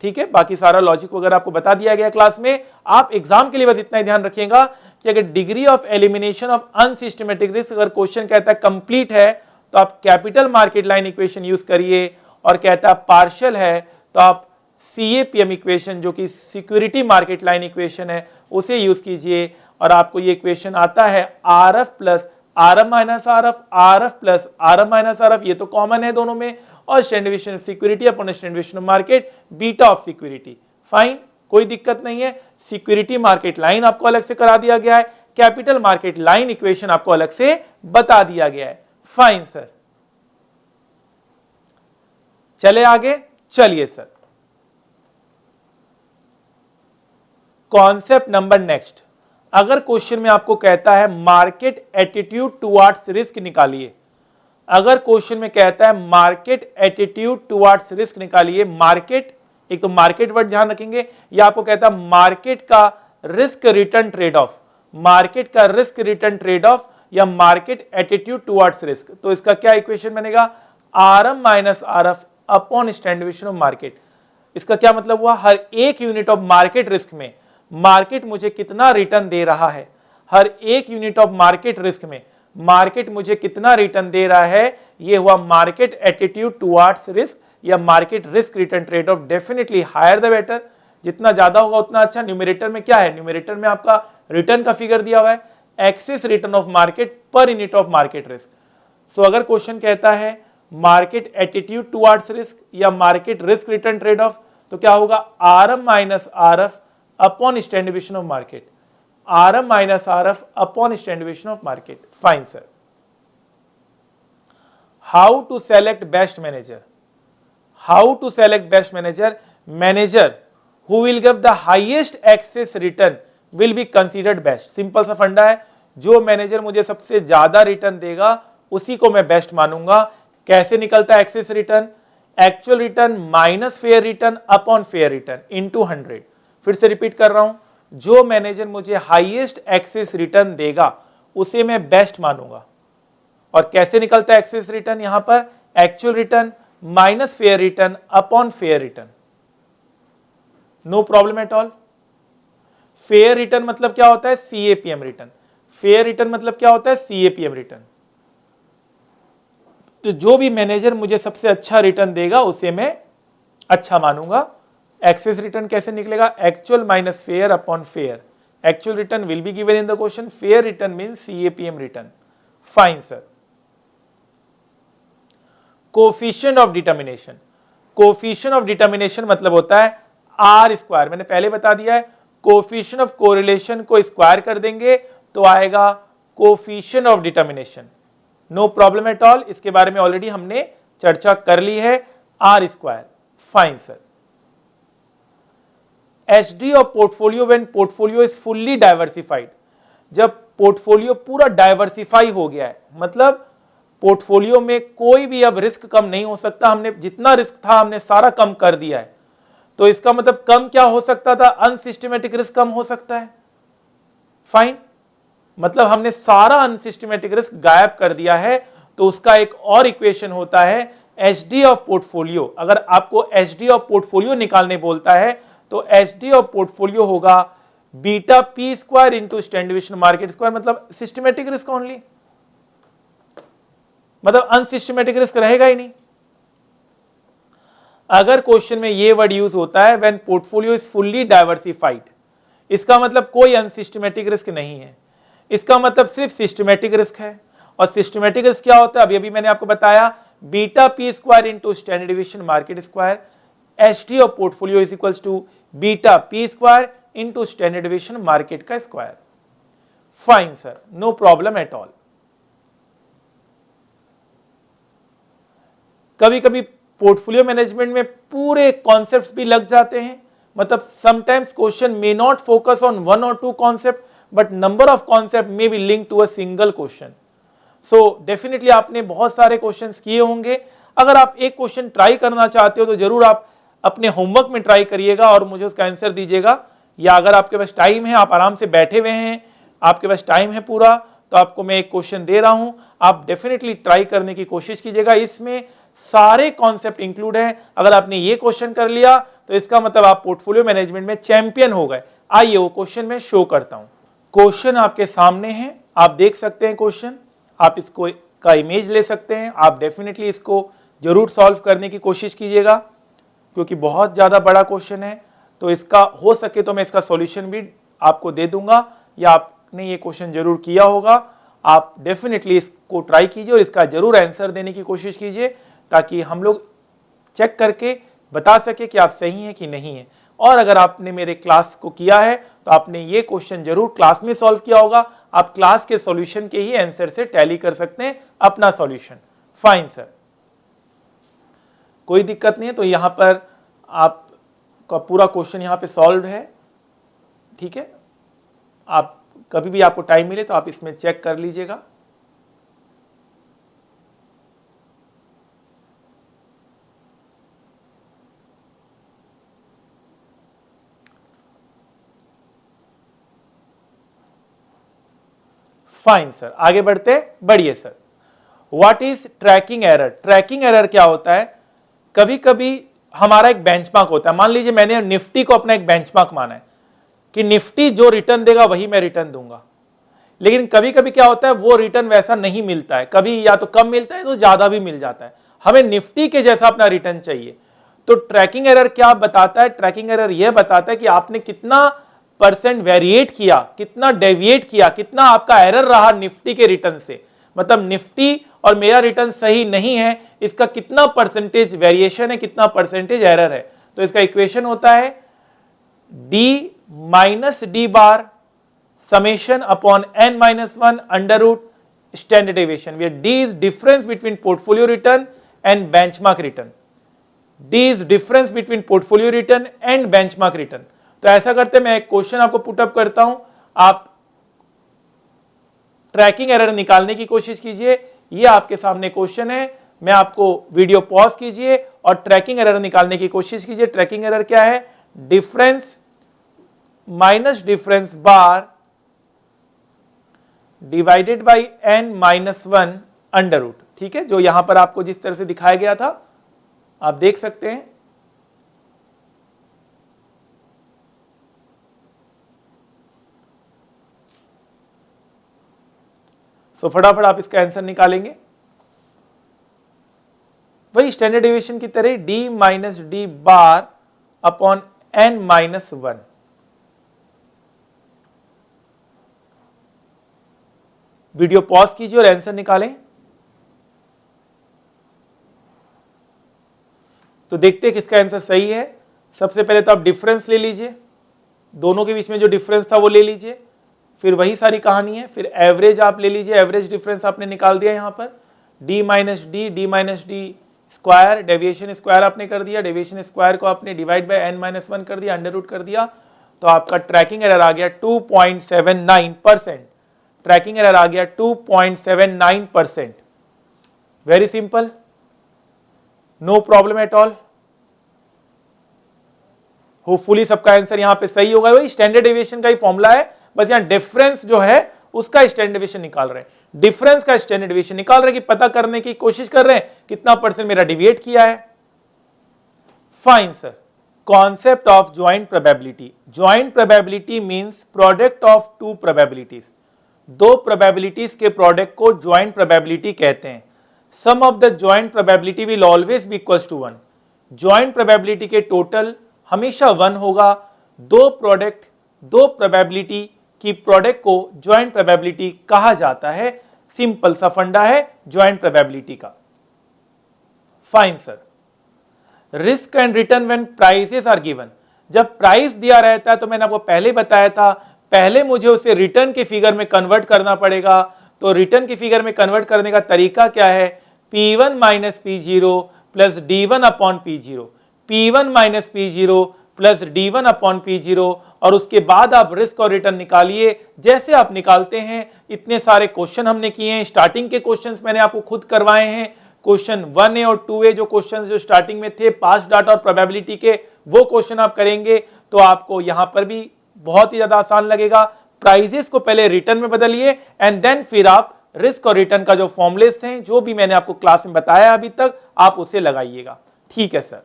ठीक है बाकी सारा लॉजिक वगैरह आपको बता दिया गया क्लास में आप एग्जाम के लिए बस इतना ही ध्यान रखिएगा कि अगर degree of elimination of unsystematic risk अगर क्वेश्चन कहता है कंप्लीट है तो आप capital market line equation use करिए और कहता है पार्शल है तो आप C A P M equation जो कि सिक्योरिटी मार्केट लाइन इक्वेशन है उसे यूज कीजिए और आपको ये इक्वेशन आता है R F plus R M minus R F R F plus R M minus R F ये तो कॉमन है दोनों में और standard deviation security upon standard deviation market beta of security fine कोई दिक्कत नहीं है सिक्योरिटी मार्केट लाइन आपको अलग से करा दिया गया है कैपिटल मार्केट लाइन इक्वेशन आपको अलग से बता दिया गया है फाइन सर चले आगे चलिए सर कॉन्सेप्ट नंबर नेक्स्ट अगर क्वेश्चन में आपको कहता है मार्केट एटीट्यूड टुवर्ड्स रिस्क निकालिए अगर क्वेश्चन में कहता है मार्केट एटीट्यूड टुवर्ड्स रिस्क निकालिए मार्केट एक तो मार्केट वर्ड ध्यान रखेंगे या आपको कहता है मार्केट का risk return trade off market का रिस्क रिटर्न ट्रेड ऑफ या मार्केट एटीट्यूड टुवर्ड्स रिस्क तो इसका क्या इक्वेशन बनेगा R M minus R F upon standard deviation of market इसका क्या मतलब हुआ हर एक यूनिट ऑफ मार्केट रिस्क में मार्केट मुझे कितना रिटर्न दे रहा है हर एक यूनिट ऑफ मार्केट रिस्क में मार्केट मुझे कितना रिटर्न दे रहा है ये हुआ मार्केट एटीट्यूड टुवर्ड्स रिस्क या market risk return trade off definitely higher the better जितना ज्यादा होगा उतना अच्छा न्यूमिरेटर में क्या है न्यूमिरेटर में आपका रिटर्न का फिगर दिया हुआ है axis return of market per unit of market risk so अगर क्वेश्चन कहता है मार्केट एटीट्यूड टू रिस्क या market risk return trade off तो क्या होगा R M minus R F upon standard deviation of market R M minus R F upon standard deviation of market fine sir how to select best manager how to select best manager manager who will give the highest excess return will B considered best simple सा फंडा है जो manager मुझे सबसे ज्यादा return देगा उसी को मैं बेस्ट मानूंगा कैसे निकलता है excess return actual return minus fair return upon fair return in to hundred फिर से रिपीट कर रहा हूं जो मैनेजर मुझे हाईएस्ट एक्सेस रिटर्न देगा उसे मैं बेस्ट मानूंगा और कैसे निकलता है एक्सेस रिटर्न यहां पर actual return minus fair return upon fair return no problem at all fair return मतलब क्या होता है सीएपीएम रिटर्न फेयर रिटर्न मतलब क्या होता है सीएपीएम रिटर्न तो जो भी मैनेजर मुझे सबसे अच्छा रिटर्न देगा उसे मैं अच्छा मानूंगा एक्सेस रिटर्न कैसे निकलेगा actual minus fair upon fair actual return will be given in the question fair return mean CAPM return fine sir coefficient of determination coefficient of determination मतलब होता है आर स्क्वायर मैंने पहले बता दिया है कोफिशन ऑफ कोरिलेशन को square कर देंगे तो आएगा coefficient of determination no problem at all इसके बारे में ऑलरेडी हमने चर्चा कर ली है R square fine sir H D of portfolio when portfolio is fully diversified जब पोर्टफोलियो पूरा डाइवर्सिफाई हो गया है मतलब पोर्टफोलियो में कोई भी अब रिस्क कम नहीं हो सकता हमने जितना रिस्क था हमने सारा कम कर दिया है तो इसका मतलब कम क्या हो सकता था अनसिस्टमेटिक रिस्क कम हो सकता है फाइन मतलब हमने सारा अनसिस्टमेटिक रिस्क गायब कर दिया है तो उसका एक और इक्वेशन होता है एच डी ऑफ पोर्टफोलियो अगर आपको एच डी ऑफ पोर्टफोलियो निकालने बोलता है तो एच डी ऑफ पोर्टफोलियो होगा beta P square into standard deviation market square मतलब सिस्टमेटिक रिस्क ओनली मतलब अनसिस्टमेटिक रिस्क रहेगा ही नहीं अगर क्वेश्चन में ये वर्ड यूज होता है when portfolio is fully diversified इसका मतलब कोई अनसिस्टमेटिक रिस्क नहीं है इसका मतलब सिर्फ सिस्टमेटिक रिस्क है और सिस्टमेटिक रिस्क क्या होता है अभी अभी मैंने आपको बताया beta P square into standard division market square S T of portfolio is equals to beta P square into standard division market का square fine sir no problem at all कभी कभी पोर्टफोलियो मैनेजमेंट में पूरे concept भी लग जाते हैं मतलब sometimes question may not focus on one और two concept but number of concept may be link to a single question so definitely आपने बहुत सारे क्वेश्चन किए होंगे अगर आप एक क्वेश्चन ट्राई करना चाहते हो तो जरूर आप अपने होमवर्क में ट्राई करिएगा और मुझे उसका आंसर दीजिएगा या अगर आपके पास टाइम है आप आराम से बैठे हुए हैं आपके पास टाइम है पूरा तो आपको मैं एक क्वेश्चन दे रहा हूं आप डेफिनेटली ट्राई करने की कोशिश कीजिएगा इसमें सारे कॉन्सेप्ट इंक्लूड है अगर आपने ये क्वेश्चन कर लिया तो इसका मतलब आप पोर्टफोलियो मैनेजमेंट में चैंपियन हो गए आइए वो क्वेश्चन में शो करता हूँ क्वेश्चन आपके सामने है आप देख सकते हैं क्वेश्चन आप इसको का इमेज ले सकते हैं आप डेफिनेटली इसको जरूर सॉल्व करने की कोशिश कीजिएगा क्योंकि बहुत ज़्यादा बड़ा क्वेश्चन है तो इसका हो सके तो मैं इसका सॉल्यूशन भी आपको दे दूंगा या आपने ये क्वेश्चन जरूर किया होगा आप डेफिनेटली इसको ट्राई कीजिए और इसका जरूर आंसर देने की कोशिश कीजिए ताकि हम लोग चेक करके बता सके कि आप सही हैं कि नहीं है और अगर आपने मेरे क्लास को किया है तो आपने ये क्वेश्चन जरूर क्लास में सॉल्व किया होगा आप क्लास के सॉल्यूशन के ही आंसर से टैली कर सकते हैं अपना सॉल्यूशन फाइन सर कोई दिक्कत नहीं है तो यहां पर आपका पूरा क्वेश्चन यहां पे सॉल्व है ठीक है आप कभी भी आपको टाइम मिले तो आप इसमें चेक कर लीजिएगा फाइन सर आगे बढ़ते बढ़िए sir what is tracking error tracking error क्या होता है कभी कभी हमारा एक बेंचमार्क होता है मान लीजिए मैंने निफ्टी को अपना एक बेंचमार्क माना है कि निफ्टी जो रिटर्न देगा वही मैं रिटर्न दूंगा लेकिन कभी कभी क्या होता है वो रिटर्न वैसा नहीं मिलता है कभी या तो कम मिलता है तो ज्यादा भी मिल जाता है हमें निफ्टी के जैसा अपना रिटर्न चाहिए तो ट्रैकिंग एरर क्या बताता है ट्रैकिंग एरर यह बताता है कि आपने कितना परसेंट वेरिएट किया कितना डेविएट किया कितना आपका एरर रहा निफ्टी के रिटर्न से मतलब निफ्टी और मेरा रिटर्न सही नहीं है इसका कितना परसेंटेज वेरिएशन है कितना परसेंटेज एरर है तो इसका इक्वेशन होता है D minus D bar summation upon N minus one under root standard deviation where D is difference between portfolio return and benchmark return D is difference between portfolio return and benchmark return तो ऐसा करते मैं एक question आपको put up करता हूं आप tracking error निकालने की कोशिश कीजिए ये आपके सामने क्वेश्चन है मैं आपको वीडियो पॉज कीजिए और ट्रैकिंग एरर निकालने की कोशिश कीजिए ट्रैकिंग एरर क्या है difference minus difference bar divided by N minus one under root ठीक है जो यहां पर आपको जिस तरह से दिखाया गया था आप देख सकते हैं तो फटाफट आप इसका आंसर निकालेंगे वही स्टैंडर्ड डिविएशन की तरह D minus D bar upon N minus one video pause कीजिए और आंसर निकालें तो देखते हैं किसका आंसर सही है सबसे पहले तो आप डिफरेंस ले लीजिए दोनों के बीच में जो डिफरेंस था वो ले लीजिए फिर वही सारी कहानी है फिर एवरेज आप ले लीजिए एवरेज डिफरेंस आपने निकाल दिया यहाँ पर D minus D D minus D square deviation square आपने कर दिया डेविएशन स्क्वायर को आपने divide by N minus one कर दिया अंडर रूट कर दिया तो आपका ट्रैकिंग एरर आ गया 2.79 परसेंट ट्रैकिंग एरर आ गया 2.79 percent very simple no problem at all hopefully सबका आंसर यहां पे सही होगा वही स्टैंडर्ड एविएशन का ही फॉर्मूला है बस यहाँ डिफरेंस जो है उसका स्टैंडर्ड डिविएशन निकाल रहे हैं डिफरेंस का स्टैंडर्ड डिविएशन निकाल रहे हैं कि पता करने की कोशिश कर रहे हैं कितना परसेंट मेरा डिविएट किया है fine sir concept of joint probability joint probability means product of two probabilities दो प्रोबेबिलिटीज के प्रोडक्ट को ज्वाइंट प्रोबेबिलिटी कहते हैं sum of the joint probability will always be equal to one joint probability के total हमेशा one होगा दो product दो प्रोबेबिलिटी कि प्रोडक्ट को ज्वाइंट प्रोबेबिलिटी कहा जाता है सिंपल सा फंडा है ज्वाइंट प्रोबेबिलिटी का fine sir risk and return when prices are given जब प्राइस दिया रहता है तो मैंने आपको पहले बताया था पहले मुझे उसे रिटर्न के फिगर में कन्वर्ट करना पड़ेगा तो रिटर्न के फिगर में कन्वर्ट करने का तरीका क्या है P1 one minus P zero plus D one upon P zero P one minus P zero plus D one upon P zero और उसके बाद आप रिस्क और रिटर्न निकालिए जैसे आप निकालते हैं इतने सारे क्वेश्चन हमने किए हैं स्टार्टिंग के क्वेश्चंस मैंने आपको खुद करवाए हैं क्वेश्चन वन ए और टू ए जो क्वेश्चन जो स्टार्टिंग में थे पास डाटा और प्रोबेबिलिटी के वो क्वेश्चन आप करेंगे तो आपको यहाँ पर भी बहुत ही ज़्यादा आसान लगेगा प्राइजेस को पहले रिटर्न में बदलिए एंड देन फिर आप रिस्क और रिटर्न का जो फॉर्मलेस हैं जो भी मैंने आपको क्लास में बताया अभी तक आप उसे लगाइएगा ठीक है sir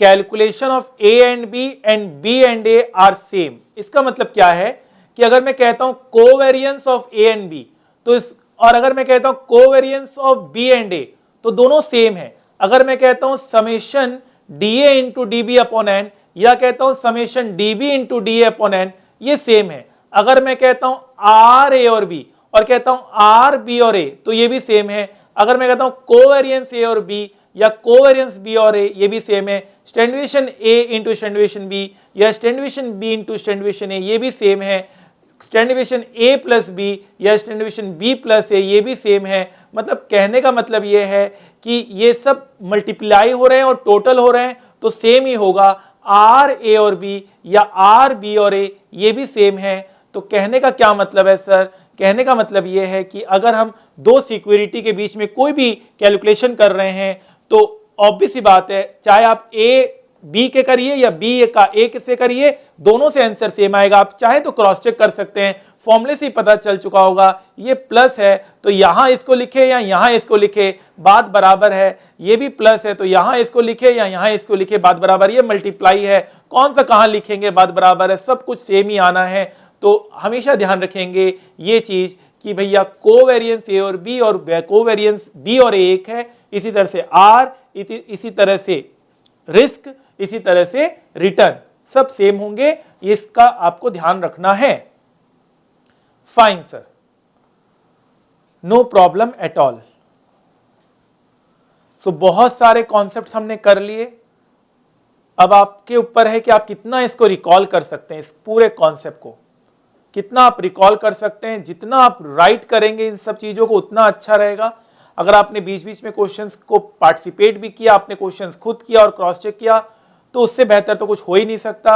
calculation of A and B and B and A are same इसका मतलब क्या है कि अगर मैं कहता हूं covariance of A and B तो इस और अगर मैं कहता हूं covariance of B and A तो दोनों सेम है अगर मैं कहता हूं summation D A into D B upon N या कहता हूं summation D B into D A upon N ये सेम है अगर मैं कहता हूं आर ए और बी और कहता हूं आर बी और ए तो ये भी सेम है अगर मैं कहता हूं कोवेरियंस ए और बी या कोवेरियंस बी और ए ये भी सेम है standard deviation A into standard deviation B या स्टैंडवेशन बी इंटू स्टैंडवेशन ए ये भी सेम है स्टैंडवेशन ए प्लस बी या स्टैंडवेशन बी प्लस ए ये भी सेम है मतलब कहने का मतलब ये है कि ये सब मल्टीप्लाई हो रहे हैं और टोटल हो रहे हैं तो सेम ही होगा आर ए और बी या आर बी और ए ये भी सेम है तो कहने का क्या मतलब है सर कहने का मतलब ये है कि अगर हम दो सिक्योरिटी के बीच में कोई भी कैलकुलेशन कर रहे हैं तो ऑब्वियस ही बात है चाहे आप ए बी के करिए या बी ए का ए किससे करिए दोनों से आंसर सेम आएगा आप चाहे तो क्रॉस चेक कर सकते हैं फॉर्मूले से ही पता चल चुका होगा ये प्लस है तो यहां इसको लिखे या यहां इसको लिखे बात बराबर है ये भी प्लस है तो यहां इसको लिखे या यहां इसको लिखे बात बराबर ये मल्टीप्लाई है कौन सा कहां लिखेंगे बात बराबर है सब कुछ सेम ही आना है तो हमेशा ध्यान रखेंगे ये चीज़ कि भैया कोवेरियंस ए और बी और को वेरियंस बी और ए एक है इसी तरह से आर इसी तरह से रिस्क इसी तरह से रिटर्न सब सेम होंगे इसका आपको ध्यान रखना है fine sir no problem at all so बहुत सारे कॉन्सेप्ट हमने कर लिए अब आपके ऊपर है कि आप कितना इसको रिकॉल कर सकते हैं इस पूरे कॉन्सेप्ट को कितना आप रिकॉल कर सकते हैं जितना आप राइट करेंगे इन सब चीज़ों को उतना अच्छा रहेगा अगर आपने बीच बीच में क्वेश्चंस को पार्टिसिपेट भी किया आपने क्वेश्चंस खुद किया और क्रॉस चेक किया तो उससे बेहतर तो कुछ हो ही नहीं सकता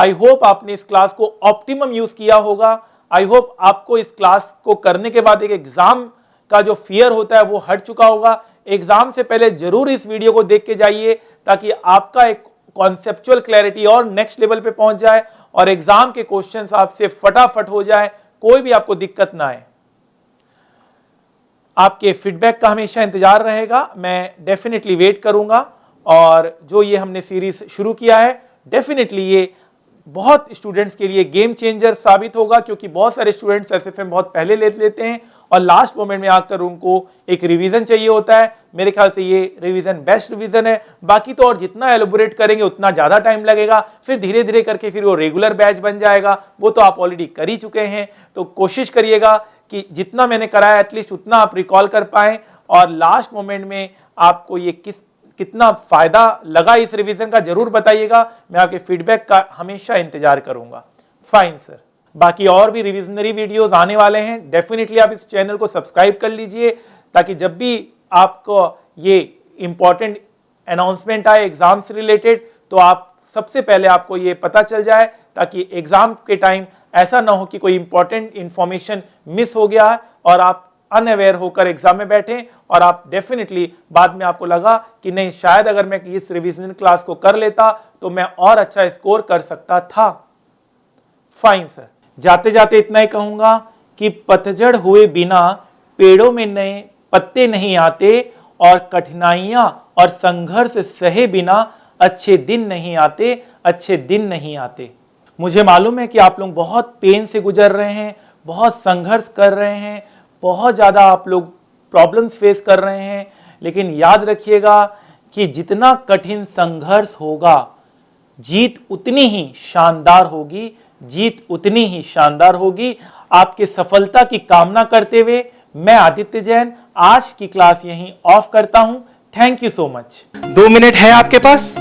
आई होप आपने इस क्लास को ऑप्टिमम यूज किया होगा आई होप आपको इस क्लास को करने के बाद एक एग्जाम का जो फियर होता है वो हट चुका होगा एग्जाम से पहले जरूर इस वीडियो को देख के जाइए ताकि आपका एक कॉन्सेप्चुअल क्लैरिटी और नेक्स्ट लेवल पे पहुंच जाए और एग्जाम के क्वेश्चंस आपसे फटाफट हो जाए कोई भी आपको दिक्कत ना आए आपके फीडबैक का हमेशा इंतज़ार रहेगा मैं डेफिनेटली वेट करूँगा और जो ये हमने सीरीज़ शुरू किया है डेफिनेटली ये बहुत स्टूडेंट्स के लिए गेम चेंजर साबित होगा क्योंकि बहुत सारे स्टूडेंट्स एस एफ बहुत पहले ले लेते हैं और लास्ट मोमेंट में आकर उनको एक रिवीजन चाहिए होता है मेरे ख्याल से ये रिवीजन बेस्ट रिवीजन है बाकी तो और जितना एलोबोरेट करेंगे उतना ज़्यादा टाइम लगेगा फिर धीरे धीरे करके फिर वो रेगुलर बैच बन जाएगा वो तो आप ऑलरेडी कर ही चुके हैं तो कोशिश करिएगा कि जितना मैंने कराया एटलीस्ट उतना आप रिकॉल कर पाए और लास्ट मोमेंट में आपको ये किस कितना फ़ायदा लगा इस रिवीजन का ज़रूर बताइएगा मैं आपके फीडबैक का हमेशा इंतज़ार करूंगा फाइन सर बाकी और भी रिविजनरी वीडियोस आने वाले हैं डेफिनेटली आप इस चैनल को सब्सक्राइब कर लीजिए ताकि जब भी आपको ये इंपॉर्टेंट अनाउंसमेंट आए एग्ज़ाम से रिलेटेड तो आप सबसे पहले आपको ये पता चल जाए ताकि एग्ज़ाम के टाइम ऐसा ना हो कि कोई इंपॉर्टेंट इंफॉर्मेशन मिस हो गया है और आप अनअवेयर होकर एग्जाम में बैठे और आप डेफिनेटली बाद में आपको लगा कि नहीं शायद अगर मैं इस रिविजन क्लास को कर लेता तो मैं और अच्छा स्कोर कर सकता था फाइन सर जाते जाते इतना ही कहूंगा कि पतझड़ हुए बिना पेड़ों में नए पत्ते नहीं आते और कठिनाइयां और संघर्ष सहे बिना अच्छे दिन नहीं आते अच्छे दिन नहीं आते मुझे मालूम है कि आप लोग बहुत पेन से गुजर रहे हैं बहुत संघर्ष कर रहे हैं बहुत ज़्यादा आप लोग प्रॉब्लम्स फेस कर रहे हैं लेकिन याद रखिएगा कि जितना कठिन संघर्ष होगा जीत उतनी ही शानदार होगी जीत उतनी ही शानदार होगी आपके सफलता की कामना करते हुए मैं आदित्य जैन आज की क्लास यहीं ऑफ करता हूं थैंक यू सो मच दो मिनट है आपके पास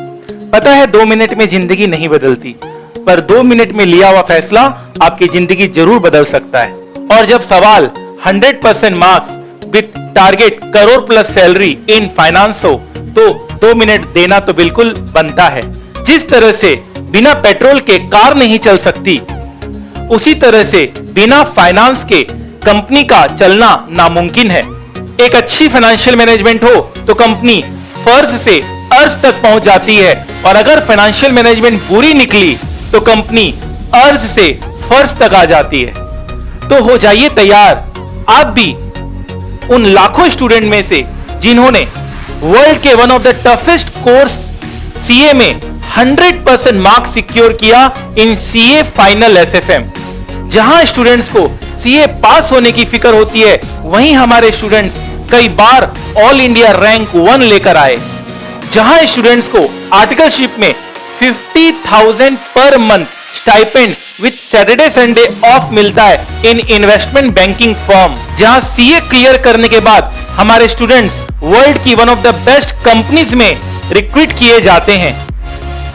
पता है दो मिनट में जिंदगी नहीं बदलती पर दो मिनट में लिया हुआ फैसला आपकी जिंदगी जरूर बदल सकता है और जब सवाल 100 percent marks with target crore plus salary in finance हो तो दो मिनट देना तो बिल्कुल बनता है जिस तरह से बिना पेट्रोल के कार नहीं चल सकती उसी तरह से बिना फाइनेंस के कंपनी का चलना नामुमकिन है एक अच्छी फाइनेंशियल मैनेजमेंट हो तो कंपनी फर्ज से अर्ज तक पहुंच जाती है और अगर फाइनेंशियल मैनेजमेंट बुरी निकली तो कंपनी अर्ज से फर्ज तक आ जाती है तो हो जाइए तैयार आप भी उन लाखों स्टूडेंट में से जिन्होंने वर्ल्ड के one of the toughest course CA में 100 परसेंट मार्क्स सिक्योर किया इन सीए फाइनल एसएफएम जहां स्टूडेंट्स को सीए पास होने की फिक्र होती है वहीं हमारे स्टूडेंट्स कई बार ऑल इंडिया रैंक वन लेकर आए जहां स्टूडेंट्स को आर्टिकलशिप में fifty thousand per month stipend with Saturday Sunday off मिलता है इन इन्वेस्टमेंट बैंकिंग फॉर्म जहां सीए क्लियर करने के बाद हमारे स्टूडेंट्स वर्ल्ड की one of the best companies में रिक्रूट किए जाते हैं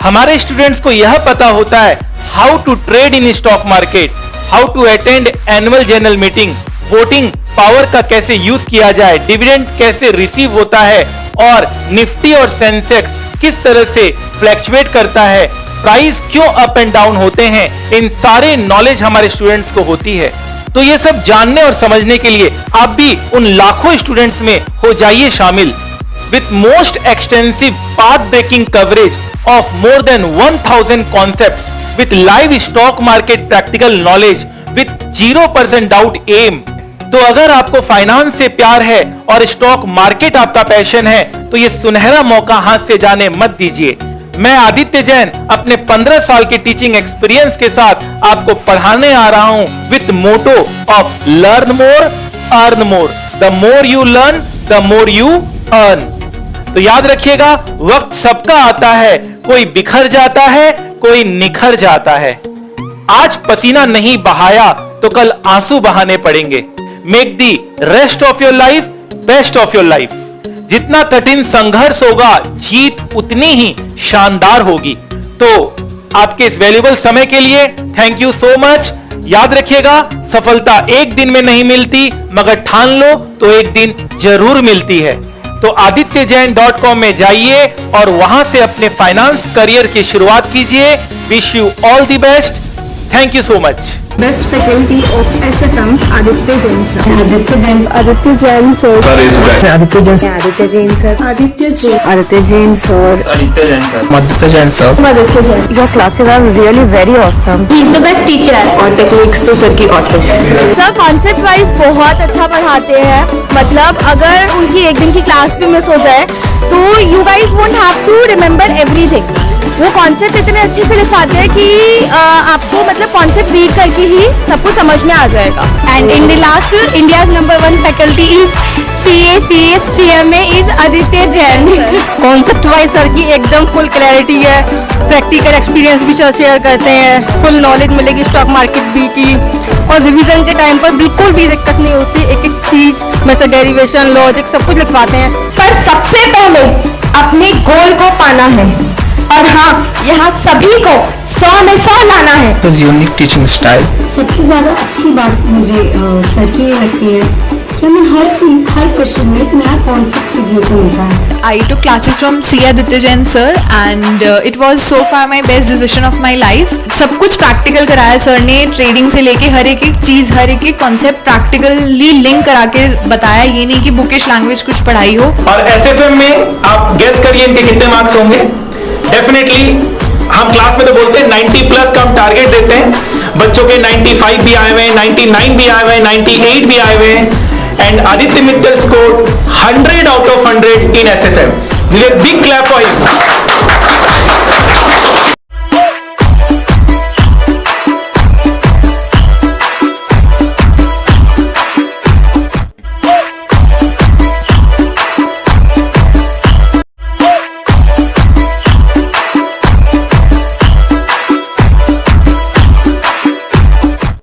हमारे स्टूडेंट्स को यह पता होता है how to trade in stock market how to attend annual general meeting voting power का कैसे यूज किया जाए डिविडेंड कैसे रिसीव होता है और निफ्टी और सेंसेक्स किस तरह से फ्लैक्चुएट करता है प्राइस क्यों अप एंड डाउन होते हैं इन सारे नॉलेज हमारे स्टूडेंट्स को होती है तो ये सब जानने और समझने के लिए आप भी उन लाखों स्टूडेंट्स में हो जाइए शामिल with most extensive path breaking coverage of more than 1000 concept with live stock market practical knowledge with zero percent doubt um तो अगर आपको फाइनेंस से प्यार है और स्टॉक मार्केट आपका पैशन है तो ये सुनहरा मौका हाथ से जाने मत दीजिए मैं आदित्य जैन अपने 15 साल के टीचिंग एक्सपीरियंस के साथ आपको पढ़ाने आ रहा हूँ with motto of learn more earn more the more you learn the more you earn तो याद रखिएगा वक्त सबका आता है कोई बिखर जाता है कोई निखर जाता है आज पसीना नहीं बहाया तो कल आंसू बहाने पड़ेंगे make the rest of your life best of your life जितना कठिन संघर्ष होगा जीत उतनी ही शानदार होगी तो आपके इस वैल्यूबल समय के लिए थैंक यू सो मच याद रखिएगा सफलता एक दिन में नहीं मिलती मगर ठान लो तो एक दिन जरूर मिलती है तो आदित्य जैन डॉट कॉम में जाइए और वहां से अपने फाइनेंस करियर की शुरुआत कीजिए wish you all the best thank you so much best faculty of S F M Aditya Jain sir Aditya Jain Aditya Jain sir Aditya Jain Aditya Jain sir Aditya Jain Aditya Jain sir Aditya Jain sir Aditya Jain sir Aditya Jain your classes are really very awesome the best teacher और techniques तो sir की awesome sir concept wise बहुत अच्छा पढ़ाते हैं मतलब अगर उनकी एक दिन की क्लास भी मिस हो जाए तो you guys won't have to remember everything वो कॉन्सेप्ट इतने अच्छे से लिखवाते हैं कि आ, आपको मतलब कॉन्सेप्ट रीड करके ही सब कुछ समझ में आ जाएगा and in the last India number one faculty is C A C S C M as Aditya Jain concept wise sir की एकदम फुल क्लैरिटी है प्रैक्टिकल एक्सपीरियंस भी सर शेयर करते हैं फुल नॉलेज मिलेगी स्टॉक मार्केट भी की और रिविजन के टाइम पर बिल्कुल भी दिक्कत नहीं होती एक एक चीज से डेरिवेशन लॉजिक सब कुछ लिखवाते हैं पर सबसे पहले अपने गोल को पाना है और हाँ यहाँ सभी को सौ में सौ लाना है तो यूनिक टीचिंग स्टाइल सबसे ज्यादा अच्छी बात मुझे सर की लगती है कि हर चीज हर क्वेश्चन में एक नया कॉन्सेप्ट सीखने को मिलता है I took classes from C A Aditya Jain sir and it so far best decision of life सब कुछ प्रैक्टिकल कराया सर ने ट्रेडिंग से लेके हर एक एक चीज हर एक एक कॉन्सेप्ट प्रैक्टिकली लिंक करा के बताया ये नहीं कि बुकिश लैंग्वेज कुछ पढ़ाई हो और एस में आप गेस्ट करिए इनके कितने मार्क्स होंगे डेफिनेटली हम क्लास में तो बोलते हैं 90 प्लस का हम टारगेट देते हैं बच्चों के 95 भी आए हुए हैं 99 भी आए हुए हैं 98 भी आए हुए हैं and Aditya Mittal score 100 out of 100 in SSM big clap for